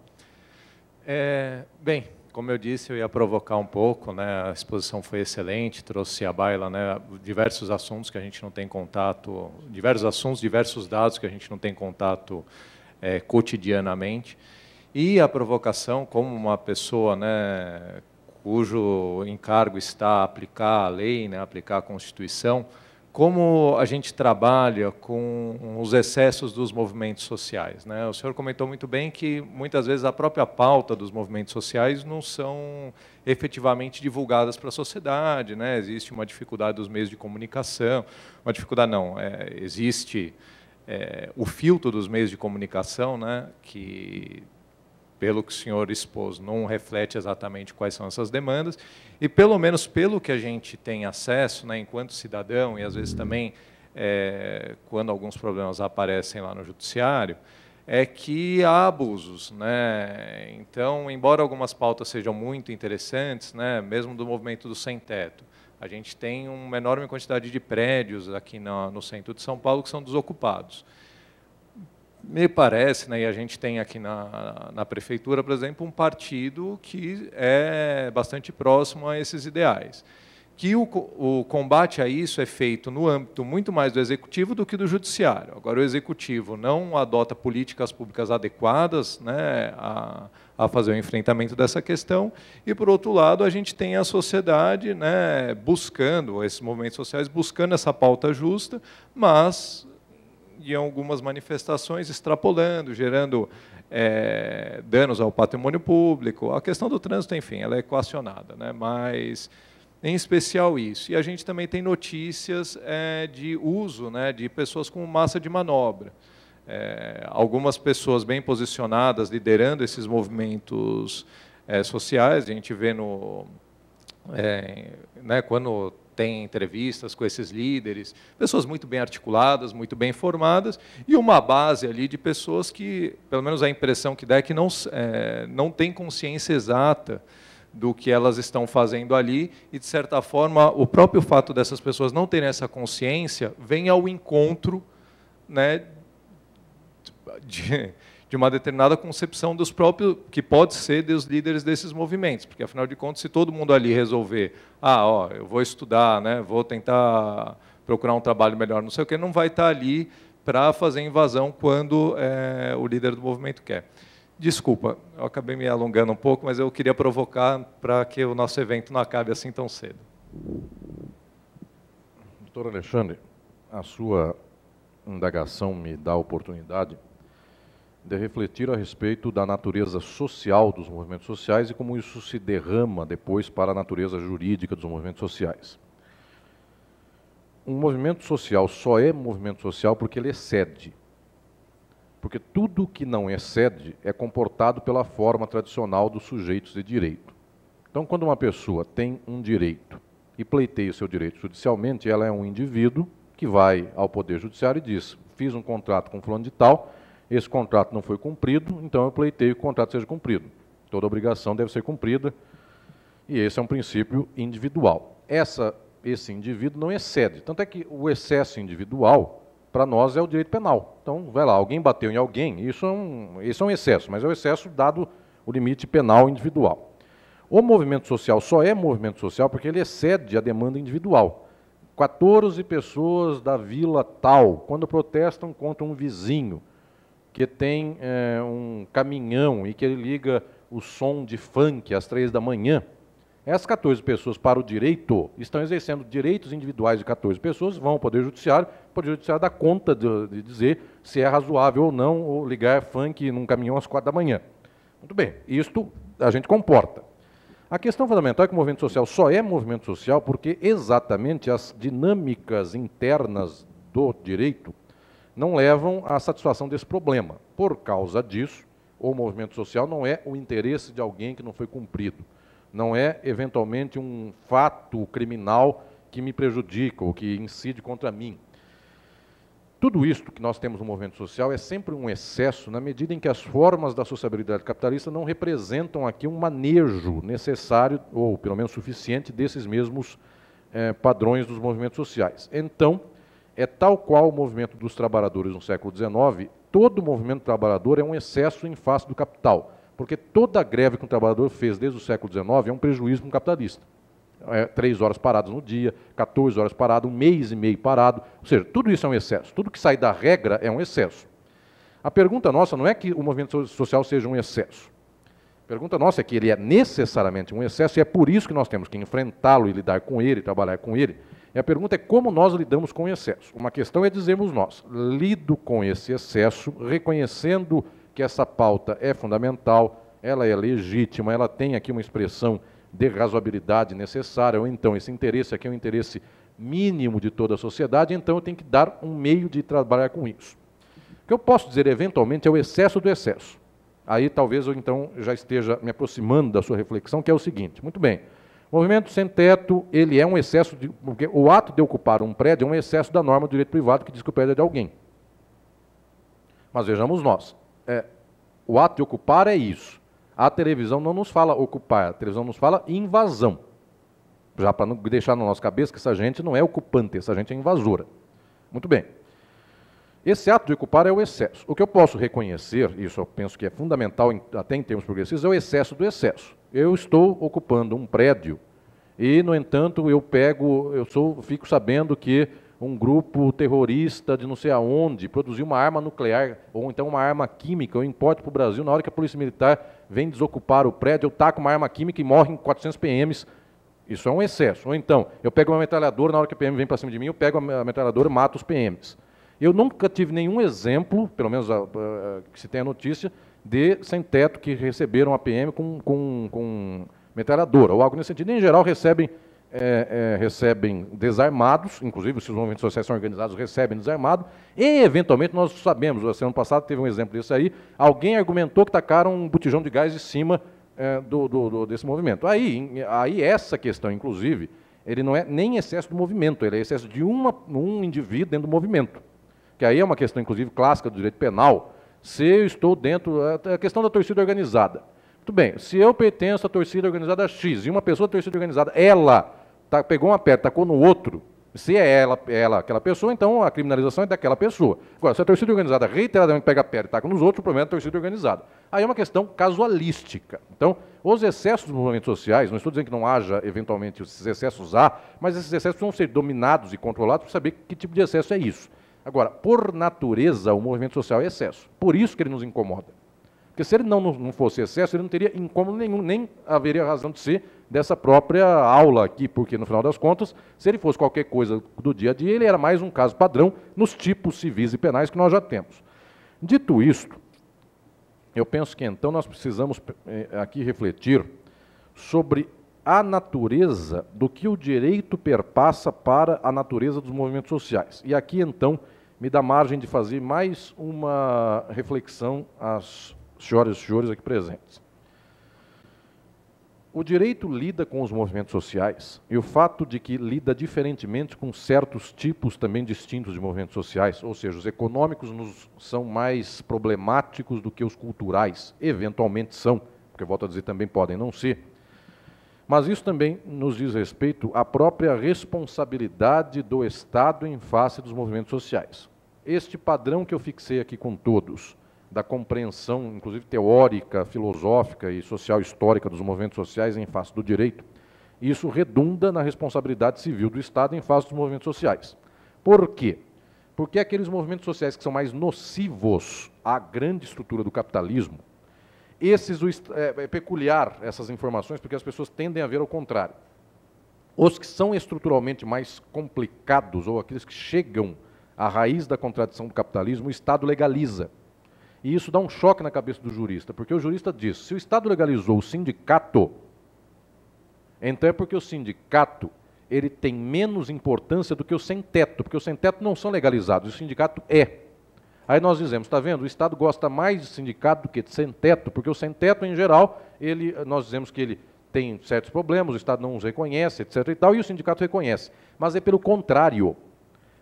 É, bem, como eu disse, eu ia provocar um pouco, né? A exposição foi excelente, trouxe à baila, né, diversos assuntos que a gente não tem contato, diversos assuntos, diversos dados que a gente não tem contato é, cotidianamente. E a provocação, como uma pessoa, né, cujo encargo está aplicar a lei, né, aplicar a Constituição, como a gente trabalha com os excessos dos movimentos sociais. Né? O senhor comentou muito bem que muitas vezes a própria pauta dos movimentos sociais não são efetivamente divulgadas para a sociedade, né? existe uma dificuldade dos meios de comunicação, uma dificuldade não, é, existe é, o filtro dos meios de comunicação, né? que pelo que o senhor expôs, não reflete exatamente quais são essas demandas, e pelo menos pelo que a gente tem acesso, né, enquanto cidadão, e às vezes também é, quando alguns problemas aparecem lá no judiciário, é que há abusos. Né? Então, embora algumas pautas sejam muito interessantes, né, mesmo do movimento do sem-teto, a gente tem uma enorme quantidade de prédios aqui no, no centro de São Paulo que são desocupados me parece, né, e a gente tem aqui na, na prefeitura, por exemplo, um partido que é bastante próximo a esses ideais. Que o, o combate a isso é feito no âmbito muito mais do executivo do que do judiciário. Agora, o executivo não adota políticas públicas adequadas né, a, a fazer o enfrentamento dessa questão, e, por outro lado, a gente tem a sociedade né, buscando, esses movimentos sociais buscando essa pauta justa, mas em algumas manifestações extrapolando, gerando é, danos ao patrimônio público. A questão do trânsito, enfim, ela é equacionada, né? mas em especial isso. E a gente também tem notícias é, de uso né, de pessoas com massa de manobra. É, algumas pessoas bem posicionadas liderando esses movimentos é, sociais, a gente vê no. né, quando tem entrevistas com esses líderes, pessoas muito bem articuladas, muito bem formadas, e uma base ali de pessoas que, pelo menos a impressão que dá é que não, é, não tem consciência exata do que elas estão fazendo ali, e de certa forma o próprio fato dessas pessoas não terem essa consciência vem ao encontro né, de, de uma determinada concepção dos próprios que pode ser dos líderes desses movimentos, porque afinal de contas, se todo mundo ali resolver, ah, ó, eu vou estudar, né, vou tentar procurar um trabalho melhor, não sei o que, não vai estar tá ali para fazer invasão quando é, o líder do movimento quer. Desculpa, eu acabei me alongando um pouco, mas eu queria provocar para que o nosso evento não acabe assim tão cedo. Doutor Alexandre, a sua indagação me dá a oportunidade de refletir a respeito da natureza social dos movimentos sociais e como isso se derrama depois para a natureza jurídica dos movimentos sociais. Um movimento social só é movimento social porque ele excede. Porque tudo que não excede é comportado pela forma tradicional dos sujeitos de direito. Então, quando uma pessoa tem um direito e pleiteia seu direito judicialmente, ela é um indivíduo que vai ao Poder Judiciário e diz: fiz um contrato com fulano de tal, esse contrato não foi cumprido, então eu pleiteio que o contrato seja cumprido. Toda obrigação deve ser cumprida, e esse é um princípio individual. Essa, esse indivíduo não excede. Tanto é que o excesso individual, para nós, é o direito penal. Então, vai lá, alguém bateu em alguém, isso é um, isso é um excesso, mas é o um excesso dado o limite penal individual. O movimento social só é movimento social porque ele excede a demanda individual. 14 pessoas da vila tal, quando protestam contra um vizinho, que tem é, um caminhão e que ele liga o som de funk às três da manhã, essas 14 pessoas para o direito estão exercendo direitos individuais de 14 pessoas, vão ao Poder Judiciário, o Poder Judiciário dá conta de, de dizer se é razoável ou não ligar funk num caminhão às quatro da manhã. Muito bem, isto a gente comporta. A questão fundamental é que o movimento social só é movimento social porque exatamente as dinâmicas internas do direito não levam à satisfação desse problema. Por causa disso, o movimento social não é o interesse de alguém que não foi cumprido, não é eventualmente um fato criminal que me prejudica ou que incide contra mim. Tudo isto que nós temos no movimento social é sempre um excesso na medida em que as formas da sociabilidade capitalista não representam aqui um manejo necessário, ou pelo menos suficiente, desses mesmos eh, padrões dos movimentos sociais. Então, é tal qual o movimento dos trabalhadores no século XIX, todo movimento trabalhador é um excesso em face do capital, porque toda greve que um trabalhador fez desde o século XIX é um prejuízo para um capitalista. É, três horas paradas no dia, 14 horas parado, um mês e meio parado. Ou seja, tudo isso é um excesso. Tudo que sai da regra é um excesso. A pergunta nossa não é que o movimento social seja um excesso. A pergunta nossa é que ele é necessariamente um excesso e é por isso que nós temos que enfrentá-lo e lidar com ele, trabalhar com ele, a pergunta é como nós lidamos com o excesso. Uma questão é dizermos nós, lido com esse excesso, reconhecendo que essa pauta é fundamental, ela é legítima, ela tem aqui uma expressão de razoabilidade necessária, ou então esse interesse aqui é um interesse mínimo de toda a sociedade, então eu tenho que dar um meio de trabalhar com isso. O que eu posso dizer, eventualmente, é o excesso do excesso. Aí talvez eu então já esteja me aproximando da sua reflexão, que é o seguinte: muito bem, o movimento sem teto, ele é um excesso de. o ato de ocupar um prédio é um excesso da norma do direito privado que diz que o prédio é de alguém. Mas vejamos nós. É, o ato de ocupar é isso. A televisão não nos fala ocupar, a televisão nos fala invasão. Já para não deixar na nossa cabeça que essa gente não é ocupante, essa gente é invasora. Muito bem. Esse ato de ocupar é o excesso. O que eu posso reconhecer, isso eu penso que é fundamental, até em termos progressistas, é o excesso do excesso. Eu estou ocupando um prédio e, no entanto, eu pego, eu sou, fico sabendo que um grupo terrorista de não sei aonde produziu uma arma nuclear ou então uma arma química, eu importo para o Brasil, na hora que a Polícia Militar vem desocupar o prédio, eu taco uma arma química e morrem 400 PMs. Isso é um excesso. Ou então, eu pego uma metralhadora, na hora que a PM vem para cima de mim, eu pego a metralhadora e mato os PMs. Eu nunca tive nenhum exemplo, pelo menos que se tem a notícia, de sem-teto que receberam a PM com, com, com metralhadora ou algo nesse sentido. Em geral, recebem, é, é, recebem desarmados, inclusive se os movimentos sociais são organizados, recebem desarmado, e eventualmente nós sabemos, o ano passado teve um exemplo disso aí, alguém argumentou que tacaram um botijão de gás em cima é, do, do, do, desse movimento. Aí, aí essa questão, inclusive, ele não é nem excesso do movimento, ele é excesso de uma, um indivíduo dentro do movimento. Que aí é uma questão, inclusive, clássica do direito penal, se eu estou dentro, a é, é questão da torcida organizada. Muito bem, se eu pertenço à torcida organizada X e uma pessoa da torcida organizada, ela tá, pegou uma pedra, tacou no outro, se é ela, é ela, aquela pessoa, então a criminalização é daquela pessoa. Agora, se a torcida organizada reiteradamente pega perna e taca nos outros, o problema é a torcida organizada. Aí é uma questão casualística. Então, os excessos dos movimentos sociais, não estou dizendo que não haja eventualmente esses excessos há, mas esses excessos vão ser dominados e controlados para saber que tipo de excesso é isso. Agora, por natureza, o movimento social é excesso. Por isso que ele nos incomoda. Porque se ele não, não fosse excesso, ele não teria incômodo nenhum, nem haveria razão de ser dessa própria aula aqui, porque no final das contas, se ele fosse qualquer coisa do dia a dia, ele era mais um caso padrão nos tipos civis e penais que nós já temos. Dito isto, eu penso que então nós precisamos eh, aqui refletir sobre a natureza do que o direito perpassa para a natureza dos movimentos sociais. E aqui, então, me dá margem de fazer mais uma reflexão às senhoras e senhores aqui presentes. O direito lida com os movimentos sociais e o fato de que lida diferentemente com certos tipos também distintos de movimentos sociais, ou seja, os econômicos nos, são mais problemáticos do que os culturais, eventualmente são, porque volto a dizer também podem não ser. Mas isso também nos diz respeito à própria responsabilidade do Estado em face dos movimentos sociais. Este padrão que eu fixei aqui com todos, da compreensão, inclusive teórica, filosófica e social histórica dos movimentos sociais em face do direito, isso redunda na responsabilidade civil do Estado em face dos movimentos sociais. Por quê? Porque aqueles movimentos sociais que são mais nocivos à grande estrutura do capitalismo, esses, é, é peculiar essas informações, porque as pessoas tendem a ver ao contrário. Os que são estruturalmente mais complicados, ou aqueles que chegam à raiz da contradição do capitalismo, o Estado legaliza. E isso dá um choque na cabeça do jurista, porque o jurista diz: se o Estado legalizou o sindicato, então é porque o sindicato ele tem menos importância do que o sem-teto, porque o sem-teto não são legalizados, o sindicato é. Aí nós dizemos, está vendo, o Estado gosta mais de sindicato do que de sem-teto, porque o sem-teto, em geral, ele, nós dizemos que ele tem certos problemas, o Estado não os reconhece, etc. e tal, e o sindicato reconhece. Mas é pelo contrário.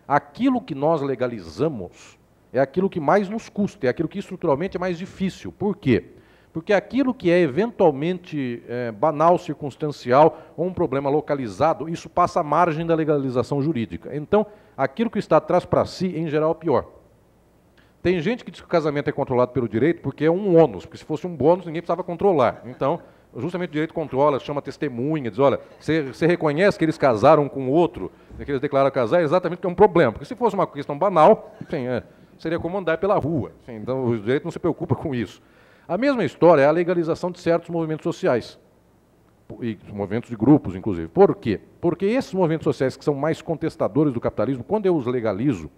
Aquilo que nós legalizamos é aquilo que mais nos custa, é aquilo que estruturalmente é mais difícil. Por quê? Porque aquilo que é eventualmente é, banal, circunstancial, ou um problema localizado, isso passa à margem da legalização jurídica. Então, aquilo que o Estado traz para si, em geral, é pior. Tem gente que diz que o casamento é controlado pelo direito porque é um ônus, porque se fosse um bônus ninguém precisava controlar. Então, justamente o direito controla, chama testemunha, diz, olha, você reconhece que eles casaram com outro, né, que eles declararam casar, é exatamente porque é um problema. Porque se fosse uma questão banal, enfim, é, seria como andar pela rua. Enfim, então, o direito não se preocupa com isso. A mesma história é a legalização de certos movimentos sociais, e movimentos de grupos, inclusive. Por quê? Porque esses movimentos sociais que são mais contestadores do capitalismo, quando eu os legalizo,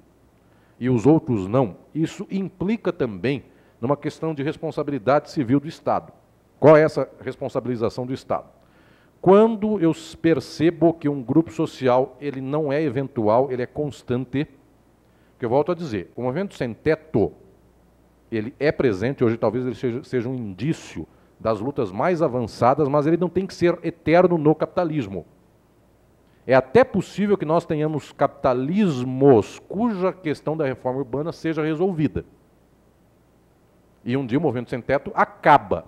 e os outros não, isso implica também numa questão de responsabilidade civil do Estado. Qual é essa responsabilização do Estado? Quando eu percebo que um grupo social ele não é eventual, ele é constante, que eu volto a dizer, o movimento sem teto, ele é presente, hoje talvez ele seja, seja um indício das lutas mais avançadas, mas ele não tem que ser eterno no capitalismo. É até possível que nós tenhamos capitalismos cuja questão da reforma urbana seja resolvida. E um dia o movimento sem teto acaba.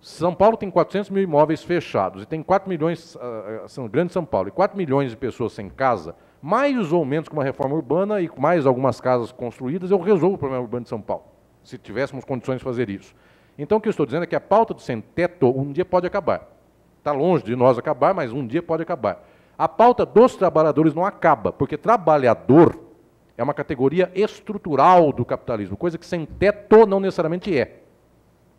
São Paulo tem 400 mil imóveis fechados e tem 4 milhões, uh, Grande São Paulo, e 4 milhões de pessoas sem casa, mais ou menos com uma reforma urbana e mais algumas casas construídas, eu resolvo o problema urbano de São Paulo, se tivéssemos condições de fazer isso. Então, o que eu estou dizendo é que a pauta do sem-teto um dia pode acabar. Está longe de nós acabar, mas um dia pode acabar. A pauta dos trabalhadores não acaba, porque trabalhador é uma categoria estrutural do capitalismo, coisa que sem teto não necessariamente é.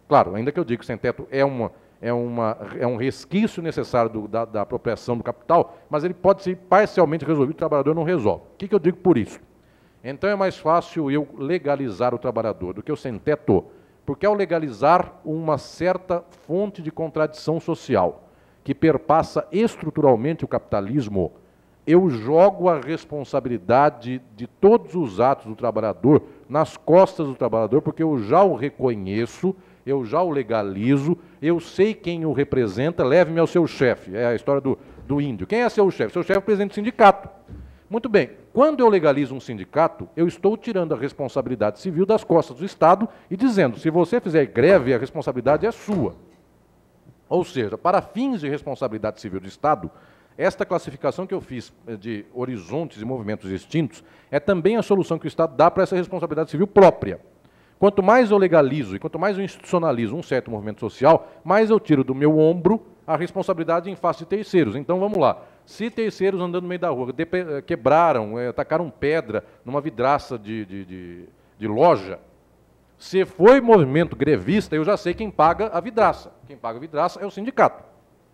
Claro, ainda que eu diga que sem teto é, uma, é, uma, é um resquício necessário do, da, da, apropriação do capital, mas ele pode ser parcialmente resolvido, o trabalhador não resolve. O que, que eu digo por isso? Então é mais fácil eu legalizar o trabalhador do que o sem teto, porque ao legalizar uma certa fonte de contradição social, que perpassa estruturalmente o capitalismo, eu jogo a responsabilidade de todos os atos do trabalhador nas costas do trabalhador, porque eu já o reconheço, eu já o legalizo, eu sei quem o representa, leve-me ao seu chefe. É a história do, do índio. Quem é seu chefe? Seu chefe é o presidente do sindicato. Muito bem, quando eu legalizo um sindicato, eu estou tirando a responsabilidade civil das costas do Estado e dizendo: se você fizer greve, a responsabilidade é sua. Ou seja, para fins de responsabilidade civil do Estado, esta classificação que eu fiz eh, de horizontes e movimentos extintos é também a solução que o Estado dá para essa responsabilidade civil própria. Quanto mais eu legalizo e quanto mais eu institucionalizo um certo movimento social, mais eu tiro do meu ombro a responsabilidade em face de terceiros. Então vamos lá. Se terceiros andando no meio da rua eh, quebraram, eh, atacaram pedra numa vidraça de, de, de, de loja, se foi movimento grevista, eu já sei quem paga a vidraça. Quem paga a vidraça é o sindicato.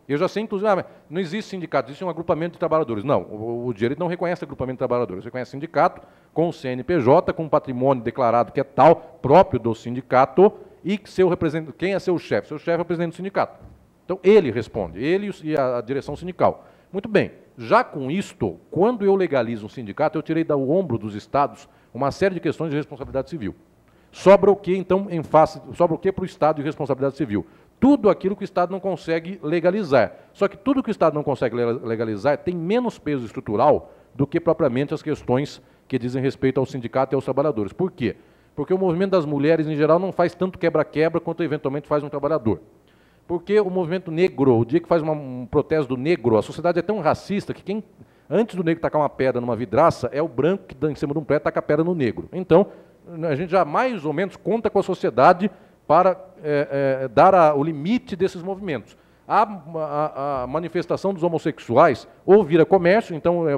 Eu já sei, inclusive, ah, não existe sindicato, existe um agrupamento de trabalhadores. Não, o, o direito não reconhece agrupamento de trabalhadores, reconhece sindicato com o CNPJ, com patrimônio declarado que é tal, próprio do sindicato, e seu representante, quem é seu chefe? Seu chefe é o presidente do sindicato. Então, ele responde, ele e a, a direção sindical. Muito bem, já com isto, quando eu legalizo um sindicato, eu tirei do ombro dos estados uma série de questões de responsabilidade civil. Sobra o que, então, em face, sobra o que para o Estado e responsabilidade civil? Tudo aquilo que o Estado não consegue legalizar. Só que tudo que o Estado não consegue legalizar tem menos peso estrutural do que propriamente as questões que dizem respeito ao sindicato e aos trabalhadores. Por quê? Porque o movimento das mulheres, em geral, não faz tanto quebra-quebra quanto eventualmente faz um trabalhador. Porque o movimento negro, o dia que faz uma, um protesto do negro, a sociedade é tão racista que quem, antes do negro tacar uma pedra numa vidraça, é o branco que em cima de um prédio taca a pedra no negro. Então, né, a gente já mais ou menos conta com a sociedade para é, é, dar a, o limite desses movimentos. A, a, a, manifestação dos homossexuais ou vira comércio, então é,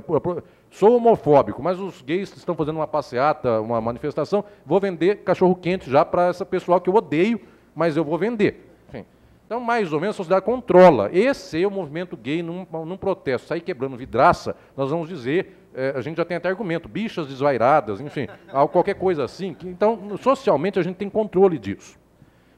sou homofóbico, mas os gays estão fazendo uma passeata, uma manifestação, vou vender cachorro quente já para essa pessoal que eu odeio, mas eu vou vender. Enfim. Então, mais ou menos, a sociedade controla. Esse é o movimento gay num, num protesto. Sair quebrando vidraça, nós vamos dizer é, a gente já tem até argumento, bichas desvairadas, enfim, qualquer coisa assim. Que, então, socialmente, a gente tem controle disso.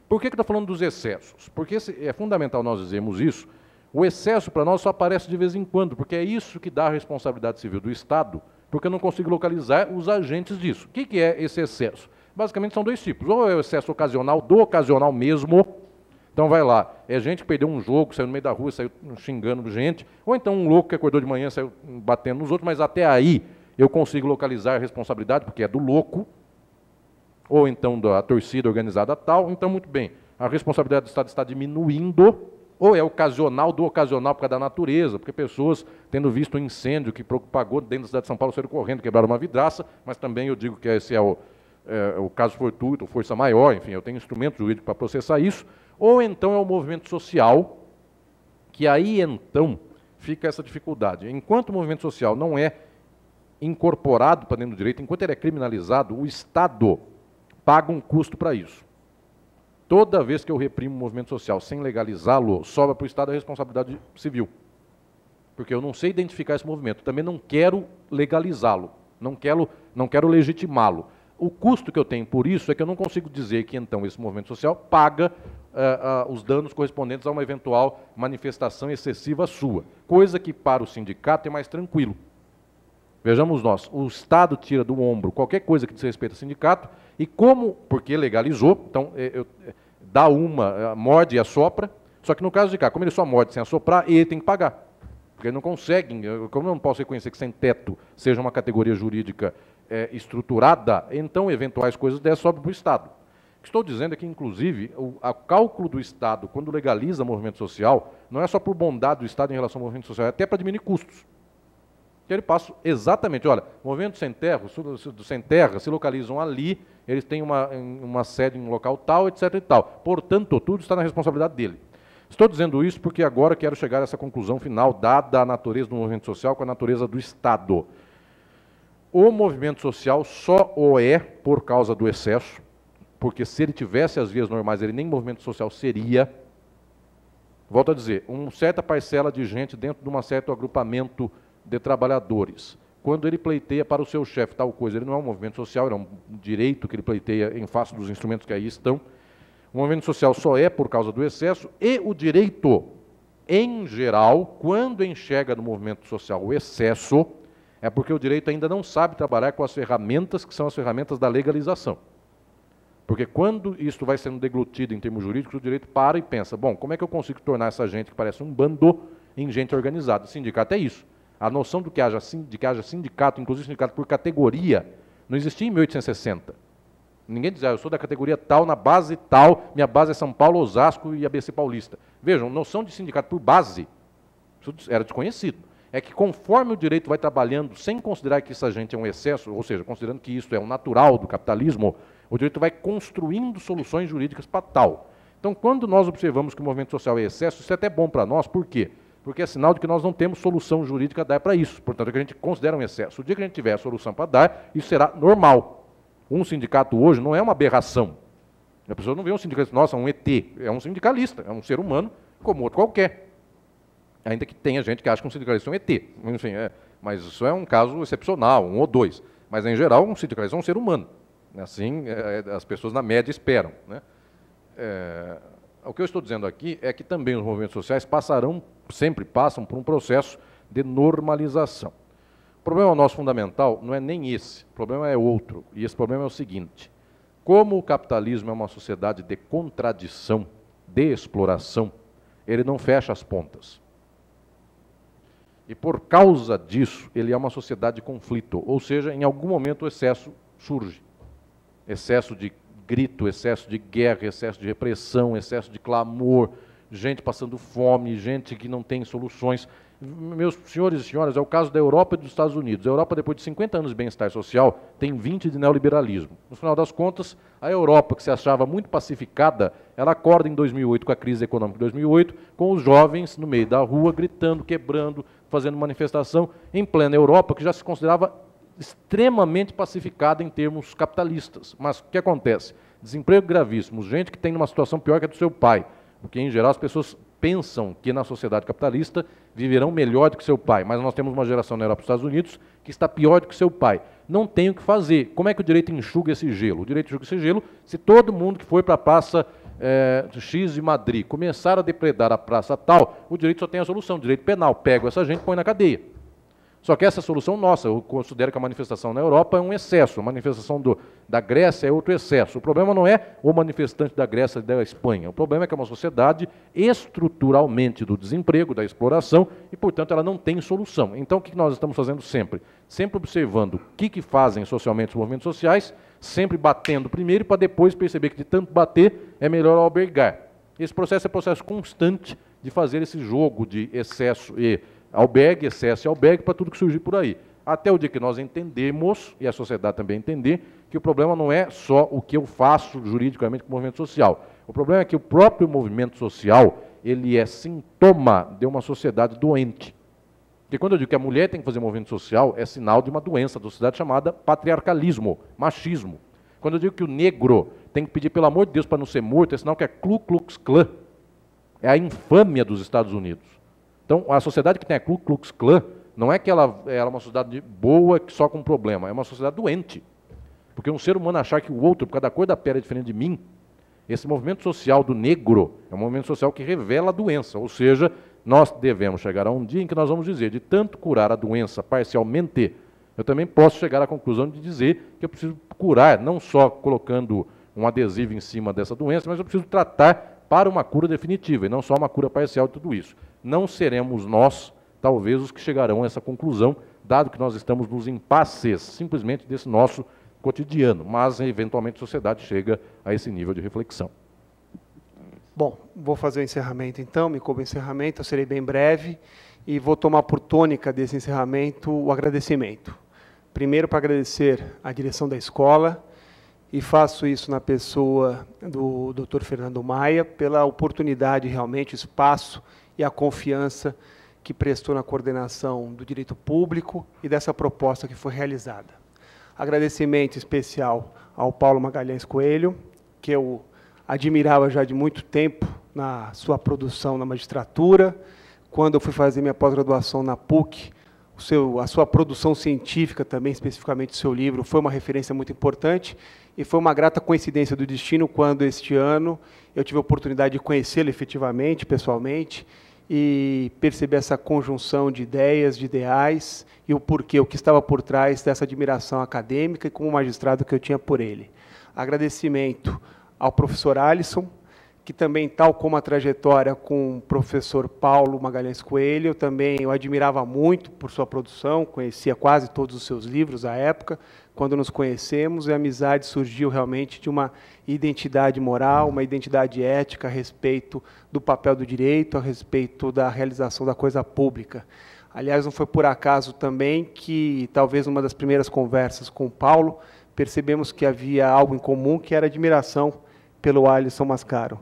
Por que, que eu estou falando dos excessos? Porque é fundamental nós dizermos isso. O excesso para nós só aparece de vez em quando, porque é isso que dá a responsabilidade civil do Estado, porque eu não consigo localizar os agentes disso. O que, que é esse excesso? Basicamente são dois tipos. Ou é o excesso ocasional, do ocasional mesmo, então vai lá, é gente que perdeu um jogo, saiu no meio da rua, saiu xingando gente, ou então um louco que acordou de manhã, saiu batendo nos outros, mas até aí eu consigo localizar a responsabilidade, porque é do louco, ou então da torcida organizada tal, então muito bem, a responsabilidade do Estado está diminuindo, ou é ocasional do ocasional por causa da natureza, porque pessoas, tendo visto um incêndio que propagou dentro da cidade de São Paulo, saíram correndo, quebraram uma vidraça, mas também eu digo que esse é o, é, o caso fortuito, força maior, enfim, eu tenho instrumento jurídico para processar isso, ou então é o movimento social, que aí então fica essa dificuldade. Enquanto o movimento social não é incorporado para dentro do direito, enquanto ele é criminalizado, o Estado paga um custo para isso. Toda vez que eu reprimo o movimento social sem legalizá-lo, sobra para o Estado a responsabilidade civil. Porque eu não sei identificar esse movimento, também não quero legalizá-lo, não quero, não quero legitimá-lo. O custo que eu tenho por isso é que eu não consigo dizer que então esse movimento social paga uh, uh, os danos correspondentes a uma eventual manifestação excessiva sua. Coisa que para o sindicato é mais tranquilo. Vejamos nós, o Estado tira do ombro qualquer coisa que diz respeito ao sindicato, e como, porque legalizou, então é, é, dá uma, é, morde e assopra, só que no caso de cá, como ele só morde sem assoprar, ele tem que pagar. Porque ele não consegue, como eu não posso reconhecer que sem teto seja uma categoria jurídica é, estruturada, então eventuais coisas dessas sobem para o Estado estou dizendo é que, inclusive, o cálculo do Estado, quando legaliza movimento social, não é só por bondade do Estado em relação ao movimento social, é até para diminuir custos. Que ele passa exatamente, olha, movimento sem terra, do sem terra se localizam ali, eles têm uma, uma sede em um local tal, etc. e tal. Portanto, tudo está na responsabilidade dele. Estou dizendo isso porque agora quero chegar a essa conclusão final, dada a natureza do movimento social com a natureza do Estado. O movimento social só o é por causa do excesso, porque se ele tivesse as vias normais, ele nem movimento social seria. Volto a dizer, uma certa parcela de gente dentro de um certo agrupamento de trabalhadores. Quando ele pleiteia para o seu chefe tal coisa, ele não é um movimento social, é um direito que ele pleiteia em face dos instrumentos que aí estão. O movimento social só é por causa do excesso e o direito, em geral, quando enxerga no movimento social o excesso, é porque o direito ainda não sabe trabalhar com as ferramentas que são as ferramentas da legalização. Porque quando isso vai sendo deglutido em termos jurídicos, o direito para e pensa: bom, como é que eu consigo tornar essa gente que parece um bando em gente organizada? Sindicato é isso. A noção do que haja, de que haja sindicato, inclusive sindicato por categoria, não existia em 1860. Ninguém dizia, ah, eu sou da categoria tal, na base tal, minha base é São Paulo, Osasco e ABC Paulista. Vejam, noção de sindicato por base, isso era desconhecido. É que conforme o direito vai trabalhando, sem considerar que essa gente é um excesso, ou seja, considerando que isso é um natural do capitalismo, o direito vai construindo soluções jurídicas para tal. Então, quando nós observamos que o movimento social é excesso, isso é até bom para nós, por quê? Porque é sinal de que nós não temos solução jurídica a dar para isso. Portanto, é que a gente considera um excesso. O dia que a gente tiver a solução para dar, isso será normal. Um sindicato hoje não é uma aberração. A pessoa não vê um sindicalista, nossa, um ET. É um sindicalista, é um ser humano como outro qualquer. Ainda que tenha gente que acha que um sindicalista é um ET. Enfim, é, mas isso é um caso excepcional, um ou dois. Mas, em geral, um sindicalista é um ser humano. Né? Assim, é, é, as pessoas, na média, esperam. Né? É, o que eu estou dizendo aqui é que também os movimentos sociais passarão, sempre passam, por um processo de normalização. O problema nosso fundamental não é nem esse, o problema é outro. E esse problema é o seguinte: como o capitalismo é uma sociedade de contradição, de exploração, ele não fecha as pontas. E por causa disso, ele é uma sociedade de conflito, ou seja, em algum momento o excesso surge. Excesso de grito, excesso de guerra, excesso de repressão, excesso de clamor, gente passando fome, gente que não tem soluções. Meus senhores e senhoras, é o caso da Europa e dos Estados Unidos. A Europa, depois de 50 anos de bem-estar social, tem 20 de neoliberalismo. No final das contas, a Europa, que se achava muito pacificada, ela acorda em 2008 com a crise econômica de 2008, com os jovens no meio da rua, gritando, quebrando, fazendo manifestação em plena Europa, que já se considerava extremamente pacificada em termos capitalistas. Mas o que acontece? Desemprego gravíssimo, gente que tem uma situação pior que a do seu pai, porque em geral as pessoas pensam que na sociedade capitalista viverão melhor do que seu pai, mas nós temos uma geração na Europa e nos Estados Unidos que está pior do que seu pai. Não tem o que fazer. Como é que o direito enxuga esse gelo? O direito enxuga esse gelo se todo mundo que foi para a praça é, X de Madrid começar a depredar a praça tal, o direito só tem a solução, o direito penal. Pego essa gente e põe na cadeia. Só que essa solução nossa, eu considero que a manifestação na Europa é um excesso, a manifestação do, da Grécia é outro excesso. O problema não é o manifestante da Grécia e da Espanha, o problema é que é uma sociedade estruturalmente do desemprego, da exploração, e, portanto, ela não tem solução. Então, o que nós estamos fazendo sempre? Sempre observando o que, que fazem socialmente os movimentos sociais, sempre batendo primeiro para depois perceber que de tanto bater é melhor albergar. Esse processo é processo constante de fazer esse jogo de excesso e albergue, excesso de albergue, para tudo que surgir por aí. Até o dia que nós entendemos, e a sociedade também entender, que o problema não é só o que eu faço juridicamente com o movimento social. O problema é que o próprio movimento social, ele é sintoma de uma sociedade doente. Porque quando eu digo que a mulher tem que fazer movimento social, é sinal de uma doença da sociedade chamada patriarcalismo, machismo. Quando eu digo que o negro tem que pedir pelo amor de Deus para não ser morto, é sinal que é Klu Klux Klan. É a infâmia dos Estados Unidos. Então, a sociedade que tem a Ku Klux Klan não é que ela, ela é uma sociedade boa só com problema, é uma sociedade doente. Porque um ser humano achar que o outro, por causa da cor da pele, é diferente de mim, esse movimento social do negro é um movimento social que revela a doença, ou seja, nós devemos chegar a um dia em que nós vamos dizer, de tanto curar a doença parcialmente, eu também posso chegar à conclusão de dizer que eu preciso curar, não só colocando um adesivo em cima dessa doença, mas eu preciso tratar para uma cura definitiva e não só uma cura parcial de tudo isso não seremos nós, talvez, os que chegarão a essa conclusão, dado que nós estamos nos impasses, simplesmente desse nosso cotidiano, mas eventualmente a sociedade chega a esse nível de reflexão. Bom, vou fazer o encerramento então, me coube encerramento, eu serei bem breve e vou tomar por tônica desse encerramento o agradecimento. Primeiro, para agradecer à direção da escola, e faço isso na pessoa do Dr. Fernando Maia, pela oportunidade, realmente, o espaço e a confiança que prestou na coordenação do direito público e dessa proposta que foi realizada. Agradecimento especial ao Paulo Magalhães Coelho, que eu admirava já de muito tempo na sua produção na magistratura. Quando eu fui fazer minha pós-graduação na PUC, seu, a sua produção científica também, especificamente o seu livro, foi uma referência muito importante e foi uma grata coincidência do destino quando, este ano, eu tive a oportunidade de conhecê-lo efetivamente, pessoalmente, e perceber essa conjunção de ideias, de ideais e o porquê, o que estava por trás dessa admiração acadêmica e como magistrado que eu tinha por ele. Agradecimento ao professor Alisson, que também, tal como a trajetória com o professor Paulo Magalhães Coelho, eu também eu admirava muito por sua produção, conhecia quase todos os seus livros à época, quando nos conhecemos, e a amizade surgiu realmente de uma identidade moral, uma identidade ética a respeito do papel do direito, a respeito da realização da coisa pública. Aliás, não foi por acaso também que, talvez, numa das primeiras conversas com o Paulo, percebemos que havia algo em comum, que era admiração pelo Alisson Mascaro.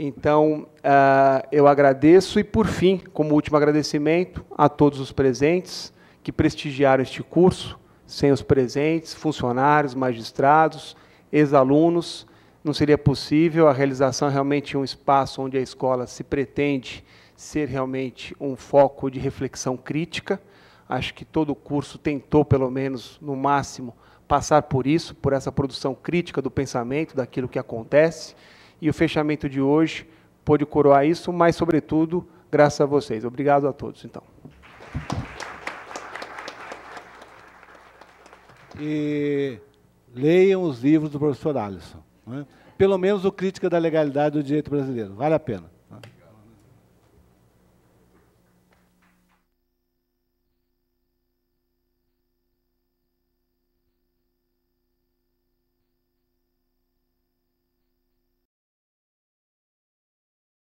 Então, uh, eu agradeço e, por fim, como último agradecimento a todos os presentes que prestigiaram este curso, sem os presentes, funcionários, magistrados, ex-alunos, não seria possível a realização realmente de um espaço onde a escola se pretende ser realmente um foco de reflexão crítica. Acho que todo o curso tentou, pelo menos no máximo, passar por isso, por essa produção crítica do pensamento, daquilo que acontece e o fechamento de hoje pôde coroar isso, mas, sobretudo, graças a vocês. Obrigado a todos, então. E leiam os livros do professor Alisson. Né? Pelo menos o Crítica da Legalidade do Direito Brasileiro. Vale a pena.